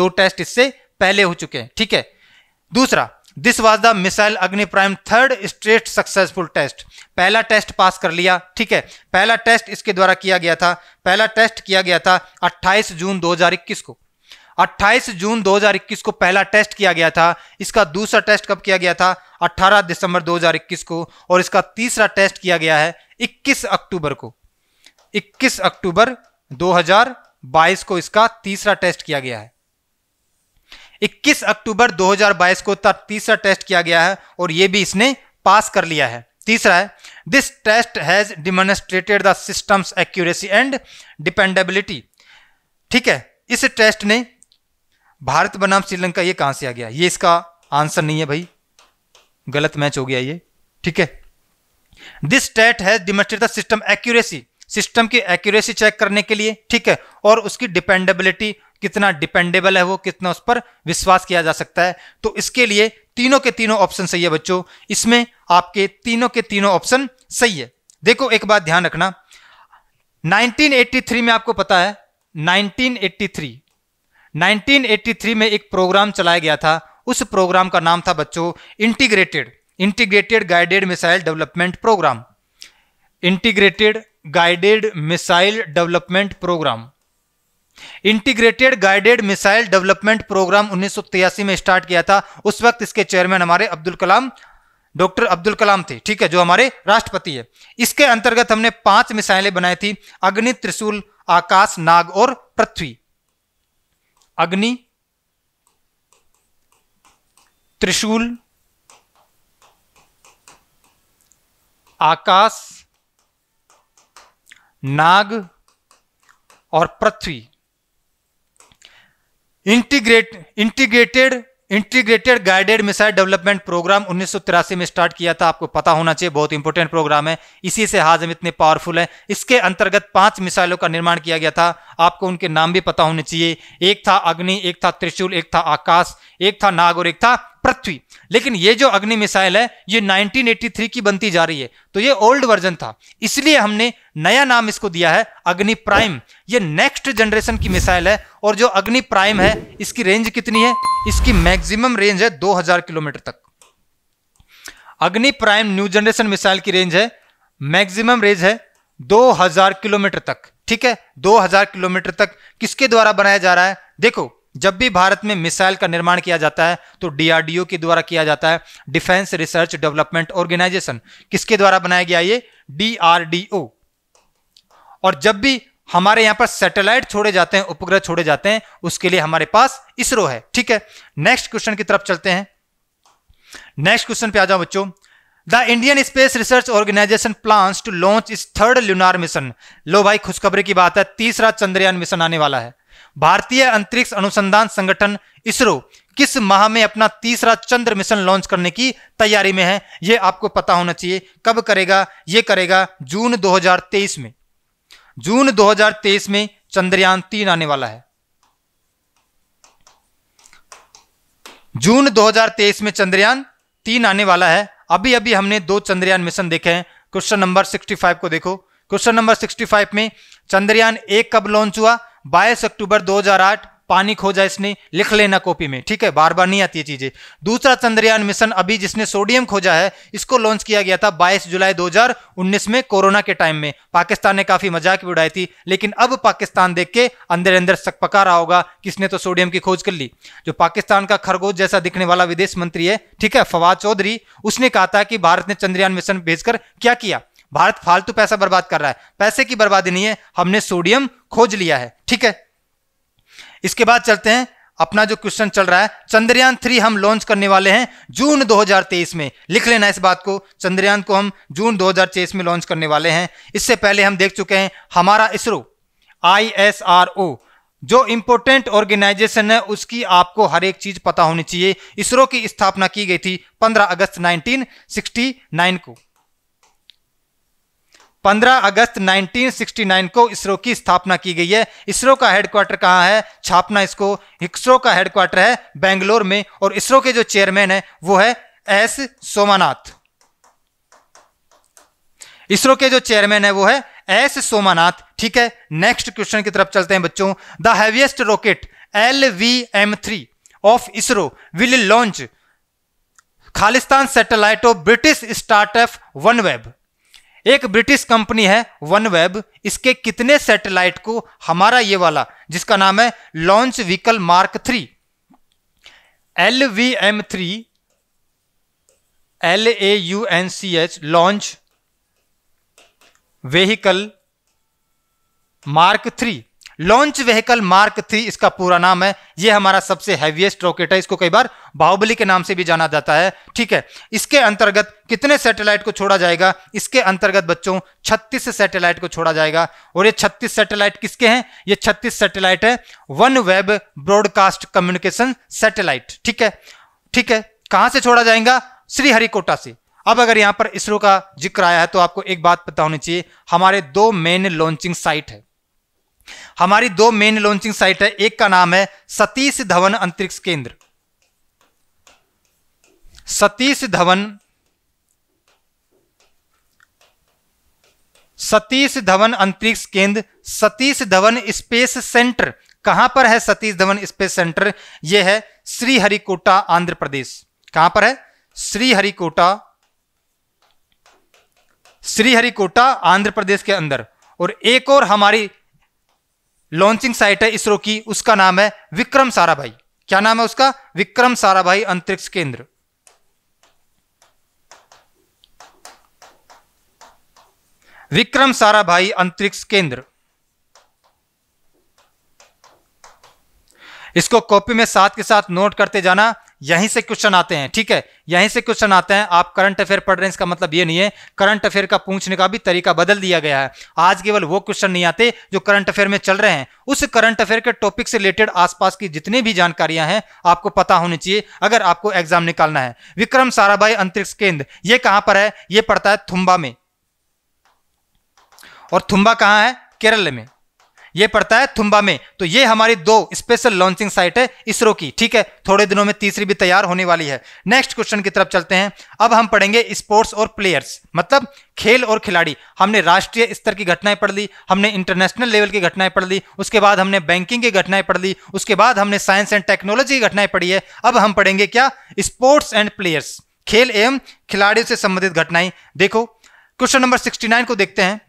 A: दो टेस्ट इससे पहले हो चुके हैं ठीक है दूसरा this was the missile Agni prime third straight successful test पहला टेस्ट पास कर लिया ठीक है पहला टेस्ट इसके द्वारा किया गया था पहला टेस्ट किया गया था 28 जून 2021 को 28 जून 2021 को पहला टेस्ट किया गया था इसका दूसरा टेस्ट कब किया गया था 18 दिसंबर 2021 को और इसका तीसरा टेस्ट किया गया है 21 अक्टूबर को 21 अक्टूबर 2022 को इसका तीसरा टेस्ट किया गया है 21 अक्टूबर 2022 को इसका तीसरा टेस्ट किया गया है और यह भी इसने पास कर लिया है तीसरा है this test has demonstrated the system's accuracy and dependability ठीक है इस टेस्ट ने भारत बनाम श्रीलंका ये कहां से आ गया ये इसका आंसर नहीं है भाई गलत मैच हो गया ये ठीक है this state has demonstrate system accuracy system की एक्यूरेसी चेक करने के लिए ठीक है और उसकी डिपेंडेबिलिटी कितना डिपेंडेबल है वो कितना उस पर विश्वास किया जा सकता है तो इसके लिए तीनों के तीनों ऑप्शन सही है बच्चों इसमें आपके तीनों के तीनों ऑप्शन सही है देखो एक बात ध्यान रखना 1983 में आपको पता है 1983 1983 में एक प्रोग्राम चलाया गया था उस प्रोग्राम का नाम था बच्चों integrated integrated guided missile development programme integrated guided missile development programme integrated guided missile development programme उन्नीस में स्टार्ट किया था उस वक्त इसके चेयरमैन हमारे अब्दुल कलाम डॉक्टर अब्दुल कलाम थे ठीक है जो हमारे राष्ट्रपति है इसके अंतर्गत हमने पांच मिसाइलें बनाई थी अग्नि त्रिशूल आकाश नाग और पृथ्वी अग्नि त्रिशूल आकाश नाग और Prithvi integrate integrated integrated guided missile development programme उन्नीस में स्टार्ट किया था आपको पता होना चाहिए बहुत इंपॉर्टेंट प्रोग्राम है इसी से हाजम इतने पावरफुल है इसके अंतर्गत पांच मिसाइलों का निर्माण किया गया था आपको उनके नाम भी पता होने चाहिए एक था अग्नि एक था त्रिशूल एक था आकाश एक था नाग और एक था पृथ्वी लेकिन ये जो अग्नि मिसाइल है ये 1983 की बनती जा रही है तो ये ओल्ड वर्जन था इसलिए हमने नया नाम इसको दिया है अग्नि प्राइम ये नेक्स्ट जनरेशन की मिसाइल है और जो अग्नि प्राइम है इसकी रेंज कितनी है इसकी मैक्सिमम रेंज है 2000 किलोमीटर तक Agni prime new generation missile की रेंज है मैक्सिमम रेंज है 2000 किलोमीटर तक ठीक है 2000 किलोमीटर तक किसके द्वारा बनाया जा रहा है देखो जब भी भारत में मिसाइल का निर्माण किया जाता है तो डीआरडीओ के द्वारा किया जाता है डिफेंस रिसर्च डेवलपमेंट ऑर्गेनाइजेशन किसके द्वारा बनाया गया ये डीआरडीओ और जब भी हमारे यहां पर सैटेलाइट छोड़े जाते हैं उपग्रह छोड़े जाते हैं उसके लिए हमारे पास इसरो है ठीक है नेक्स्ट क्वेश्चन की तरफ चलते हैं नेक्स्ट क्वेश्चन पे आ जाओ बच्चों the Indian space research organisation plans to launch its third lunar mission लो भाई खुशखबरी की बात है तीसरा चंद्रयान मिशन आने वाला है भारतीय अंतरिक्ष अनुसंधान संगठन इसरो किस माह में अपना तीसरा चंद्र मिशन लॉन्च करने की तैयारी में है यह आपको पता होना चाहिए कब करेगा यह करेगा जून 2023 में जून 2023 में चंद्रयान तीन आने वाला है जून 2023 में चंद्रयान तीन आने वाला है अभी अभी हमने दो चंद्रयान मिशन देखे हैं क्वेश्चन नंबर 65 को देखो क्वेश्चन नंबर 65 में चंद्रयान एक कब लॉन्च हुआ बाईस अक्टूबर 2008 पानी खोजा इसने लिख लेना कॉपी में ठीक है बार बार नहीं आती है चीजें दूसरा चंद्रयान मिशन अभी जिसने सोडियम खोजा है इसको लॉन्च किया गया था 22 जुलाई 2019 में कोरोना के टाइम में पाकिस्तान ने काफी मजाक भी उड़ाई थी लेकिन अब पाकिस्तान देख के अंदर अंदर पका रहा होगा किसने तो सोडियम की खोज कर ली जो पाकिस्तान का खरगोश जैसा दिखने वाला विदेश मंत्री है ठीक है फवाद चौधरी उसने कहा था कि भारत ने चंद्रयान मिशन भेजकर क्या किया भारत फालतू पैसा बर्बाद कर रहा है पैसे की बर्बादी नहीं है हमने सोडियम खोज लिया है ठीक है इसके बाद चलते हैं अपना जो क्वेश्चन चल रहा है चंद्रयान थ्री हम लॉन्च करने वाले हैं जून 2023 में लिख लेना इस बात को चंद्रयान को हम जून 2023 में लॉन्च करने वाले हैं इससे पहले हम देख चुके हैं हमारा इसरो आईएसआरओ जो इंपोर्टेंट ऑर्गेनाइजेशन है उसकी आपको हर एक चीज पता होनी चाहिए इसरो की स्थापना की गई थी 15 अगस्त 1969 को 15 अगस्त 1969 को इसरो की स्थापना की गई है इसरो का हेडक्वार्टर कहाँ है छापना इसको इसरो का हेडक्वार्टर है बेंगलोर में और इसरो के जो चेयरमैन है वो है एस सोमानाथ इसरो के जो चेयरमैन है वो है एस सोमानाथ ठीक है नेक्स्ट क्वेश्चन की तरफ चलते हैं बच्चों the heaviest rocket L V M three of ISRO will launch खालिस्तान satellite of British startup one web एक ब्रिटिश कंपनी है वन वेब इसके कितने सैटेलाइट को हमारा ये वाला जिसका नाम है launch vehicle mark three L V M three L A U N C H launch vehicle mark three launch vehicle mark three इसका पूरा नाम है यह हमारा सबसे हैवीएस्ट रॉकेट है इसको कई बार बाहुबली के नाम से भी जाना जाता है ठीक है इसके अंतर्गत कितने सैटेलाइट को छोड़ा जाएगा इसके अंतर्गत बच्चों 36 सैटेलाइट को छोड़ा जाएगा और ये 36 सैटेलाइट किसके हैं ये 36 सैटेलाइट है one web broadcast communication satellite ठीक है ठीक है कहां से छोड़ा जाएगा श्रीहरिकोटा से अब अगर यहां पर इसरो का जिक्र आया है तो आपको एक बात पता होनी चाहिए हमारे दो मेन लॉन्चिंग साइट है हमारी दो मेन लॉन्चिंग साइट है एक का नाम है सतीश धवन अंतरिक्ष केंद्र सतीश धवन सतीश धवन अंतरिक्ष केंद्र सतीश धवन स्पेस सेंटर कहां पर है सतीश धवन स्पेस सेंटर यह है श्रीहरिकोटा आंध्र प्रदेश कहां पर है श्रीहरिकोटा श्रीहरिकोटा आंध्र प्रदेश के अंदर और एक और हमारी लॉन्चिंग साइट है इसरो की उसका नाम है विक्रम साराभाई क्या नाम है उसका विक्रम साराभाई अंतरिक्ष केंद्र विक्रम साराभाई अंतरिक्ष केंद्र इसको कॉपी में साथ के साथ नोट करते जाना यहीं से क्वेश्चन आते हैं ठीक है यहीं से क्वेश्चन आते हैं आप करंट अफेयर पढ़ रहे हैं इसका मतलब ये नहीं है करंट अफेयर का पूछने का भी तरीका बदल दिया गया है आज केवल वो क्वेश्चन नहीं आते जो करंट अफेयर में चल रहे हैं उस करंट अफेयर के टॉपिक से रिलेटेड आसपास की जितनी भी जानकारियां हैं आपको पता होनी चाहिए अगर आपको एग्जाम निकालना है विक्रम साराभाई अंतरिक्ष केंद्र ये कहां पर है ये पड़ता है थुम्बा में और थुम्बा कहां है केरल में ये पड़ता है थुम्बा में तो ये हमारी दो स्पेशल लॉन्चिंग साइट है इसरो की ठीक है थोड़े दिनों में तीसरी भी तैयार होने वाली है नेक्स्ट क्वेश्चन की तरफ चलते हैं अब हम पढ़ेंगे स्पोर्ट्स और प्लेयर्स मतलब खेल और खिलाड़ी हमने राष्ट्रीय स्तर की घटनाएं पढ़ ली हमने इंटरनेशनल लेवल की घटनाएं पढ़ ली उसके बाद हमने बैंकिंग की घटनाएं पढ़ ली उसके बाद हमने साइंस एंड टेक्नोलॉजी की घटनाएं पढ़ी है अब हम पढ़ेंगे क्या स्पोर्ट्स एंड प्लेयर्स खेल एवं खिलाड़ियों से संबंधित घटनाएं देखो क्वेश्चन नंबर सिक्सटी को देखते हैं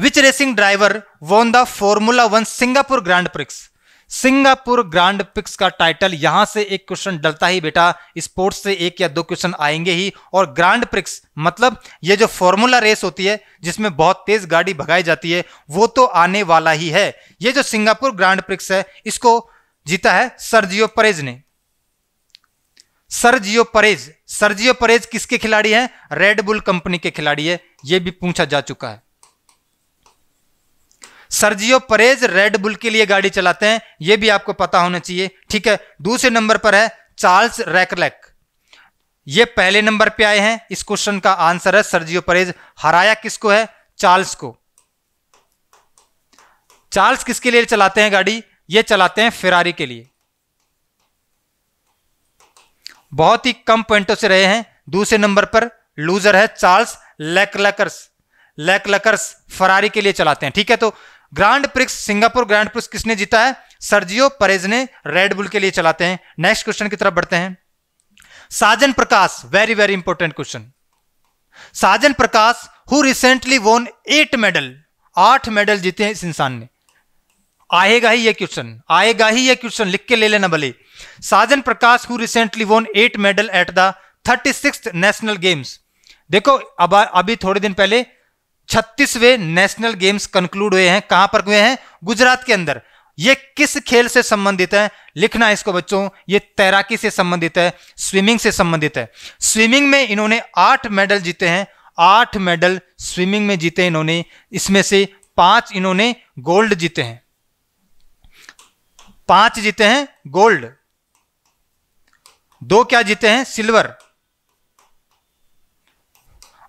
A: which racing driver won the formula one Singapore grand prix Singapore grand prix का टाइटल यहां से एक क्वेश्चन डलता ही बेटा स्पोर्ट्स से एक या दो क्वेश्चन आएंगे ही और ग्रांड प्रिक्स मतलब ये जो फॉर्मूला रेस होती है जिसमें बहुत तेज गाड़ी भगाई जाती है वो तो आने वाला ही है ये जो सिंगापुर ग्रांड प्रिक्स है इसको जीता है सरजियो परेज ने सरजियो परेज सरजियो परेज किसके खिलाड़ी है रेडबुल कंपनी के खिलाड़ी है यह भी पूछा जा चुका है सर्जियो परेज रेड बुल के लिए गाड़ी चलाते हैं यह भी आपको पता होना चाहिए ठीक है दूसरे नंबर पर है चार्ल्स रैकलेक ये पहले नंबर पे आए हैं इस क्वेश्चन का आंसर है सर्जियो परेज हराया किसको है चार्ल्स को चार्ल्स किसके लिए चलाते हैं गाड़ी ये चलाते हैं फिरारी के लिए बहुत ही कम पॉइंटों से रहे हैं दूसरे नंबर पर लूजर है चार्ल्स लेकलकर्स लेकलकर्स फरारी के लिए चलाते हैं ठीक है तो grand prix Singapore grand prix किसने जीता है सर्जियो परेज ने रेडबुल के लिए चलाते हैं नेक्स्ट क्वेश्चन की तरफ बढ़ते हैं Sajan Prakash very very important question Sajan Prakash who recently won eight medal आठ मेडल जीते हैं इस इंसान ने आएगा ही ये क्वेश्चन आएगा ही ये क्वेश्चन लिख के ले लेना भले Sajan Prakash who recently won eight medal at the thirty national games देखो अब अभी थोड़े दिन पहले छत्तीसवे नेशनल गेम्स कंक्लूड हुए हैं कहां पर हुए हैं गुजरात के अंदर ये किस खेल से संबंधित है लिखना इसको बच्चों ये तैराकी से संबंधित है स्विमिंग से संबंधित है स्विमिंग में इन्होंने आठ मेडल जीते हैं आठ मेडल स्विमिंग में जीते इन्होंने इसमें से पांच इन्होंने गोल्ड जीते हैं पांच जीते हैं गोल्ड दो क्या जीते हैं सिल्वर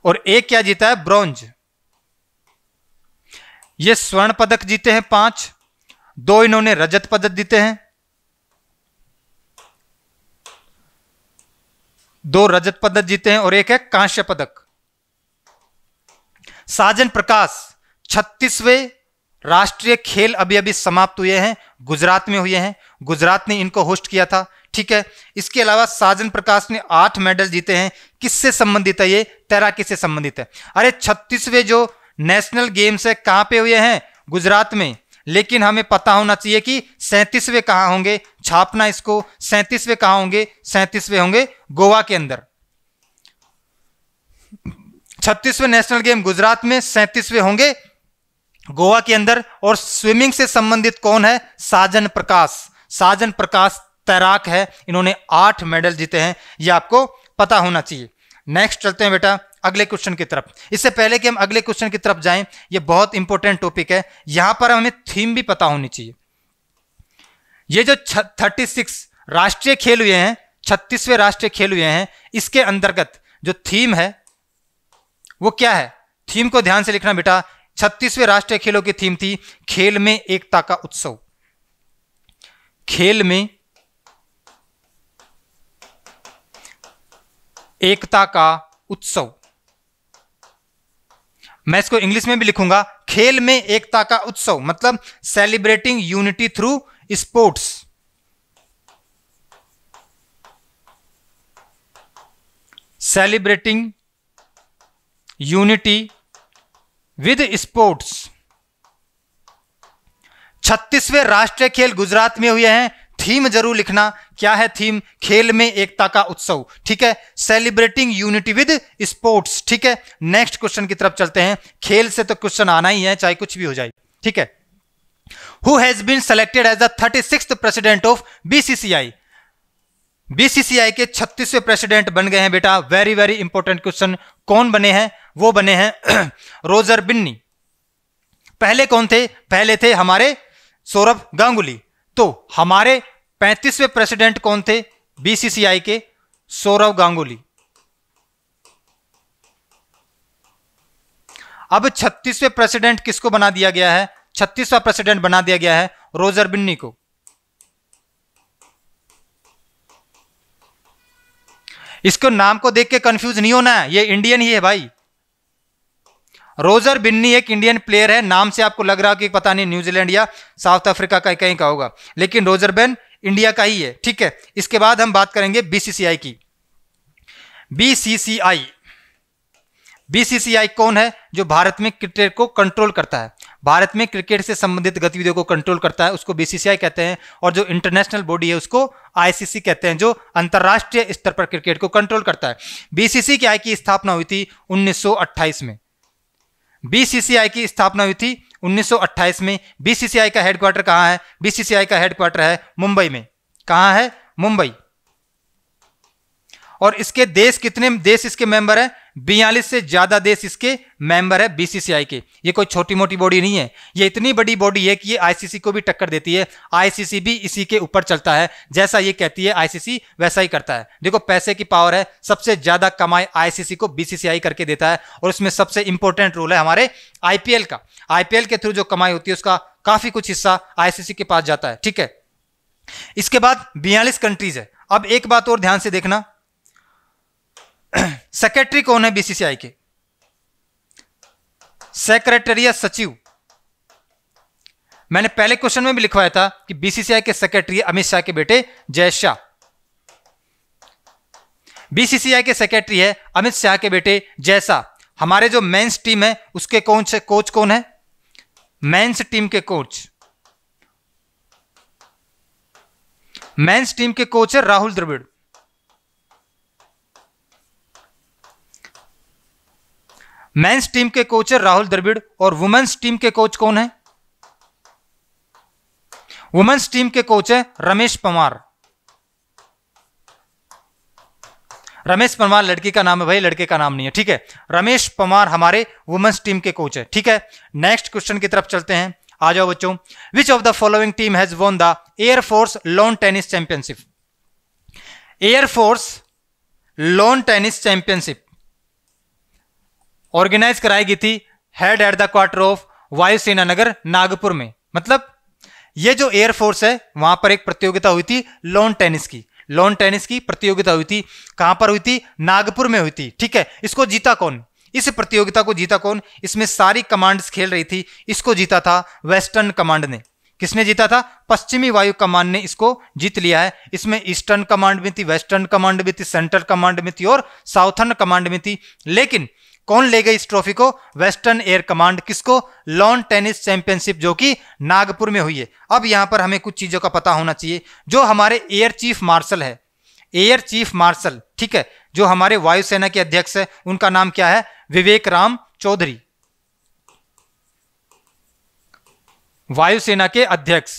A: और एक क्या जीता है ब्रॉन्ज ये स्वर्ण पदक जीते हैं पांच दो इन्होंने रजत पदक जीते हैं दो रजत पदक जीते हैं और एक है कांस्य पदक साजन प्रकाश छत्तीसवें राष्ट्रीय खेल अभी अभी समाप्त हुए हैं गुजरात में हुए हैं गुजरात ने इनको होस्ट किया था ठीक है इसके अलावा साजन प्रकाश ने आठ मेडल जीते हैं किससे संबंधित है ये तैराकी से संबंधित है अरे छत्तीसवें जो नेशनल गेम्स है कहाँ पे हुए हैं गुजरात में लेकिन हमें पता होना चाहिए कि सैंतीसवें कहाँ होंगे छापना इसको सैंतीसवें कहाँ होंगे सैंतीसवें होंगे गोवा के अंदर छत्तीसवें नेशनल गेम गुजरात में सैंतीसवें होंगे गोवा के अंदर और स्विमिंग से संबंधित कौन है साजन प्रकाश साजन प्रकाश तैराक है इन्होंने आठ मेडल जीते हैं यह आपको पता होना चाहिए नेक्स्ट चलते हैं बेटा अगले क्वेश्चन की तरफ इससे पहले कि हम अगले क्वेश्चन की तरफ जाएं ये बहुत इंपॉर्टेंट टॉपिक है यहां पर हमें थीम भी पता होनी चाहिए ये जो थर्टी सिक्स राष्ट्रीय खेल हुए हैं छत्तीसवें राष्ट्रीय खेल हुए हैं इसके अंतर्गत जो थीम है वो क्या है थीम को ध्यान से लिखना बेटा छत्तीसवें राष्ट्रीय खेलों की थीम थी खेल में एकता का उत्सव खेल में एकता का उत्सव मैं इसको इंग्लिश में भी लिखूंगा खेल में एकता का उत्सव मतलब celebrating unity through sports celebrating unity with sports छत्तीसवें राष्ट्रीय खेल गुजरात में हुए हैं थीम जरूर लिखना क्या है थीम खेल में एकता का उत्सव ठीक है सेलिब्रेटिंग यूनिटी विद स्पोर्ट्स ठीक है नेक्स्ट क्वेश्चन की तरफ चलते हैं खेल से तो क्वेश्चन आना ही है चाहे कुछ भी हो जाए ठीक है who has been selected as the thirty six president of BCCI BCCI के छत्तीसवें प्रेसिडेंट बन गए हैं बेटा वेरी वेरी इंपॉर्टेंट क्वेश्चन कौन बने हैं वो बने हैं रोजर बिन्नी पहले कौन थे पहले थे हमारे सौरभ गांगुली तो हमारे पैंतीसवें प्रेसिडेंट कौन थे बीसीसीआई के सौरव गांगुली अब छत्तीसवें प्रेसिडेंट किसको बना दिया गया है छत्तीसवा प्रेसिडेंट बना दिया गया है रोजर बिन्नी को इसको नाम को देख के कंफ्यूज नहीं होना है ये इंडियन ही है भाई रोजर बिन्नी एक इंडियन प्लेयर है नाम से आपको लग रहा है कि पता नहीं न्यूजीलैंड या साउथ अफ्रीका का कहीं का होगा लेकिन रोजर बेन इंडिया का ही है ठीक है इसके बाद हम बात करेंगे बीसीसीआई की बीसीसीआई बीसीसीआई कौन है जो भारत में क्रिकेट को कंट्रोल करता है भारत में क्रिकेट से संबंधित गतिविधियों को कंट्रोल करता है उसको बीसीसीआई कहते हैं और जो इंटरनेशनल बॉडी है उसको आईसीसी कहते हैं जो अंतर्राष्ट्रीय स्तर पर क्रिकेट को कंट्रोल करता है बीसीसीआई की स्थापना हुई थी 1928 में बीसीसीआई की स्थापना हुई थी 1928 में बीसीसीआई का हेडक्वार्टर कहाँ है बीसीसीआई का हेडक्वार्टर है मुंबई में कहाँ है मुंबई और इसके देश कितने देश इसके मेंबर है बयालीस से ज़्यादा देश इसके मेंबर है बीसीसीआई के ये कोई छोटी मोटी बॉडी नहीं है ये इतनी बड़ी बॉडी है कि ये आईसीसी को भी टक्कर देती है आईसीसी भी इसी के ऊपर चलता है जैसा ये कहती है आईसीसी वैसा ही करता है देखो पैसे की पावर है सबसे ज़्यादा कमाई आईसीसी को बीसीसीआई करके देता है और उसमें सबसे इंपॉर्टेंट रोल है हमारे आईपीएल का आईपीएल के थ्रू जो कमाई होती है उसका काफ़ी कुछ हिस्सा आईसीसी के पास जाता है ठीक है इसके बाद बयालीस कंट्रीज है अब एक बात और ध्यान से देखना सेक्रेटरी कौन है बीसीसीआई के सेक्रेटरी या सचिव मैंने पहले क्वेश्चन में भी लिखवाया था कि बीसीसीआई के सेक्रेटरी अमित शाह के बेटे जय शाह बीसीसीआई के सेक्रेटरी है अमित शाह के बेटे शाह हमारे जो मेंस टीम है उसके कौन से कोच कौन है मेंस टीम के कोच मेंस टीम के कोच है राहुल द्रविड़ मेंस टीम के कोच है राहुल द्रविड़ और वुमेन्स टीम के कोच कौन है वुमेन्स टीम के कोच है रमेश पवार रमेश पवार लड़की का नाम है भाई लड़के का नाम नहीं है ठीक है रमेश पवार हमारे वुमेन्स टीम के कोच है ठीक है नेक्स्ट क्वेश्चन की तरफ चलते हैं आ जाओ बच्चों which of the following team has won the air force lawn tennis championship air force lawn tennis championship organise कराई गई थी held at the quarter of Vayusena Nagar Nagpur में मतलब ये जो एयरफोर्स है वहां पर एक प्रतियोगिता हुई थी लॉन टेनिस की लॉन टेनिस की प्रतियोगिता हुई थी कहां पर हुई थी नागपुर में हुई थी ठीक है इसको जीता कौन इस प्रतियोगिता को जीता कौन इसमें सारी कमांड्स खेल रही थी इसको जीता था वेस्टर्न कमांड ने किसने जीता था पश्चिमी वायु कमांड ने इसको जीत लिया है इसमें ईस्टर्न कमांड में थी वेस्टर्न कमांड में थी सेंट्रल कमांड में थी और साउथर्न कमांड में थी लेकिन कौन ले गई इस ट्रॉफी को वेस्टर्न एयर कमांड किसको लॉन टेनिस चैंपियनशिप जो कि नागपुर में हुई है अब यहां पर हमें कुछ चीज़ों का पता होना चाहिए जो हमारे एयर चीफ मार्शल है एयर चीफ मार्शल ठीक है जो हमारे वायुसेना के अध्यक्ष है उनका नाम क्या है विवेक राम चौधरी वायुसेना के अध्यक्ष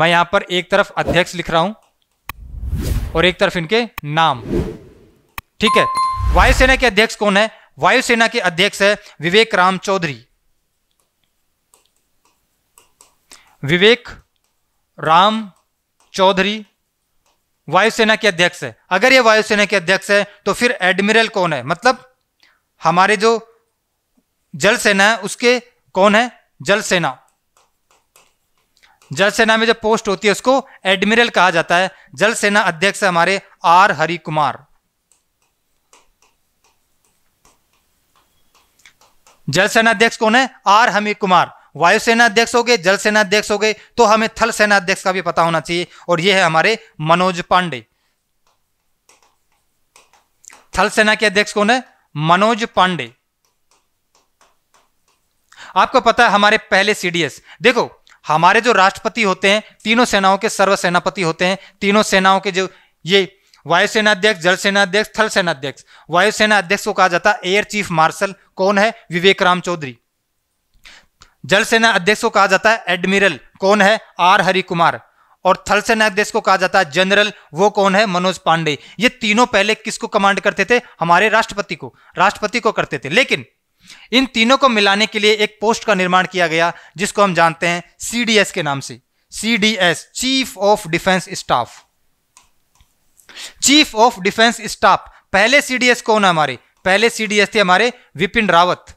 A: मैं यहां पर एक तरफ अध्यक्ष लिख रहा हूं और एक तरफ इनके नाम ठीक है वायुसेना के अध्यक्ष कौन है वायुसेना के अध्यक्ष है विवेक राम चौधरी विवेक राम चौधरी वायुसेना के अध्यक्ष है अगर ये वायुसेना के अध्यक्ष है तो फिर एडमिरल कौन है मतलब हमारे जो जल सेना है उसके कौन है जल सेना जल सेना में जो पोस्ट होती है उसको एडमिरल कहा जाता है जल सेना अध्यक्ष हमारे आर हरि कुमार जल सेना अध्यक्ष कौन है आर हमीर कुमार वायुसेना अध्यक्ष हो गए जल सेना अध्यक्ष हो गए तो हमें थल सेना अध्यक्ष का भी पता होना चाहिए और ये है हमारे मनोज पांडे थल सेना के अध्यक्ष कौन है मनोज पांडे आपको पता है हमारे पहले सीडीएस देखो हमारे जो राष्ट्रपति होते हैं तीनों सेनाओं के सर्व सेनापति होते हैं तीनों सेनाओं के जो ये वायुसेना अध्यक्ष जल सेना अध्यक्ष थल सेना अध्यक्ष वायुसेना अध्यक्ष को कहा जाता है एयर चीफ मार्शल कौन है विवेक राम चौधरी जल सेना अध्यक्ष को कहा जाता है एडमिरल कौन है आर हरि कुमार और थल सेना अध्यक्ष को कहा जाता है जनरल वो कौन है मनोज पांडे ये तीनों पहले किसको कमांड करते थे हमारे राष्ट्रपति को राष्ट्रपति को करते थे लेकिन इन तीनों को मिलाने के लिए एक पोस्ट का निर्माण किया गया जिसको हम जानते हैं सीडीएस के नाम से CDS chief of defence staff chief of defence staff पहले सीडीएस कौन है हमारे पहले सीडीएस थे हमारे विपिन रावत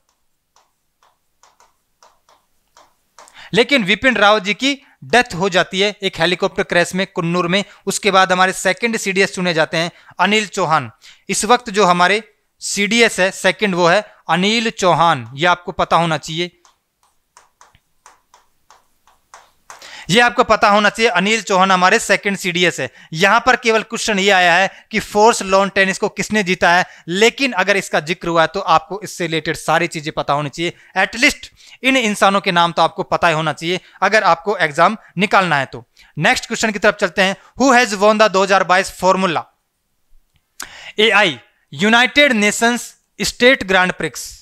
A: लेकिन विपिन रावत जी की डेथ हो जाती है एक हेलीकॉप्टर क्रैश में कुन्नूर में उसके बाद हमारे सेकंड सीडीएस चुने जाते हैं अनिल चौहान इस वक्त जो हमारे सीडीएस है सेकंड वो है अनिल चौहान ये आपको पता होना चाहिए ये आपको पता होना चाहिए अनिल चौहान हमारे सेकंड सीडीएस है यहां पर केवल क्वेश्चन ये आया है कि फोर्स लॉन टेनिस को किसने जीता है लेकिन अगर इसका जिक्र हुआ है तो आपको इससे रिलेटेड सारी चीजें पता होनी चाहिए एटलीस्ट इन इंसानों के नाम तो आपको पता ही होना चाहिए अगर आपको एग्जाम निकालना है तो नेक्स्ट क्वेश्चन की तरफ चलते हैं हु हैज वॉन द बाईस formula I United Nations state grand prix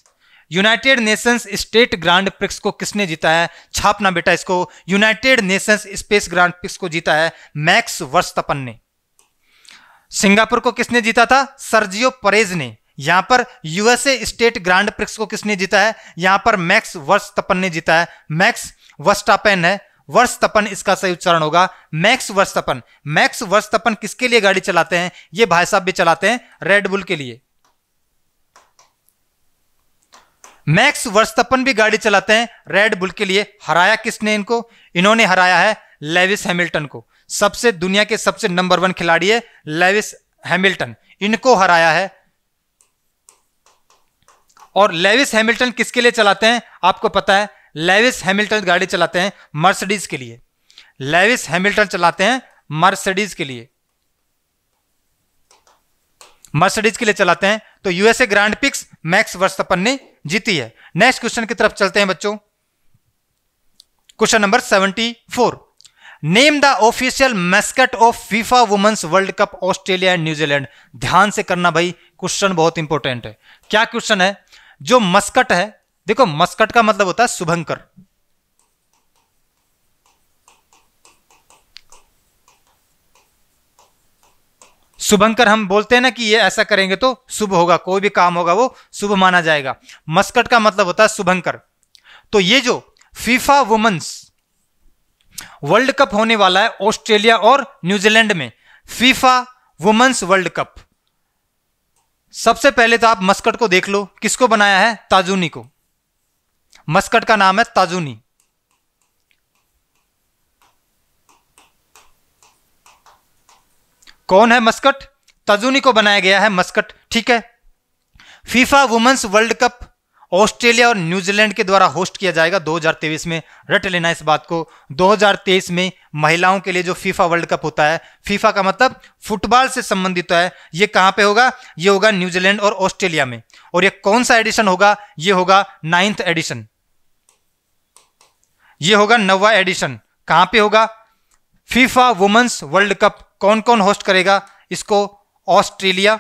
A: United Nations state grand prix को किसने जीता है छापना बेटा इसको United Nations space grand prix को जीता है मैक्स वर्षतपन ने सिंगापुर को किसने जीता था सर्जियो परेज ने यहां पर यूएसए स्टेट ग्रांड प्रिक्स को किसने जीता है यहां पर मैक्स वर्ष तपन ने जीता है मैक्स वस्टापेन है वर्ष तपन इसका सही उच्चारण होगा मैक्स वर्ष तपन मैक्स वर्ष तपन किसके लिए गाड़ी चलाते हैं ये भाई साहब भी चलाते हैं रेडबुल के लिए मैक्स वर्स्तपन भी गाड़ी चलाते हैं रेड बुल के लिए हराया किसने इनको इन्होंने हराया है लेविस हैमिल्टन को सबसे दुनिया के सबसे नंबर वन खिलाड़ी है लेविस हैमिल्टन इनको हराया है और लेविस हैमिल्टन किसके लिए चलाते हैं आपको पता है लेविस हैमिल्टन गाड़ी चलाते हैं मर्सिडीज के लिए लेविस हैमिल्टन चलाते हैं मर्सिडीज के लिए मर्सिडीज के लिए चलाते हैं तो USA grand prix Max Verstappen ने जीती है नेक्स्ट क्वेश्चन की तरफ चलते हैं बच्चों question number seventy four name the official mascot of FIFA women's world cup Australia and New Zealand ध्यान से करना भाई क्वेश्चन बहुत इंपॉर्टेंट है क्या क्वेश्चन है जो मस्कट है देखो मस्कट का मतलब होता है शुभंकर शुभंकर हम बोलते हैं ना कि ये ऐसा करेंगे तो शुभ होगा कोई भी काम होगा वो शुभ माना जाएगा मस्कट का मतलब होता है शुभंकर तो ये जो फीफा वुमेन्स वर्ल्ड कप होने वाला है ऑस्ट्रेलिया और न्यूजीलैंड में फीफा वुमेन्स वर्ल्ड कप सबसे पहले तो आप मस्कट को देख लो किसको बनाया है ताजूनी को मस्कट का नाम है ताजूनी कौन है मस्कट तजुनी को बनाया गया है मस्कट ठीक है FIFA women's world cup Australia और न्यूजीलैंड के द्वारा होस्ट किया जाएगा 2023 में रट लेना इस बात को 2023 में महिलाओं के लिए जो फीफा वर्ल्ड कप होता है फीफा का मतलब फुटबॉल से संबंधित है ये कहाँ पे होगा ये होगा न्यूजीलैंड और ऑस्ट्रेलिया में और ये कौन सा एडिशन होगा ये होगा नाइन्थ एडिशन ये होगा नवा एडिशन कहाँ पे होगा फीफा वुमेन्स वर्ल्ड कप कौन कौन होस्ट करेगा इसको ऑस्ट्रेलिया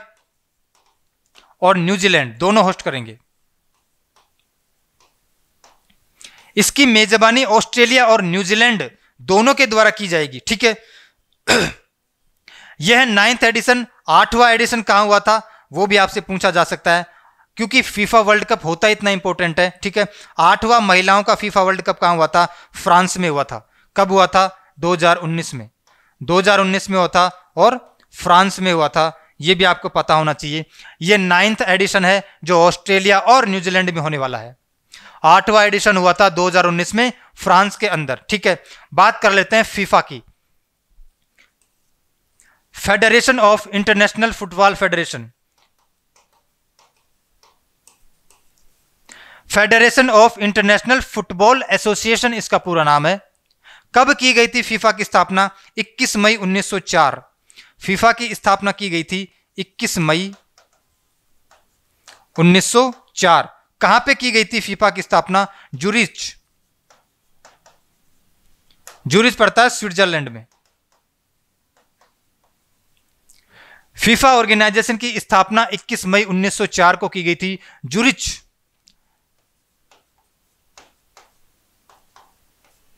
A: और न्यूजीलैंड दोनों होस्ट करेंगे इसकी मेजबानी ऑस्ट्रेलिया और न्यूजीलैंड दोनों के द्वारा की जाएगी ठीक है यह नाइन्थ एडिशन आठवां एडिशन कहा हुआ था वो भी आपसे पूछा जा सकता है क्योंकि फीफा वर्ल्ड कप होता इतना इंपॉर्टेंट है ठीक है आठवां महिलाओं का फीफा वर्ल्ड कप कहां हुआ था फ्रांस में हुआ था कब हुआ था 2019 में 2019 में हुआ था और फ्रांस में हुआ था ये भी आपको पता होना चाहिए ये नाइन्थ एडिशन है जो ऑस्ट्रेलिया और न्यूजीलैंड में होने वाला है आठवा एडिशन हुआ था 2019 में फ्रांस के अंदर ठीक है बात कर लेते हैं फीफा की federation of international football federation federation of international football association इसका पूरा नाम है कब की गई थी फीफा की स्थापना 21 मई 1904 फीफा की स्थापना की गई थी 21 मई 1904 कहां पे की गई थी फीफा की स्थापना जूरिच जूरिच पड़ता है स्विट्जरलैंड में फीफा ऑर्गेनाइजेशन की स्थापना 21 मई 1904 को की गई थी जूरिच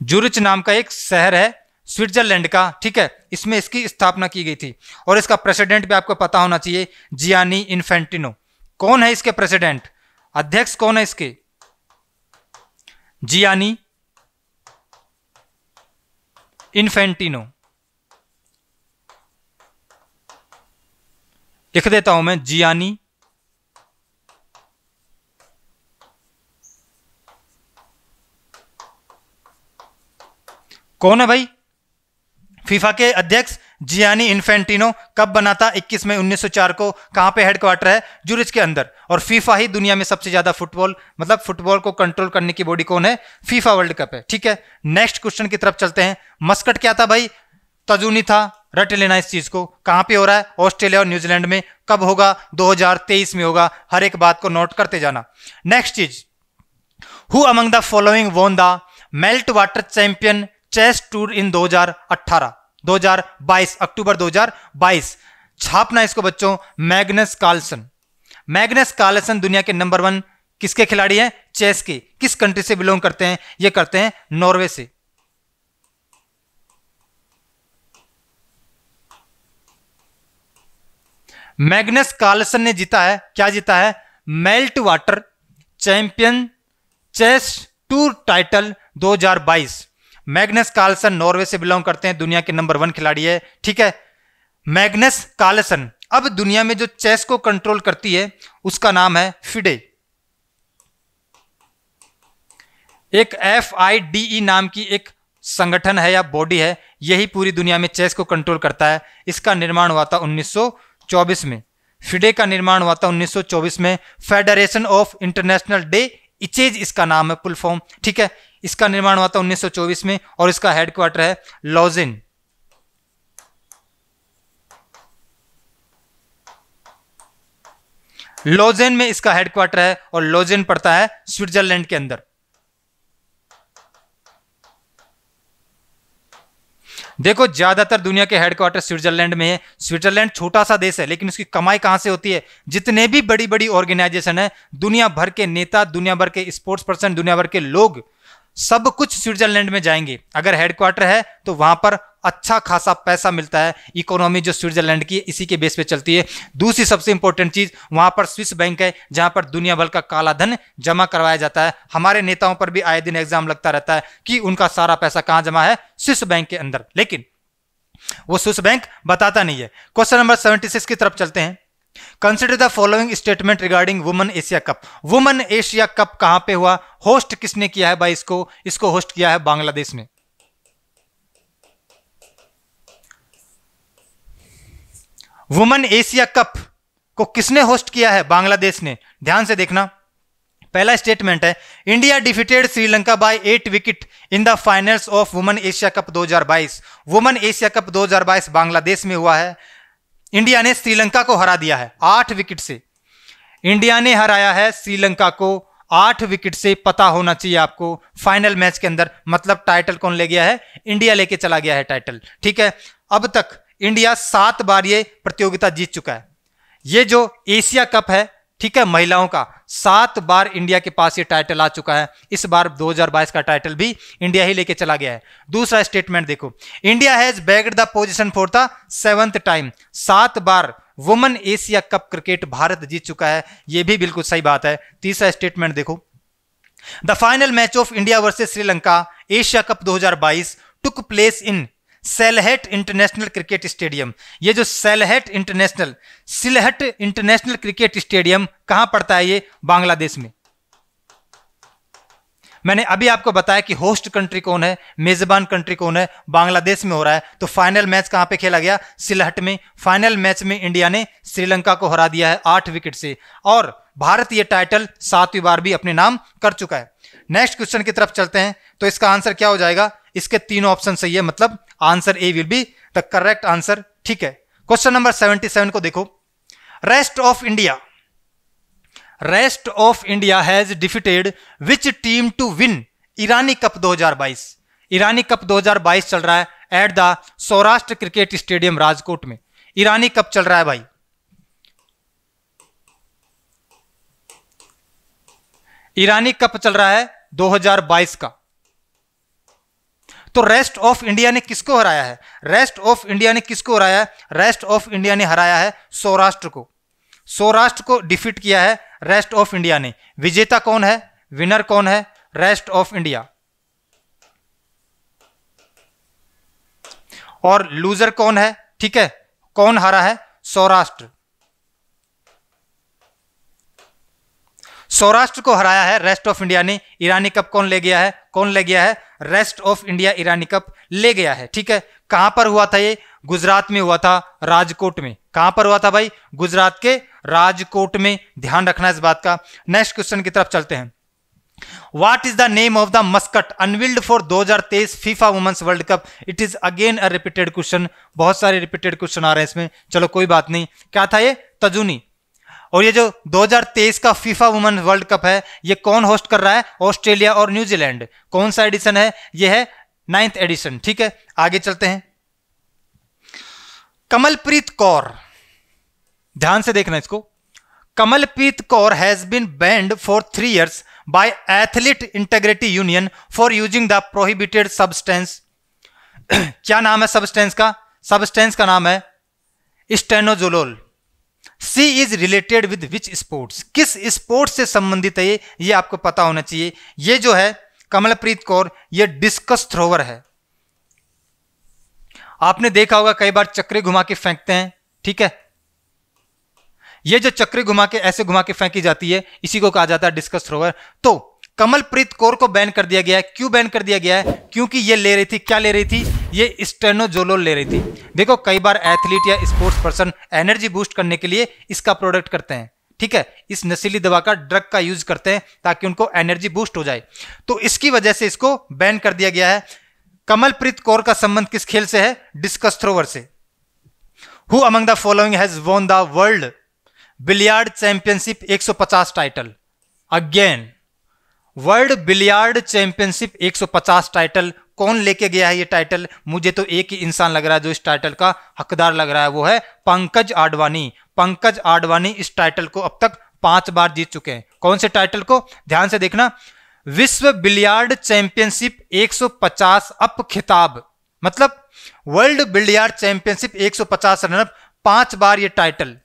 A: जुरिच नाम का एक शहर है स्विट्जरलैंड का ठीक है इसमें इसकी स्थापना की गई थी और इसका प्रेसिडेंट भी आपको पता होना चाहिए जियानी इन्फेंटिनो कौन है इसके प्रेसिडेंट अध्यक्ष कौन है इसके जियानी इन्फेंटिनो लिख देता हूं मैं जियानी कौन है भाई फीफा के अध्यक्ष जियानी इन्फेंटिनो कब बना था 21 मई 1904 को कहां पे हेडक्वार्टर है जूरिच के अंदर और फीफा ही दुनिया में सबसे ज्यादा फुटबॉल मतलब फुटबॉल को कंट्रोल करने की बॉडी कौन है फीफा वर्ल्ड कप है ठीक है नेक्स्ट क्वेश्चन की तरफ चलते हैं मस्कट क्या था भाई तजूनी था रट लेना इस चीज को कहां पे हो रहा है ऑस्ट्रेलिया और न्यूजीलैंड में कब होगा 2023 में होगा हर एक बात को नोट करते जाना नेक्स्ट चीज who among the following won the Meltwater champion chess tour in 2018 2022 अक्टूबर 2022 छापना इसको बच्चों मैग्नस कार्लसन मैग्नस कार्लसन दुनिया के नंबर वन किसके खिलाड़ी हैं चेस के किस कंट्री से बिलोंग करते हैं ये करते हैं नॉर्वे से मैग्नस कार्लसन ने जीता है क्या जीता है Meltwater champion chess tour title 2022 Magnus Carlsen Norway से बिलोंग करते हैं दुनिया के नंबर वन खिलाड़ी है ठीक है मैग्नस कार्लसन अब दुनिया में जो चेस को कंट्रोल करती है उसका नाम है फिडे एक एफ आई डी ई नाम की एक संगठन है या बॉडी है यही पूरी दुनिया में चेस को कंट्रोल करता है इसका निर्माण हुआ था 1924 में फिडे का निर्माण हुआ था 1924 में फेडरेशन ऑफ इंटरनेशनल डे इचेज इसका नाम है फुल फॉर्म ठीक है इसका निर्माण हुआ था 1924 में और इसका हेडक्वार्टर है लॉजिन लॉजेन में इसका हेडक्वार्टर है और लॉजेन पड़ता है स्विट्जरलैंड के अंदर देखो ज्यादातर दुनिया के हेडक्वार्टर स्विट्जरलैंड में है स्विट्जरलैंड छोटा सा देश है लेकिन उसकी कमाई कहां से होती है जितने भी बड़ी बड़ी ऑर्गेनाइजेशन है दुनिया भर के नेता दुनिया भर के स्पोर्ट्स पर्सन दुनिया भर के लोग सब कुछ स्विट्जरलैंड में जाएंगे अगर हेडक्वार्टर है तो वहां पर अच्छा खासा पैसा मिलता है इकोनॉमी जो स्विट्जरलैंड की इसी के बेस पे चलती है दूसरी सबसे इंपॉर्टेंट चीज वहां पर स्विस बैंक है जहां पर दुनिया भर का काला धन जमा करवाया जाता है हमारे नेताओं पर भी आए दिन एग्जाम लगता रहता है कि उनका सारा पैसा कहां जमा है स्विस बैंक के अंदर लेकिन वो स्विस बैंक बताता नहीं है क्वेश्चन नंबर सेवेंटी सिक्स की तरफ चलते हैं consider the following statement regarding woman Asia cup woman Asia cup कहां पे हुआ होस्ट किसने किया है भाई इसको इसको होस्ट किया है बांग्लादेश ने वुमन एशिया कप को किसने होस्ट किया है बांग्लादेश ने ध्यान से देखना पहला स्टेटमेंट है India defeated Sri Lanka by eight wicket in the finals of women Asia cup 2022 women Asia cup 2022 Bangladesh में हुआ है इंडिया ने श्रीलंका को हरा दिया है आठ विकेट से इंडिया ने हराया है श्रीलंका को आठ विकेट से पता होना चाहिए आपको फाइनल मैच के अंदर मतलब टाइटल कौन ले गया है इंडिया लेके चला गया है टाइटल ठीक है अब तक इंडिया सात बार ये प्रतियोगिता जीत चुका है ये जो एशिया कप है ठीक है महिलाओं का सात बार इंडिया के पास ये टाइटल आ चुका है इस बार 2022 का टाइटल भी इंडिया ही लेके चला गया है दूसरा स्टेटमेंट देखो India has bagged the position for the seventh time सात बार woman Asia cup cricket Bharat जीत चुका है यह भी बिल्कुल सही बात है तीसरा स्टेटमेंट देखो the final match of India versus Sri Lanka Asia cup दो took place in Sylhet international cricket stadium ये जो Sylhet international Sylhet international cricket stadium कहां पड़ता है ये बांग्लादेश में मैंने अभी आपको बताया कि होस्ट कंट्री कौन है मेजबान कंट्री कौन है बांग्लादेश में हो रहा है तो फाइनल मैच कहां पे खेला गया सिलहट में फाइनल मैच में इंडिया ने श्रीलंका को हरा दिया है आठ विकेट से और भारत ये टाइटल सातवीं बार भी अपने नाम कर चुका है नेक्स्ट क्वेश्चन की तरफ चलते हैं तो इसका आंसर क्या हो जाएगा इसके तीन ऑप्शन सही है मतलब answer A will be the correct answer ठीक है क्वेश्चन नंबर 77 को देखो rest of India rest of India has defeated which team to win Irani cup 2022 Irani cup 2022 चल रहा है at the Saurashtra cricket stadium Rajkot में ईरानी कप चल रहा है भाई ईरानी कप चल रहा है 2022 का तो रेस्ट ऑफ इंडिया ने किसको हराया है रेस्ट ऑफ इंडिया ने किसको हराया है रेस्ट ऑफ इंडिया ने हराया है सौराष्ट्र को सौराष्ट्र को डिफीट किया है रेस्ट ऑफ इंडिया ने विजेता कौन है विनर कौन है रेस्ट ऑफ इंडिया और लूजर कौन है ठीक है कौन हारा है सौराष्ट्र सौराष्ट्र को हराया है रेस्ट ऑफ इंडिया ने ईरानी कप कौन ले गया है कौन ले गया है rest of India Irani cup ले गया है ठीक है कहां पर हुआ था ये गुजरात में हुआ था राजकोट में कहां पर हुआ था भाई गुजरात के राजकोट में ध्यान रखना इस बात का नेक्स्ट क्वेश्चन की तरफ चलते हैं What is the name of the musket unveiled for 2023 FIFA Women's world cup it is again a repeated question बहुत सारे रिपीटेड क्वेश्चन आ रहे हैं इसमें चलो कोई बात नहीं क्या था ये तजुनी और ये जो 2023 का फीफा वुमेन वर्ल्ड कप है ये कौन होस्ट कर रहा है ऑस्ट्रेलिया और न्यूजीलैंड कौन सा एडिशन है ये है नाइन्थ एडिशन ठीक है आगे चलते हैं कमलप्रीत कौर ध्यान से देखना इसको Kamalpreet Kaur has been banned for three years by athlete integrity union for using the prohibited substance क्या नाम है सब्सटेंस का सब्सटेंस का नाम है stanozolol she is related with which sports किस स्पोर्ट्स से संबंधित है ये आपको पता होना चाहिए ये जो है कमलप्रीत कौर ये डिस्कस थ्रोवर है आपने देखा होगा कई बार चक्रे घुमा के फेंकते हैं ठीक है ये जो चक्रे घुमा के ऐसे घुमा के फेंकी जाती है इसी को कहा जाता है डिस्कस थ्रोवर तो कमलप्रीत कौर को बैन कर दिया गया है क्यों बैन कर दिया गया है क्योंकि ये ले रही थी क्या ले रही थी ये स्टेनोजोलोल ले रही थी देखो कई बार एथलीट या स्पोर्ट्स पर्सन एनर्जी बूस्ट करने के लिए इसका प्रोडक्ट करते हैं ठीक है इस नशीली दवा का ड्रग का यूज करते हैं ताकि उनको एनर्जी बूस्ट हो जाए तो इसकी वजह से इसको बैन कर दिया गया है कमलप्रीत कौर का संबंध किस खेल से है डिस्कस थ्रोवर से who among the following has won the world billiard championship 150 title again world billiard championship 150 title कौन लेके गया है ये टाइटल मुझे तो एक ही इंसान लग रहा है जो इस टाइटल का हकदार लग रहा है वो है पंकज आडवाणी पंकज आडवाणी इस टाइटल को अब तक पांच बार जीत चुके हैं कौन से टाइटल को ध्यान से देखना विश्व बिलियार्ड चैंपियनशिप 150 अप खिताब मतलब वर्ल्ड बिलियार्ड चैंपियनशिप 150 रनअप पांच बार ये टाइटल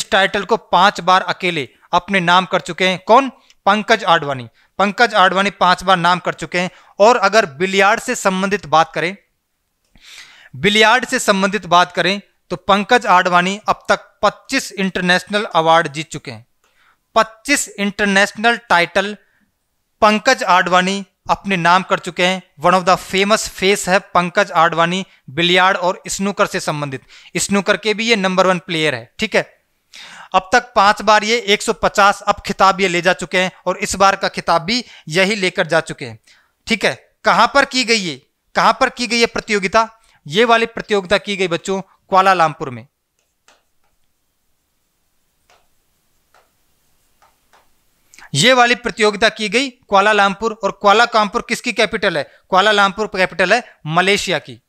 A: इस टाइटल को पांच बार अकेले अपने नाम कर चुके हैं कौन पंकज आडवाणी पंकज आडवाणी पांच बार नाम कर चुके हैं और अगर बिलियार्ड से संबंधित बात करें बिलियार्ड से संबंधित बात करें तो पंकज आडवाणी अब तक 25 इंटरनेशनल अवार्ड जीत चुके हैं 25 इंटरनेशनल टाइटल पंकज आडवाणी अपने नाम कर चुके हैं one of the famous face है पंकज आडवाणी बिलियार्ड और स्नूकर से संबंधित स्नूकर के भी ये नंबर वन प्लेयर है ठीक है अब तक पांच बार ये 150 अब खिताब ये ले जा चुके हैं और इस बार का खिताब भी यही लेकर जा चुके हैं ठीक है कहां पर की गई ये कहां पर की गई है प्रतियोगिता ये वाली प्रतियोगिता की गई बच्चों क्वालालंपुर में ये वाली प्रतियोगिता की गई क्वालालंपुर और क्वालाकामपुर किसकी कैपिटल है क्वालालंपुर कैपिटल है मलेशिया की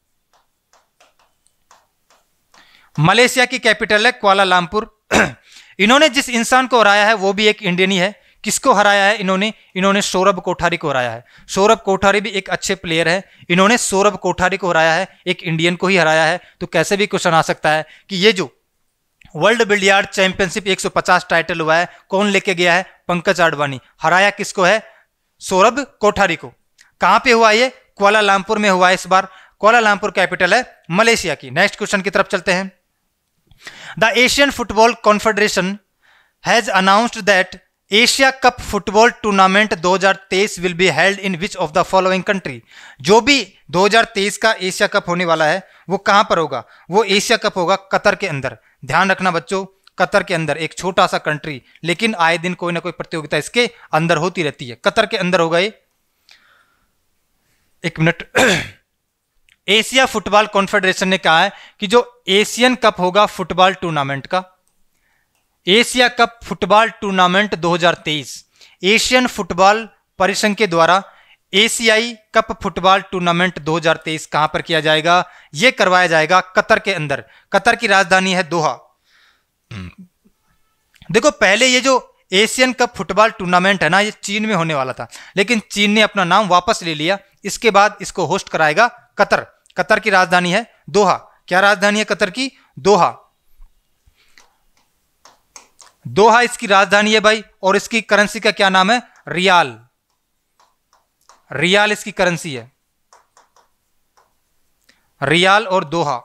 A: मलेशिया की कैपिटल है लामपुर इन्होंने जिस इंसान को हराया है वो भी एक इंडियन ही है किसको हराया है इन्होंने इन्होंने सौरभ कोठारी को हराया है सौरभ कोठारी भी एक अच्छे प्लेयर है इन्होंने सौरभ कोठारी को हराया है एक इंडियन को ही हराया है तो कैसे भी क्वेश्चन आ सकता है कि ये जो वर्ल्ड बिलियार्ड चैंपियनशिप 150 टाइटल हुआ है कौन लेके गया है पंकज आडवाणी हराया किसको है सौरभ कोठारी को कहां पे हुआ ये कोलालमपुर में हुआ है इस बार क्वालामपुर कैपिटल है मलेशिया की नेक्स्ट क्वेश्चन की तरफ चलते हैं the Asian Football Confederation has announced that Asia Cup football tournament 2023 will be held in which of the following country जो भी 2023 का एशिया कप होने वाला है वो कहां पर होगा वो एशिया कप होगा कतर के अंदर ध्यान रखना बच्चों कतर के अंदर एक छोटा सा कंट्री लेकिन आए दिन कोई ना कोई प्रतियोगिता इसके अंदर होती रहती है कतर के अंदर होगा ये एक मिनट एशिया फुटबॉल कॉन्फेडरेशन ने कहा है कि जो एशियन कप होगा फुटबॉल टूर्नामेंट का Asia Cup football tournament 2023 Asian Football परिसंघ के द्वारा एशियाई कप फुटबॉल टूर्नामेंट 2023 कहां पर किया जाएगा यह करवाया जाएगा कतर के अंदर कतर की राजधानी है दोहा देखो पहले ये जो एशियन कप फुटबॉल टूर्नामेंट है ना ये चीन में होने वाला था लेकिन चीन ने अपना नाम वापस ले लिया इसके बाद इसको होस्ट कराएगा कतर कतर की राजधानी है दोहा क्या राजधानी है कतर की दोहा दोहा इसकी राजधानी है भाई और इसकी करेंसी का क्या नाम है रियाल रियाल इसकी करेंसी है रियाल और दोहा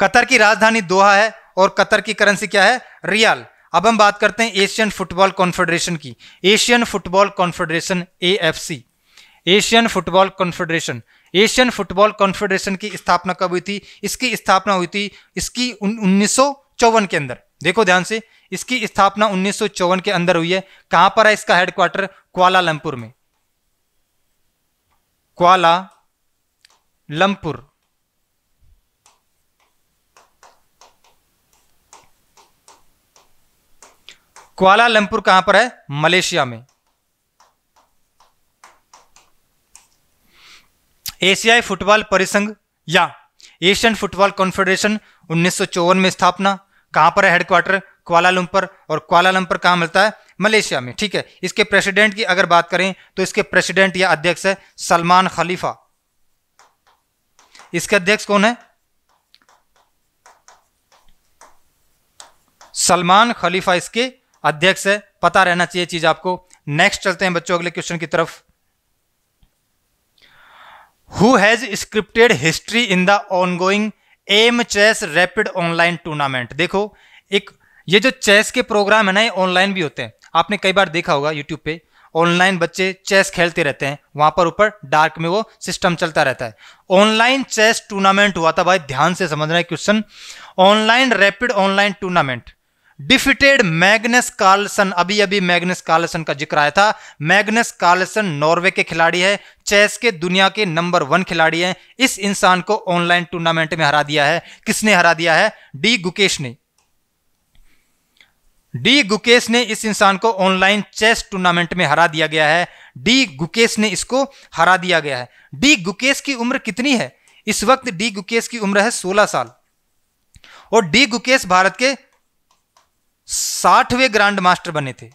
A: कतर की राजधानी दोहा है और कतर की करेंसी क्या है रियाल अब हम बात करते हैं एशियन फुटबॉल कॉन्फेडरेशन की Asian Football Confederation AFC Asian Football Confederation Asian Football Confederation की स्थापना कब हुई थी इसकी स्थापना हुई थी इसकी उन्नीस के अंदर देखो ध्यान से इसकी स्थापना उन्नीस के अंदर हुई है कहां पर है इसका हेडक्वार्टर क्वालालंपुर में क्वाला लंपुर क्वाला लंपुर कहां पर है मलेशिया में एशियाई फुटबॉल परिसंघ या एशियन फुटबॉल कॉन्फेडरेशन उन्नीस में स्थापना कहाँ पर है हेडक्वार्टर क्वालालंपर और क्वालालंपर कहाँ मिलता है मलेशिया में ठीक है इसके प्रेसिडेंट की अगर बात करें तो इसके प्रेसिडेंट या अध्यक्ष है सलमान खलीफा इसके अध्यक्ष कौन है सलमान खलीफा इसके अध्यक्ष है पता रहना चाहिए चीज आपको नेक्स्ट चलते हैं बच्चों अगले क्वेश्चन की तरफ who has scripted history in the ongoing M chess rapid online tournament देखो एक ये जो चेस के प्रोग्राम है ना ये ऑनलाइन भी होते हैं आपने कई बार देखा होगा यूट्यूब पे ऑनलाइन बच्चे चेस खेलते रहते हैं वहां पर ऊपर डार्क में वो सिस्टम चलता रहता है ऑनलाइन चेस टूर्नामेंट हुआ था भाई ध्यान से समझना है question online rapid online tournament defeated Magnus Carlsen अभी अभी मैग्नस कार्लसन का जिक्र आया था मैग्नस कार्लसन नॉर्वे के खिलाड़ी है चेस के दुनिया के नंबर वन खिलाड़ी हैं इस इंसान को ऑनलाइन टूर्नामेंट में हरा दिया है किसने हरा दिया है डी गुकेश ने डी गुकेश ने इस इंसान को ऑनलाइन चेस टूर्नामेंट में हरा दिया गया है डी गुकेश ने इसको हरा दिया गया है डी गुकेश की उम्र कितनी है इस वक्त डी गुकेश की उम्र है 16 साल और डी गुकेश भारत के साठवें ग्रांड मास्टर बने थे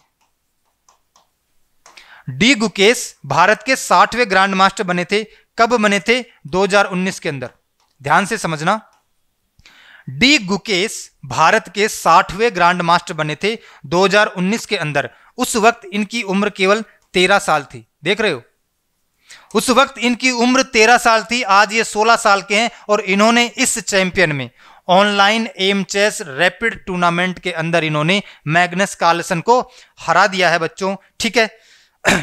A: डी गुकेश भारत के साठवें ग्रांड मास्टर बने थे कब बने थे 2019 के अंदर ध्यान से समझना डी गुकेश भारत के साठवें ग्रांड मास्टर बने थे 2019 के अंदर उस वक्त इनकी उम्र केवल 13 साल थी देख रहे हो उस वक्त इनकी उम्र 13 साल थी आज ये 16 साल के हैं और इन्होंने इस चैंपियन में online M chess rapid tournament के अंदर इन्होंने मैग्नस कार्लसन को हरा दिया है बच्चों ठीक है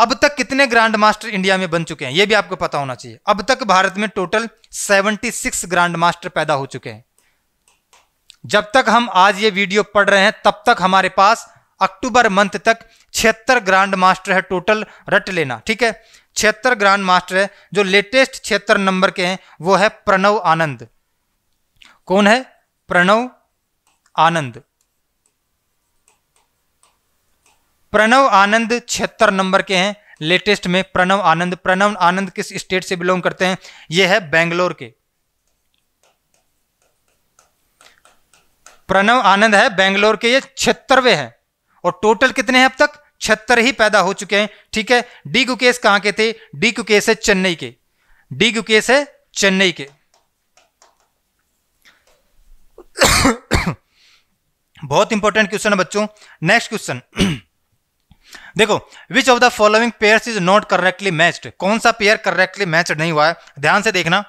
A: अब तक कितने ग्रांड मास्टर इंडिया में बन चुके हैं यह भी आपको पता होना चाहिए अब तक भारत में टोटल 76 ग्रांड मास्टर पैदा हो चुके हैं जब तक हम आज ये वीडियो पढ़ रहे हैं तब तक हमारे पास अक्टूबर मंथ तक छिहत्तर ग्रांड मास्टर है टोटल रट लेना ठीक है छिहत्तर ग्रांड मास्टर है जो लेटेस्ट छिहत्तर नंबर के हैं वो है प्रणव आनंद कौन है प्रणव आनंद प्रणव आनंद छिहत्तर नंबर के हैं लेटेस्ट में प्रणव आनंद प्रणव आनंद किस स्टेट से बिलोंग करते हैं यह है बेंगलोर के प्रणव आनंद है बेंगलोर के ये छिहत्तरवे हैं और टोटल कितने हैं अब तक छिहत्तर ही पैदा हो चुके हैं ठीक है डी गुकेश कहां के थे डी गुकेश है चेन्नई के डी गुकेश है चेन्नई के बहुत इंपॉर्टेंट क्वेश्चन है बच्चों नेक्स्ट क्वेश्चन देखो which of the following pair is not correctly matched कौन सा पेयर करेक्टली मैच नहीं हुआ है ध्यान से देखना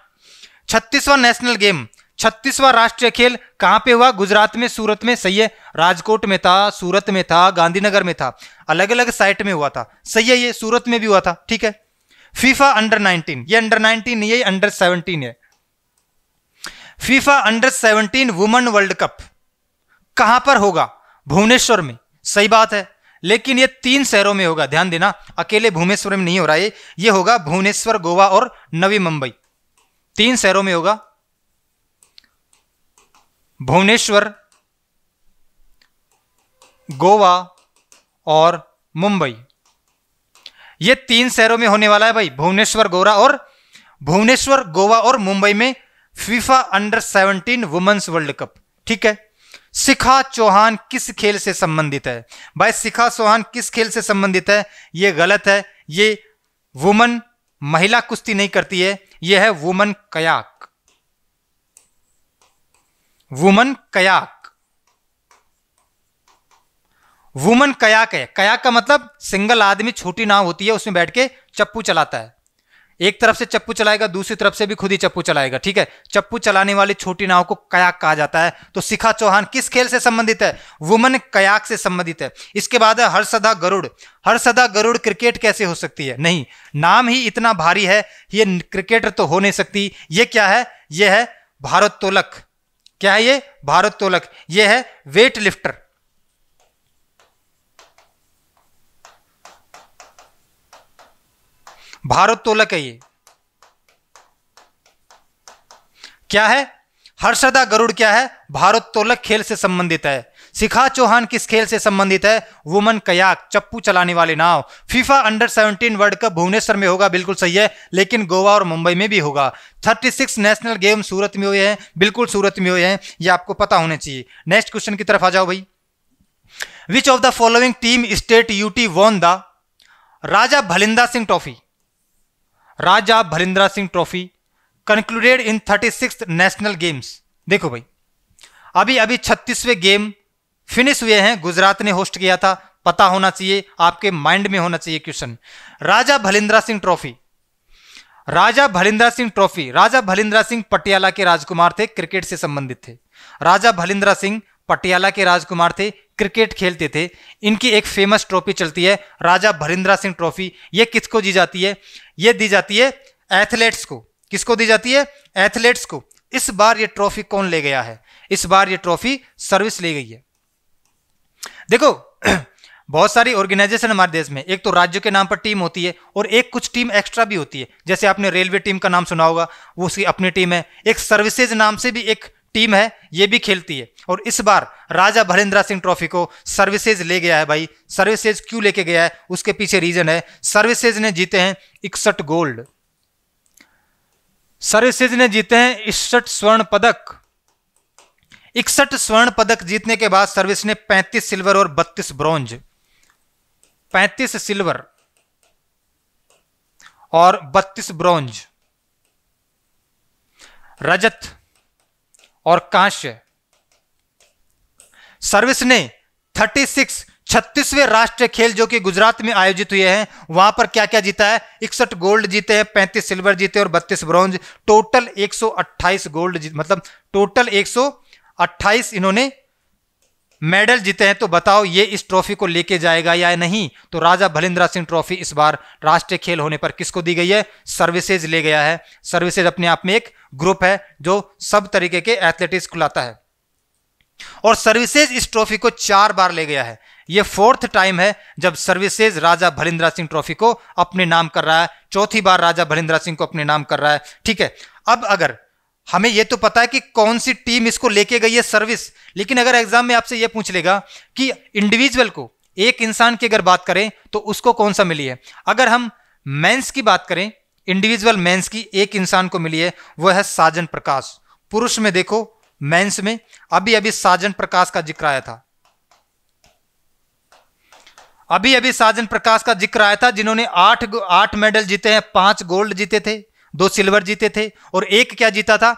A: छत्तीसवा नेशनल गेम छत्तीसवा राष्ट्रीय खेल कहां पे हुआ गुजरात में सूरत में सही है राजकोट में था सूरत में था गांधीनगर में था अलग अलग साइट में हुआ था सही है ये सूरत में भी हुआ था ठीक है फीफा अंडर 19 ये अंडर 19 नहीं है अंडर 17 है FIFA under 17 women World Cup कहां पर होगा भुवनेश्वर में सही बात है लेकिन ये तीन शहरों में होगा ध्यान देना अकेले भुवनेश्वर में नहीं हो रहा है ये होगा भुवनेश्वर गोवा और नवी मुंबई तीन शहरों में होगा भुवनेश्वर गोवा और मुंबई ये तीन शहरों में होने वाला है भाई भुवनेश्वर गोरा और भुवनेश्वर गोवा और मुंबई में FIFA under 17 women's world Cup ठीक है शिखा चौहान किस खेल से संबंधित है भाई शिखा चौहान किस खेल से संबंधित है ये गलत है ये वुमन महिला कुश्ती नहीं करती है यह है woman kayak woman kayak woman kayak है कयाक का मतलब सिंगल आदमी छोटी नाव होती है उसमें बैठ के चप्पू चलाता है एक तरफ से चप्पू चलाएगा दूसरी तरफ से भी खुद ही चप्पू चलाएगा ठीक है चप्पू चलाने वाली छोटी नाव को कयाक कहा जाता है तो शिखा चौहान किस खेल से संबंधित है वुमन कयाक से संबंधित है इसके बाद है हर्षदा गरुड़ हर्षदा गरुड़ क्रिकेट कैसे हो सकती है नहीं नाम ही इतना भारी है ये क्रिकेटर तो हो नहीं सकती ये क्या है ये है भारोत्तोलक क्या है ये भारोत्तोलक यह ये है वेट लिफ्टर भारोत्तोलक है ये क्या है हर्षदा गरुड़ क्या है भारोत्तोलक खेल से संबंधित है शिखा चौहान किस खेल से संबंधित है वुमन कयाक चप्पू चलाने वाले नाव FIFA under 17 World Cup Bhubaneswar में होगा बिल्कुल सही है लेकिन गोवा और मुंबई में भी होगा 36 नेशनल गेम सूरत में हुए हैं बिल्कुल सूरत में हुए हैं ये आपको पता होने चाहिए नेक्स्ट क्वेश्चन की तरफ आ जाओ भाई which of the following team state UT won the Raja Bhalindra Singh trophy Raja Bhalindra Singh trophy concluded in thirty six National games देखो भाई अभी अभी छत्तीसवें गेम फिनिश हुए हैं गुजरात ने होस्ट किया था पता होना चाहिए आपके माइंड में होना चाहिए question Raja Bhalindra Singh trophy Raja Bhalindra Singh trophy Raja Bhalindra Singh Patiala के राजकुमार थे क्रिकेट से संबंधित थे राजा भलिंद्रा सिंह पटियाला के राजकुमार थे क्रिकेट खेलते थे इनकी एक फेमस ट्रॉफी चलती है राजा भरिंद्रा सिंह ट्रॉफी ये किसको दी जाती है ये दी जाती है एथलेट्स को किसको दी जाती है एथलेट्स को इस बार ये ट्रॉफी कौन ले गया है इस बार ये ट्रॉफी सर्विस ले गई है देखो बहुत सारी ऑर्गेनाइजेशन हमारे देश में एक तो राज्यों के नाम पर टीम होती है और एक कुछ टीम एक्स्ट्रा भी होती है जैसे आपने रेलवे टीम का नाम सुना होगा वो उसकी अपनी टीम है एक सर्विसेज नाम से भी एक टीम है ये भी खेलती है और इस बार राजा भरेंद्र सिंह ट्रॉफी को सर्विसेज ले गया है भाई सर्विसेज क्यों लेके गया है उसके पीछे रीजन है सर्विसेज ने जीते हैं इकसठ गोल्ड सर्विसेज ने जीते हैं इकसठ स्वर्ण पदक इकसठ स्वर्ण पदक जीतने के बाद सर्विस ने 35 सिल्वर और 32 ब्रॉन्ज 35 सिल्वर और 32 ब्रॉन्ज रजत और कांस्य सर्विस ने 36 छत्तीसवें राष्ट्रीय खेल जो कि गुजरात में आयोजित हुए हैं वहां पर क्या क्या जीता है इकसठ गोल्ड जीते हैं पैंतीस सिल्वर जीते और बत्तीस ब्रॉन्ज टोटल 128 गोल्ड जीत मतलब टोटल 128 इन्होंने मेडल जीते हैं तो बताओ ये इस ट्रॉफी को लेके जाएगा या नहीं तो राजा भलिंद्रा सिंह ट्रॉफी इस बार राष्ट्रीय खेल होने पर किसको दी गई है सर्विसेज ले गया है सर्विसेज अपने आप में एक ग्रुप है जो सब तरीके के एथलेटिक्स को लाता है और सर्विसेज इस ट्रॉफी को चार बार ले गया है यह फोर्थ टाइम है जब सर्विसेज राजा भलिंद्रा सिंह ट्रॉफी को अपने नाम कर रहा है चौथी बार राजा भलिंद्रा सिंह को अपने नाम कर रहा है ठीक है अब अगर हमें यह तो पता है कि कौन सी टीम इसको लेके गई है सर्विस लेकिन अगर एग्जाम में आपसे यह पूछ लेगा कि इंडिविजुअल को एक इंसान की अगर बात करें तो उसको कौन सा मिली है अगर हम मेंस की बात करें इंडिविजुअल मेंस की एक इंसान को मिली है वह है साजन प्रकाश पुरुष में देखो मेंस में अभी अभी साजन प्रकाश का जिक्र आया था अभी अभी साजन प्रकाश का जिक्र आया था जिन्होंने आठ आठ मेडल जीते हैं पांच गोल्ड जीते थे दो सिल्वर जीते थे और एक क्या जीता था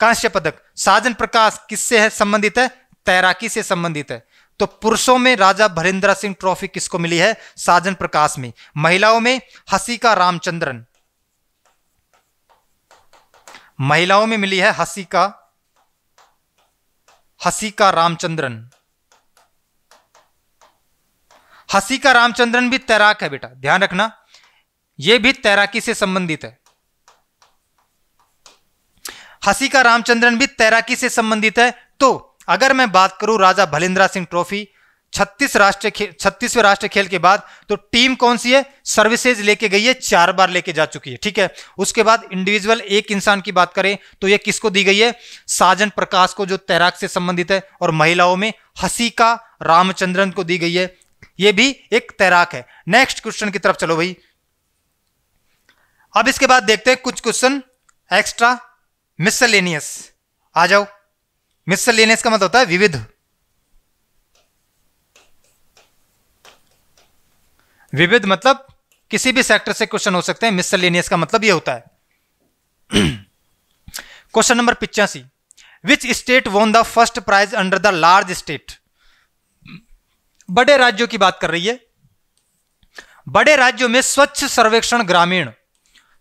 A: कांस्य पदक साजन प्रकाश किससे है संबंधित है तैराकी से संबंधित है तो पुरुषों में राजा भरेंद्र सिंह ट्रॉफी किसको मिली है साजन प्रकाश में महिलाओं में हसीिका रामचंद्रन महिलाओं में मिली है हसी का रामचंद्रन का रामचंद्रन भी तैराक है बेटा ध्यान रखना यह भी तैराकी से संबंधित है हसी का रामचंद्रन भी तैराकी से संबंधित है तो अगर मैं बात करूं राजा भलिंद्रा सिंह ट्रॉफी छत्तीस राष्ट्रीय खेल छत्तीसवें राष्ट्रीय खेल के बाद तो टीम कौन सी है सर्विसेज लेके गई है चार बार लेके जा चुकी है ठीक है उसके बाद इंडिविजुअल एक इंसान की बात करें तो यह किसको दी गई है साजन प्रकाश को जो तैराक से संबंधित है और महिलाओं में हसीका रामचंद्रन को दी गई है यह भी एक तैराक है नेक्स्ट क्वेश्चन की तरफ चलो भाई अब इसके बाद देखते हैं कुछ क्वेश्चन एक्स्ट्रा मिसलेनियस आ जाओ मिसलेनियस का मतलब होता है विविध विविध मतलब किसी भी सेक्टर से क्वेश्चन हो सकते हैं मिसलेनियस का मतलब यह होता है क्वेश्चन नंबर पिचासी which state won the first prize under the large state बड़े राज्यों की बात कर रही है बड़े राज्यों में स्वच्छ सर्वेक्षण ग्रामीण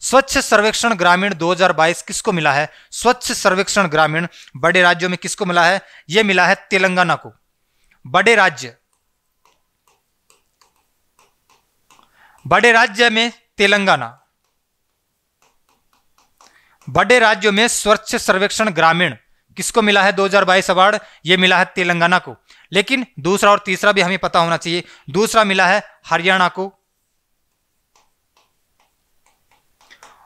A: स्वच्छ सर्वेक्षण ग्रामीण 2022 किसको मिला है स्वच्छ सर्वेक्षण ग्रामीण बड़े राज्यों में किसको मिला है यह मिला है तेलंगाना को बड़े राज्य बड़े राज्य में तेलंगाना बड़े राज्यों में स्वच्छ सर्वेक्षण ग्रामीण किसको मिला है 2022 अवार्ड यह मिला है तेलंगाना को लेकिन दूसरा और तीसरा भी हमें पता होना चाहिए दूसरा मिला है हरियाणा को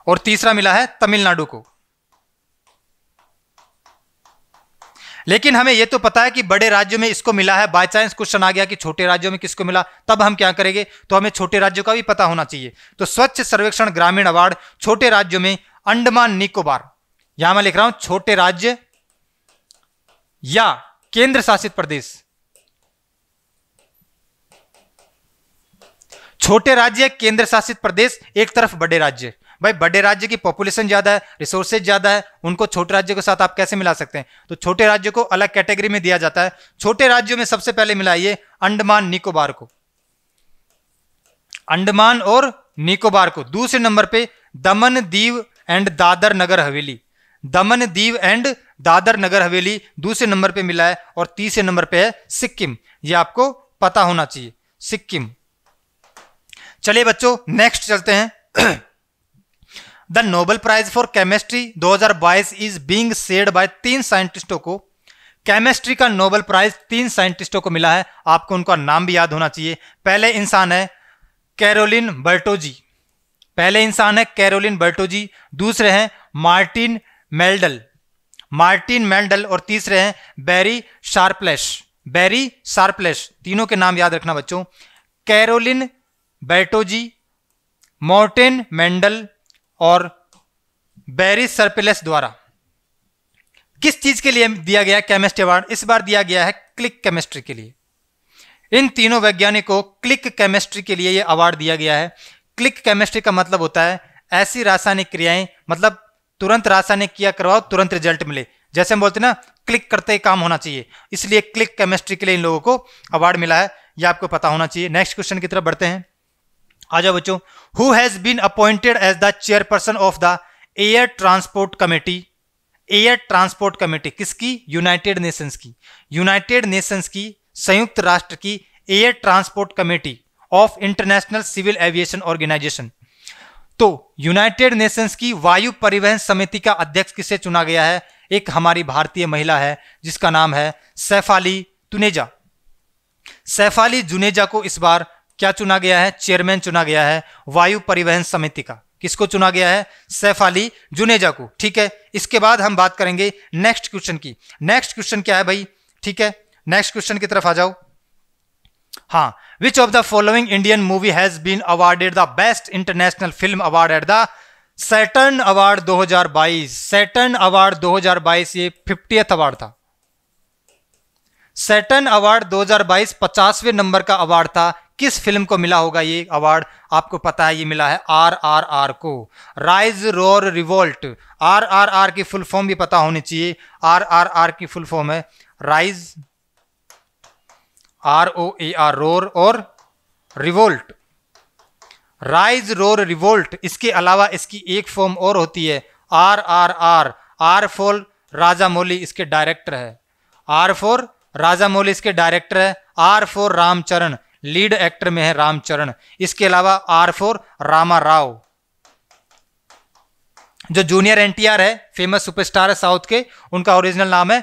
A: और तीसरा मिला है तमिलनाडु को लेकिन हमें यह तो पता है कि बड़े राज्यों में इसको मिला है बाय चांस क्वेश्चन आ गया कि छोटे राज्यों में किसको मिला तब हम क्या करेंगे तो हमें छोटे राज्यों का भी पता होना चाहिए तो स्वच्छ सर्वेक्षण ग्रामीण अवार्ड छोटे राज्यों में अंडमान निकोबार यहां मैं लिख रहा हूं छोटे राज्य या केंद्र शासित प्रदेश छोटे राज्य केंद्र शासित प्रदेश एक तरफ बड़े राज्य भाई बड़े राज्य की पॉपुलेशन ज़्यादा है रिसोर्सेज ज़्यादा है उनको छोटे राज्य के साथ आप कैसे मिला सकते हैं तो छोटे राज्यों को अलग कैटेगरी में दिया जाता है छोटे राज्यों में सबसे पहले मिलाइए अंडमान निकोबार को अंडमान और निकोबार को दूसरे नंबर पे दमन दीव एंड दादर नगर हवेली दमन दीव एंड दादर नगर हवेली दूसरे नंबर पे मिला है और तीसरे नंबर पे है सिक्किम ये आपको पता होना चाहिए सिक्किम चलिए बच्चों नेक्स्ट चलते हैं the Nobel Prize for chemistry 2022 is being said by तीन साइंटिस्टों को केमिस्ट्री का नोबेल प्राइज तीन साइंटिस्टों को मिला है आपको उनका नाम भी याद होना चाहिए पहले इंसान है कैरोलिन बर्टोजी पहले इंसान है कैरोलिन बर्टोजी दूसरे हैं मार्टिन मेल्डल मार्टिन मेल्डल और तीसरे हैं बैरी शार्पलेश बैरी शार्पलेश तीनों के नाम याद रखना बच्चों कैरोलिन बैटोजी मोर्टेन मेंडल और बैरिस सरपेलेस द्वारा किस चीज के लिए दिया गया केमिस्ट्री अवार्ड इस बार दिया गया है क्लिक केमिस्ट्री के लिए इन तीनों वैज्ञानिकों क्लिक केमिस्ट्री के लिए यह अवार्ड दिया गया है क्लिक केमिस्ट्री का मतलब होता है ऐसी रासायनिक क्रियाएं मतलब तुरंत रासायनिक क्रिया करवाओ तुरंत रिजल्ट मिले जैसे हम बोलते ना क्लिक करते ही काम होना चाहिए इसलिए क्लिक केमिस्ट्री के लिए इन लोगों को अवार्ड मिला है यह आपको पता होना चाहिए नेक्स्ट क्वेश्चन की तरफ बढ़ते हैं आ जाओ बच्चों who has been appointed as the chairperson of the Air Transport Committee Air Transport Committee किसकी यूनाइटेड नेशंस की यूनाइटेड नेशंस की संयुक्त राष्ट्र की Air Transport Committee of International Civil Aviation Organization तो यूनाइटेड नेशंस की वायु परिवहन समिति का अध्यक्ष किसे चुना गया है एक हमारी भारतीय महिला है जिसका नाम है सैफाली तुनेजा सैफाली जुनेजा को इस बार क्या चुना गया है चेयरमैन चुना गया है वायु परिवहन समिति का किसको चुना गया है सैफ अली जुनेजा को ठीक है इसके बाद हम बात करेंगे नेक्स्ट क्वेश्चन की नेक्स्ट क्वेश्चन क्या है भाई ठीक है नेक्स्ट क्वेश्चन की तरफ आ जाओ हाँ which of the following Indian movie has been awarded the best international film award at the Saturn Award 2022 Saturn Award 2022 ये फिफ्टी अवार्ड था सैटर्न अवार्ड 2022 पचासवें नंबर का अवार्ड था किस फिल्म को मिला होगा ये अवार्ड आपको पता है ये मिला है आर आर आर को rise roar revolt R R R की फुल फॉर्म भी पता होनी चाहिए आर आर आर की फुल फॉर्म है rise R O A R roar और रिवोल्ट राइज रोर रिवोल्ट इसके अलावा इसकी एक फॉर्म और होती है R R R R for Raja Mouli इसके डायरेक्टर है आर फोर राजा मौली इसके डायरेक्टर है R for Ramcharan lead actor में है रामचरण इसके अलावा आर फोर रामा राव जो जूनियर एनटीआर है फेमस सुपरस्टार है साउथ के उनका ओरिजिनल नाम है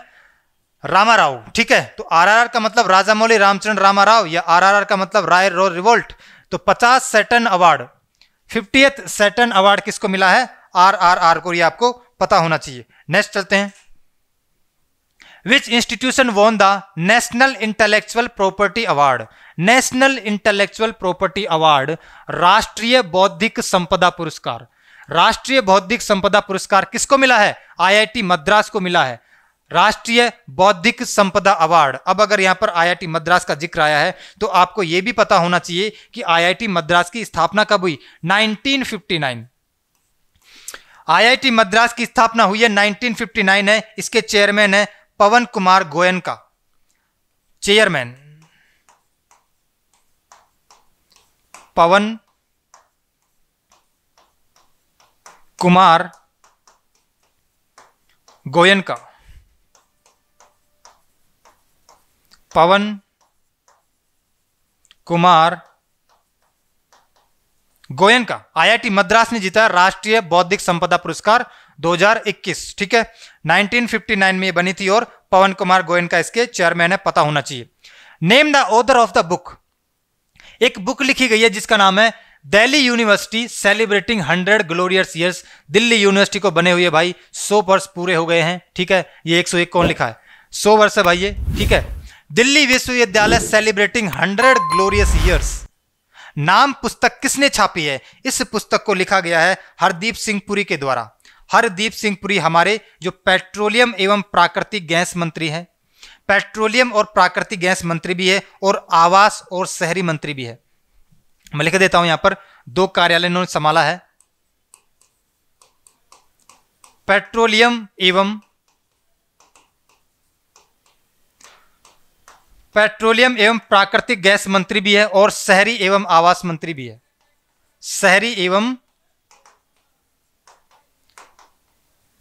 A: रामा राव ठीक है तो आरआरआर का मतलब राजामौली रामचरण रामा राव या आरआरआर का मतलब राय रो रिवोल्ट तो 50 Saturn Award fiftieth Saturn Award किसको मिला है आर आर आर को ये आपको पता होना चाहिए नेक्स्ट चलते हैं which institution won the National Intellectual Property Award National Intellectual Property Award राष्ट्रीय बौद्धिक संपदा पुरस्कार राष्ट्रीय बौद्धिक संपदा पुरस्कार किसको मिला है आईआईटी मद्रास को मिला है राष्ट्रीय बौद्धिक संपदा अवार्ड अब अगर यहां पर आईआईटी मद्रास का जिक्र आया है तो आपको यह भी पता होना चाहिए कि आईआईटी मद्रास की स्थापना कब हुई 1959 आईआईटी मद्रास की स्थापना हुई है 1959 है इसके चेयरमैन है Pawan Kumar Goenka chairman Pawan Kumar Goenka Pawan Kumar Goenka IIT Madras ने जीता राष्ट्रीय बौद्धिक संपदा पुरस्कार 2021 ठीक है 1959 में ये बनी थी और पवन कुमार गोयन का इसके चेयरमैन है पता होना चाहिए name the author of the book एक बुक लिखी गई है जिसका नाम है Delhi University celebrating hundred glorious years Delhi University को बने हुए भाई सौ वर्ष पूरे हो गए हैं ठीक है ये एक कौन लिखा है सौ वर्ष है भाई ये ठीक है दिल्ली विश्वविद्यालय सेलिब्रेटिंग हंड्रेड ग्लोरियस ईयर्स नाम पुस्तक किसने छापी है इस पुस्तक को लिखा गया है हरदीप सिंह पुरी के द्वारा हरदीप सिंह पुरी हमारे जो पेट्रोलियम एवं प्राकृतिक गैस मंत्री हैं पेट्रोलियम और प्राकृतिक गैस मंत्री भी है और आवास और शहरी मंत्री भी है मैं लिख देता हूं यहां पर दो कार्यालय उन्होंने संभाला है पेट्रोलियम एवं पेट्रोलियम एवं प्राकृतिक गैस मंत्री भी है और शहरी एवं आवास मंत्री भी है शहरी एवं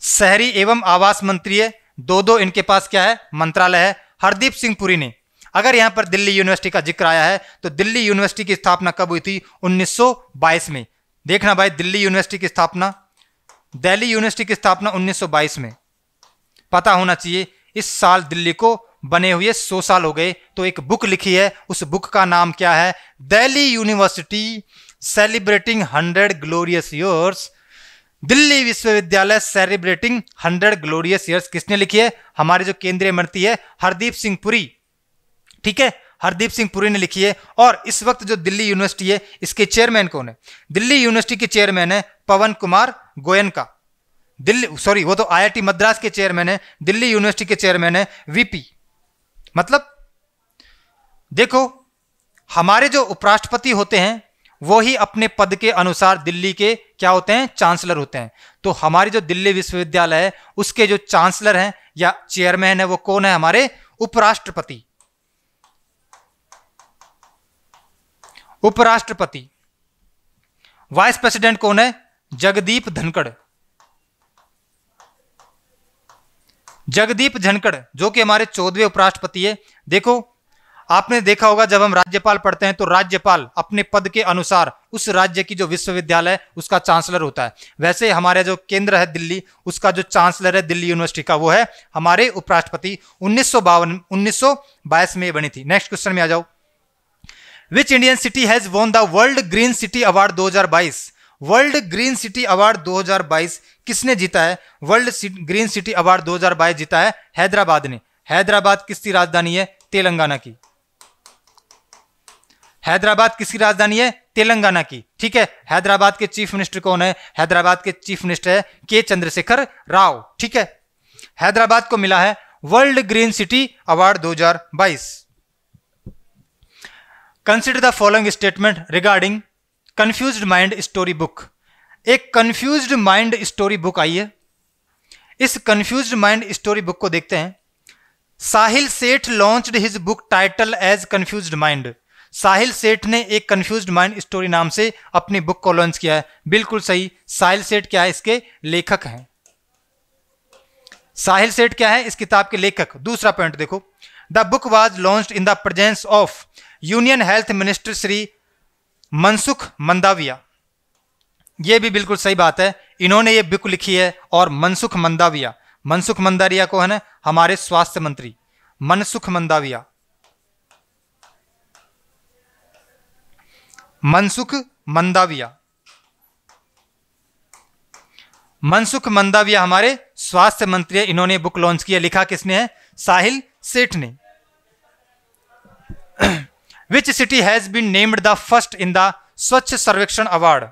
A: शहरी एवं आवास मंत्री है दो दो इनके पास क्या है मंत्रालय है हरदीप सिंह पुरी ने अगर यहाँ पर दिल्ली यूनिवर्सिटी का जिक्र आया है तो दिल्ली यूनिवर्सिटी की स्थापना कब हुई थी 1922 में देखना भाई दिल्ली यूनिवर्सिटी की स्थापना दिल्ली यूनिवर्सिटी की स्थापना 1922 में पता होना चाहिए इस साल दिल्ली को बने हुए 100 साल हो गए तो एक बुक लिखी है उस बुक का नाम क्या है Delhi University celebrating hundred glorious years Delhi विश्वविद्यालय सेलिब्रेटिंग हंड्रेड ग्लोरियस ईयर्स किसने लिखी है हमारे जो केंद्रीय मंत्री है हरदीप सिंह पुरी ठीक है हरदीप सिंह पुरी ने लिखी है और इस वक्त जो दिल्ली यूनिवर्सिटी है इसके चेयरमैन कौन है दिल्ली यूनिवर्सिटी के चेयरमैन है पवन कुमार गोयन का दिल्ली सॉरी वो तो आईआईटी मद्रास के चेयरमैन है दिल्ली यूनिवर्सिटी के चेयरमैन है वीपी मतलब देखो हमारे जो उपराष्ट्रपति होते हैं वो ही अपने पद के अनुसार दिल्ली के क्या होते हैं चांसलर होते हैं तो हमारी जो दिल्ली विश्वविद्यालय है उसके जो चांसलर हैं या चेयरमैन है वो कौन है हमारे उपराष्ट्रपति उपराष्ट्रपति वाइस प्रेसिडेंट कौन है जगदीप धनखड़ जगदीप धनखड़ जो कि हमारे चौदवे उपराष्ट्रपति है देखो आपने देखा होगा जब हम राज्यपाल पढ़ते हैं तो राज्यपाल अपने पद के अनुसार उस राज्य की जो विश्वविद्यालय उसका चांसलर होता है वैसे हमारे जो केंद्र है दिल्ली उसका जो चांसलर है दिल्ली यूनिवर्सिटी का वो है हमारे उपराष्ट्रपति उन्नीस सौ में बनी थी नेक्स्ट क्वेश्चन में आ जाओ which Indian city has won the World Green City Award दो वर्ल्ड ग्रीन सिटी अवार्ड 2022 किसने जीता है वर्ल्ड ग्रीन सिटी अवार्ड 2022 जीता है हैदराबाद ने हैदराबाद किसकी राजधानी है तेलंगाना की हैदराबाद किसकी राजधानी है तेलंगाना की ठीक है हैदराबाद के चीफ मिनिस्टर कौन है हैदराबाद के चीफ मिनिस्टर है के चंद्रशेखर राव ठीक है हैदराबाद को मिला है World Green City Award 2022 consider the following statement regarding confuse mind story book एक कंफ्यूज माइंड स्टोरी बुक आई है इस कंफ्यूज माइंड स्टोरी बुक को देखते हैं Sahil Seth launched his book title as confuse mind Sahil Seth ने एक कंफ्यूज माइंड स्टोरी नाम से अपनी बुक को लॉन्च किया है बिल्कुल सही साहिल सेठ क्या है इसके लेखक हैं साहिल सेठ क्या है इस किताब के लेखक दूसरा पॉइंट देखो the book was launch in the presence of Union Health Minister Shri Mansukh Mandaviya ये भी बिल्कुल सही बात है इन्होंने ये बुक लिखी है और मनसुख मंदाविया मनसुख मंदारिया को है ना हमारे स्वास्थ्य मंत्री मनसुख मंदाविया मनसुख मंदाविया मनसुख मंदाविया हमारे स्वास्थ्य मंत्री है इन्होंने बुक लॉन्च किया लिखा किसने है साहिल सेठ ने which city has been named the first in the Swachh Survekshan award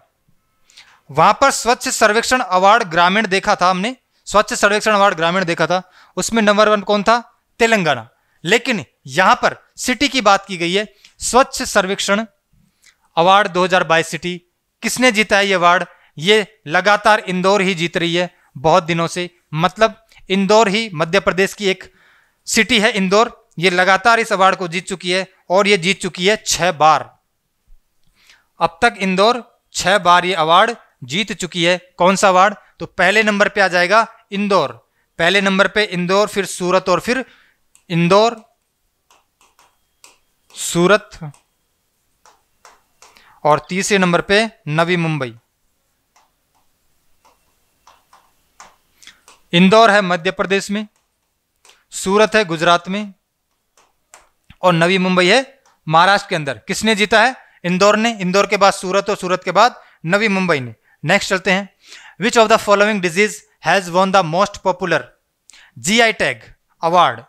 A: वहां पर स्वच्छ सर्वेक्षण अवार्ड ग्रामीण देखा था हमने स्वच्छ सर्वेक्षण अवार्ड ग्रामीण देखा था उसमें नंबर वन कौन था तेलंगाना लेकिन यहां पर सिटी की बात की गई है स्वच्छ सर्वेक्षण अवार्ड 2022 सिटी किसने जीता है ये अवार्ड ये लगातार इंदौर ही जीत रही है बहुत दिनों से मतलब इंदौर ही मध्य प्रदेश की एक सिटी है इंदौर ये लगातार इस अवार्ड को जीत चुकी है और ये जीत चुकी है छह बार अब तक इंदौर छह बार ये अवार्ड जीत चुकी है कौन सा अवार्ड तो पहले नंबर पे आ जाएगा इंदौर पहले नंबर पे इंदौर फिर सूरत और फिर इंदौर सूरत और तीसरे नंबर पे नवी मुंबई इंदौर है मध्य प्रदेश में सूरत है गुजरात में और नवी मुंबई है महाराष्ट्र के अंदर किसने जीता है इंदौर ने इंदौर के बाद सूरत और सूरत के बाद नवी मुंबई ने नेक्स्ट चलते हैं which of the following disease has won the most popular G I tag award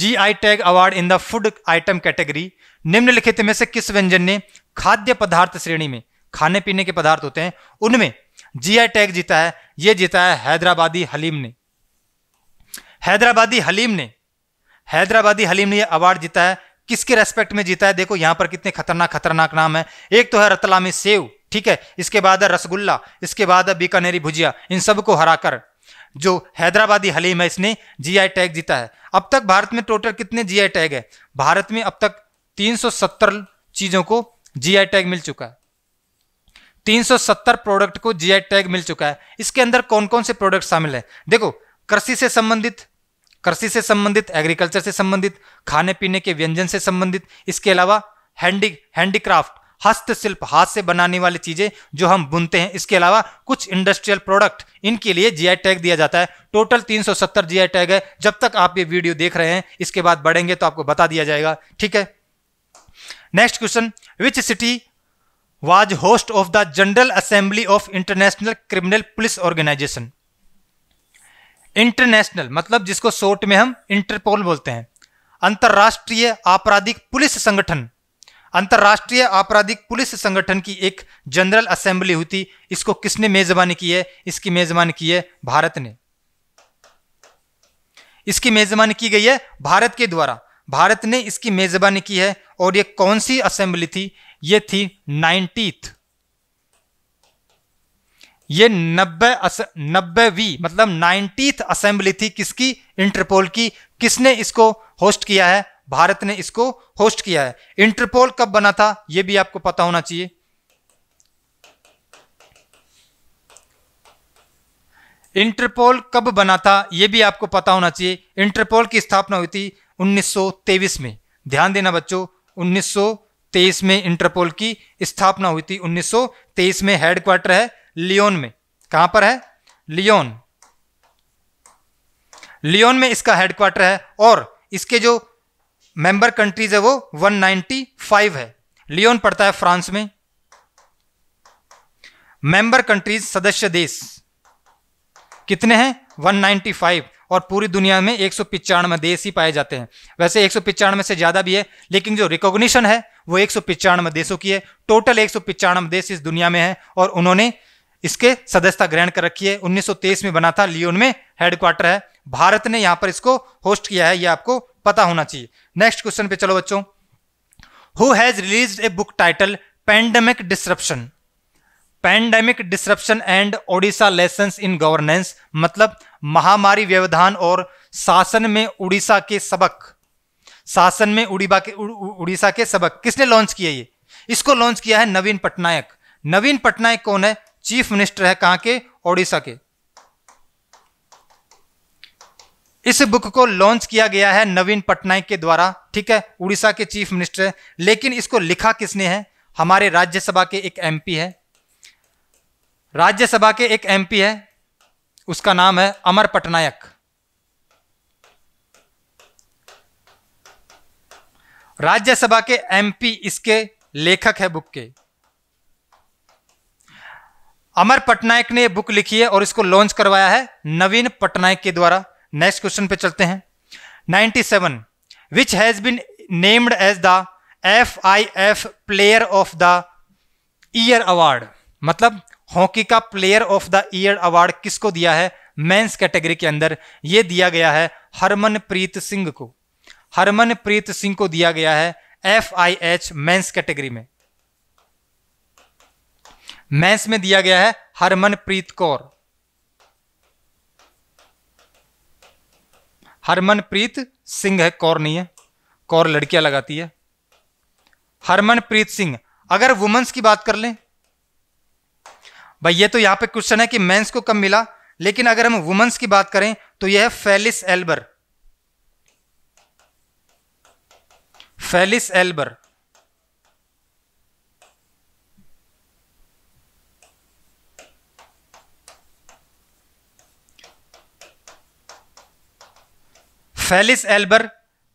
A: G I tag award in the food item category निम्नलिखित में से किस व्यंजन ने खाद्य पदार्थ श्रेणी में खाने पीने के पदार्थ होते हैं उनमें जी आई टैग जीता है यह जीता है हैदराबादी हलीम ने हैदराबादी हलीम ने हैदराबादी हलीम ने यह अवार्ड जीता है किसके रेस्पेक्ट में जीता है देखो यहां पर कितने खतरनाक खतरनाक नाम है एक तो है रतलामी सेव ठीक है इसके बाद है रसगुल्ला इसके बाद है बीकानेरी भुजिया इन सबको हराकर जो हैदराबादी हलीम है इसने जीआई टैग जीता है अब तक भारत में टोटल कितने जीआई टैग है भारत में अब तक 370 चीज़ों को जीआई टैग मिल चुका है 370 प्रोडक्ट को जीआई टैग मिल चुका है इसके अंदर कौन कौन से प्रोडक्ट शामिल है देखो कृषि से संबंधित कृषि से संबंधित एग्रीकल्चर से संबंधित खाने पीने के व्यंजन से संबंधित इसके अलावा हैंडी हैंडीक्राफ्ट हस्तशिल्प हाथ से बनाने वाली चीज़ें जो हम बुनते हैं इसके अलावा कुछ इंडस्ट्रियल प्रोडक्ट इनके लिए जीआई टैग दिया जाता है टोटल 370 जीआई टैग है जब तक आप ये वीडियो देख रहे हैं इसके बाद बढ़ेंगे तो आपको बता दिया जाएगा ठीक है next question which city was host of the General Assembly of International Criminal Police Organization International मतलब जिसको शोर्ट में हम इंटरपोल बोलते हैं अंतर्राष्ट्रीय आपराधिक पुलिस संगठन अंतर्राष्ट्रीय आपराधिक पुलिस संगठन की एक जनरल असेंबली हुई थी इसको किसने मेजबानी की है इसकी मेजबानी की है भारत ने इसकी मेजबानी की गई है भारत के द्वारा भारत ने इसकी मेजबानी की है और यह कौन सी असेंबली थी यह थी नाइनटीथ ये नब्बे नब्बेवी मतलब नाइनटीथ असेंबली थी किसकी इंटरपोल की किसने इसको होस्ट किया है भारत ने इसको होस्ट किया है इंटरपोल कब बना था यह भी आपको पता होना चाहिए इंटरपोल कब बना था यह भी आपको पता होना चाहिए इंटरपोल की स्थापना हुई थी 1923 में ध्यान देना बच्चों 1923 में इंटरपोल की स्थापना हुई थी 1923 में हेडक्वार्टर है लियोन में कहां पर है लियोन लियोन में इसका हेडक्वार्टर है और इसके जो मेंबर कंट्रीज है वो 195 है लियोन पड़ता है फ्रांस में मेंबर कंट्रीज सदस्य देश कितने हैं 195 और पूरी दुनिया में एक सौ देश ही पाए जाते हैं वैसे एक सौ से ज़्यादा भी है लेकिन जो रिकॉग्निशन है वो एक सौ देशों की है टोटल एक सौ देश इस दुनिया में है और उन्होंने इसके सदस्यता ग्रहण कर रखी है 1923 में बना था लियोन में हेडक्वार्टर है भारत ने यहां पर इसको होस्ट किया है यह आपको पता होना चाहिए नेक्स्ट क्वेश्चन पे चलो बच्चों who has release a book title pandemic disruption pandemic disruption and Odisha lesson in governance मतलब महामारी व्यवधान और शासन में उड़ीसा के सबक शासन में उड़ीबा के उड़ीसा के सबक किसने लॉन्च किया ये इसको लॉन्च किया है नवीन पटनायक नवीन पटनायक कौन है चीफ मिनिस्टर है कहां के ओडिशा के इस बुक को लॉन्च किया गया है नवीन पटनायक के द्वारा ठीक है उड़ीसा के चीफ मिनिस्टर लेकिन इसको लिखा किसने है हमारे राज्यसभा के एक एमपी है राज्यसभा के एक एमपी है उसका नाम है अमर पटनायक राज्यसभा के एमपी इसके लेखक है बुक के अमर पटनायक ने बुक लिखी है और इसको लॉन्च करवाया है नवीन पटनायक के द्वारा नेक्स्ट क्वेश्चन पे चलते हैं 97 which has been named as the F I F player of the year award मतलब हॉकी का player of the year award किसको दिया है मेंस कैटेगरी के अंदर यह दिया गया है हरमनप्रीत सिंह को हरमनप्रीत सिंह को दिया गया है F I H men's category में मेंस में दिया गया है हरमनप्रीत कौर हरमनप्रीत सिंह है कौर नहीं है कौर लड़कियां लगाती है हरमनप्रीत सिंह अगर वुमेन्स की बात कर लें भाई ये तो यहां पे क्वेश्चन है कि मेंस को कम मिला लेकिन अगर हम वुमेन्स की बात करें तो यह है Felice Albers Felice Albers Felice Albers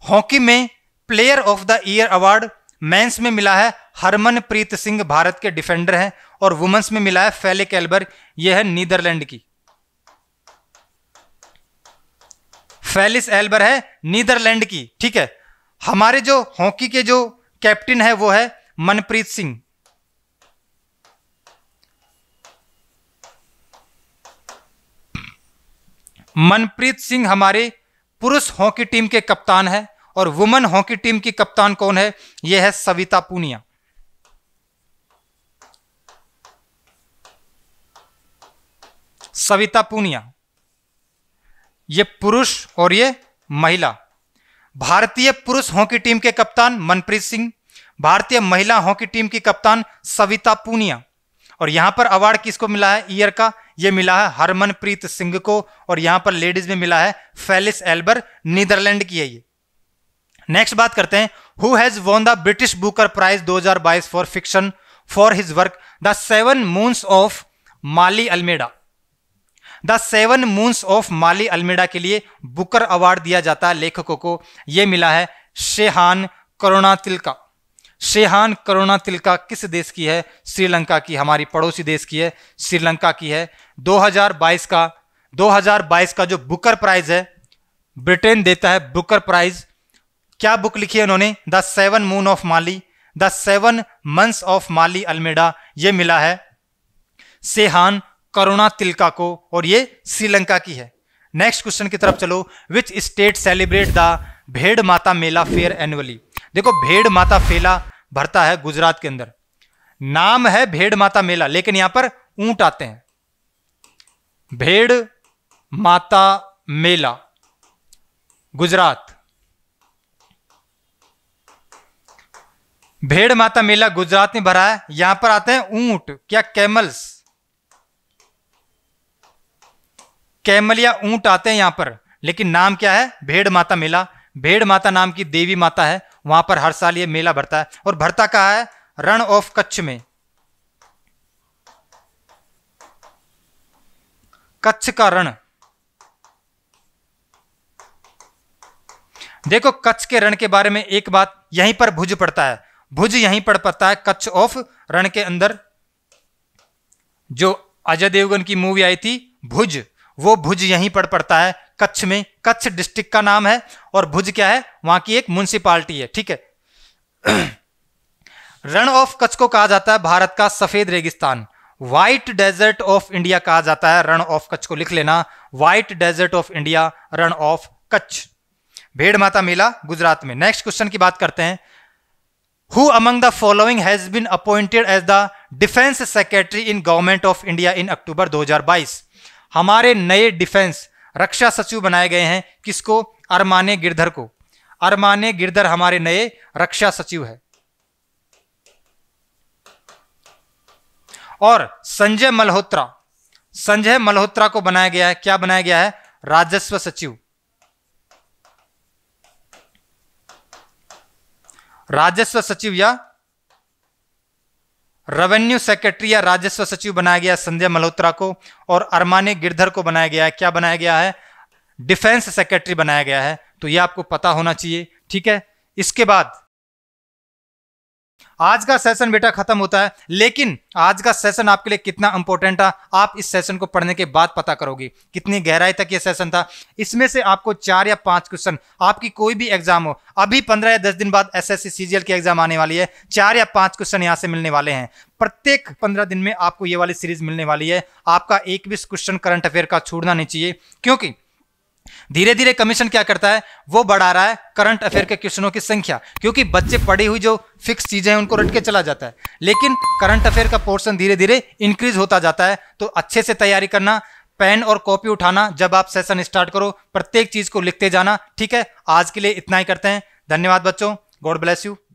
A: hockey में player of the year award men's में मिला है हरमनप्रीत सिंह भारत के डिफेंडर हैं और वुमेन्स में मिला है फेलिक एल्बर यह है नीदरलैंड की फेलिस एल्बर है नीदरलैंड की ठीक है हमारे जो हॉकी के जो कैप्टन है वो है मनप्रीत सिंह मनप्रीत सिंह हमारे पुरुष हॉकी टीम के कप्तान है और वुमेन हॉकी टीम की कप्तान कौन है यह है सविता पूनिया सविता पूनिया ये पुरुष और ये महिला भारतीय पुरुष हॉकी टीम के कप्तान मनप्रीत सिंह भारतीय महिला हॉकी टीम की कप्तान सविता पूनिया और यहां पर अवार्ड किसको मिला है ईयर का ये मिला है हरमनप्रीत सिंह को और यहां पर लेडीज में मिला है फेलिस एल्बर नीदरलैंड की है ये नेक्स्ट बात करते हैं who has won the British Booker Prize 2022 for fiction for his work the Seven Moons of Maali Almeida the Seven Moons of Maali Almeida के लिए बुकर अवार्ड दिया जाता है लेखकों को यह मिला है शेहान करुणातिल का शेहान करुणा तिलका किस देश की है श्रीलंका की हमारी पड़ोसी देश की है श्रीलंका की है 2022 का 2022 का जो बुकर प्राइज है ब्रिटेन देता है बुकर प्राइज क्या बुक लिखी है उन्होंने the Seven Moon of Maali the Seven months of Maali Almeida ये मिला है सेहान करुणा तिलका को और ये श्रीलंका की है नेक्स्ट क्वेश्चन की तरफ चलो विच स्टेट सेलिब्रेट द भेड़ माता मेला फेयर एनुअली देखो भेड़ माता फेला भरता है गुजरात के अंदर नाम है भेड़ माता मेला लेकिन यहां पर ऊंट आते हैं भेड़ माता मेला गुजरात भेड़ माता मेला गुजरात में भरा है यहां पर आते हैं ऊंट क्या कैमल्स कैमल या ऊंट आते हैं यहां पर लेकिन नाम क्या है भेड़ माता मेला भेड़ माता नाम की देवी माता है वहां पर हर साल ये मेला भरता है और भरता कहा है रण ऑफ कच्छ में कच्छ का रण देखो कच्छ के रण के बारे में एक बात यहीं पर भुज पड़ता है भुज यहीं पर पड़ता है कच्छ ऑफ रण के अंदर जो अजय देवगन की मूवी आई थी भुज वो भुज यहीं पर पड़ता है कच्छ में कच्छ डिस्ट्रिक्ट का नाम है और भुज क्या है वहां की एक म्यूनसिपालिटी है ठीक है रण ऑफ कच्छ को कहा जाता है भारत का सफेद रेगिस्तान व्हाइट डेजर्ट ऑफ इंडिया कहा जाता है रण ऑफ कच्छ को लिख लेना White Desert of India Rann of Kutch भेड़ माता मेला गुजरात में नेक्स्ट क्वेश्चन की बात करते हैं who among the following has been appointed as the defence secretary in Government of India in October 2022 हमारे नए डिफेंस रक्षा सचिव बनाए गए हैं किसको अरमाने गिरधर को अरमाने गिरधर हमारे नए रक्षा सचिव है और संजय मल्होत्रा संजय मल्होत्रा को बनाया गया है क्या बनाया गया है राजस्व सचिव राजस्व सचिव या रेवेन्यू सेक्रेटरी या राजस्व सचिव बनाया गया संजय मल्होत्रा को और अरमानी गिरधर को बनाया गया है क्या बनाया गया है डिफेंस सेक्रेटरी बनाया गया है तो यह आपको पता होना चाहिए ठीक है इसके बाद आज का सेशन बेटा खत्म होता है लेकिन आज का सेशन आपके लिए कितना इंपॉर्टेंट था आप इस सेशन को पढ़ने के बाद पता करोगे कितनी गहराई तक यह सेशन था इसमें से आपको चार या पांच क्वेश्चन आपकी कोई भी एग्जाम हो अभी पंद्रह या दस दिन बाद एस एस सी की एग्जाम आने वाली है चार या पांच क्वेश्चन यहाँ से मिलने वाले हैं प्रत्येक पंद्रह दिन में आपको ये वाली सीरीज मिलने वाली है आपका एक भी क्वेश्चन करंट अफेयर का छोड़ना नहीं चाहिए क्योंकि धीरे धीरे कमीशन क्या करता है वो बढ़ा रहा है करंट अफेयर के क्वेश्चनों की संख्या क्योंकि बच्चे पढ़ी हुई जो फिक्स चीजें हैं उनको रट के चला जाता है लेकिन करंट अफेयर का पोर्शन धीरे धीरे इंक्रीज होता जाता है तो अच्छे से तैयारी करना पेन और कॉपी उठाना जब आप सेशन स्टार्ट करो प्रत्येक चीज को लिखते जाना ठीक है आज के लिए इतना ही करते हैं धन्यवाद बच्चों गॉड ब्लेस यू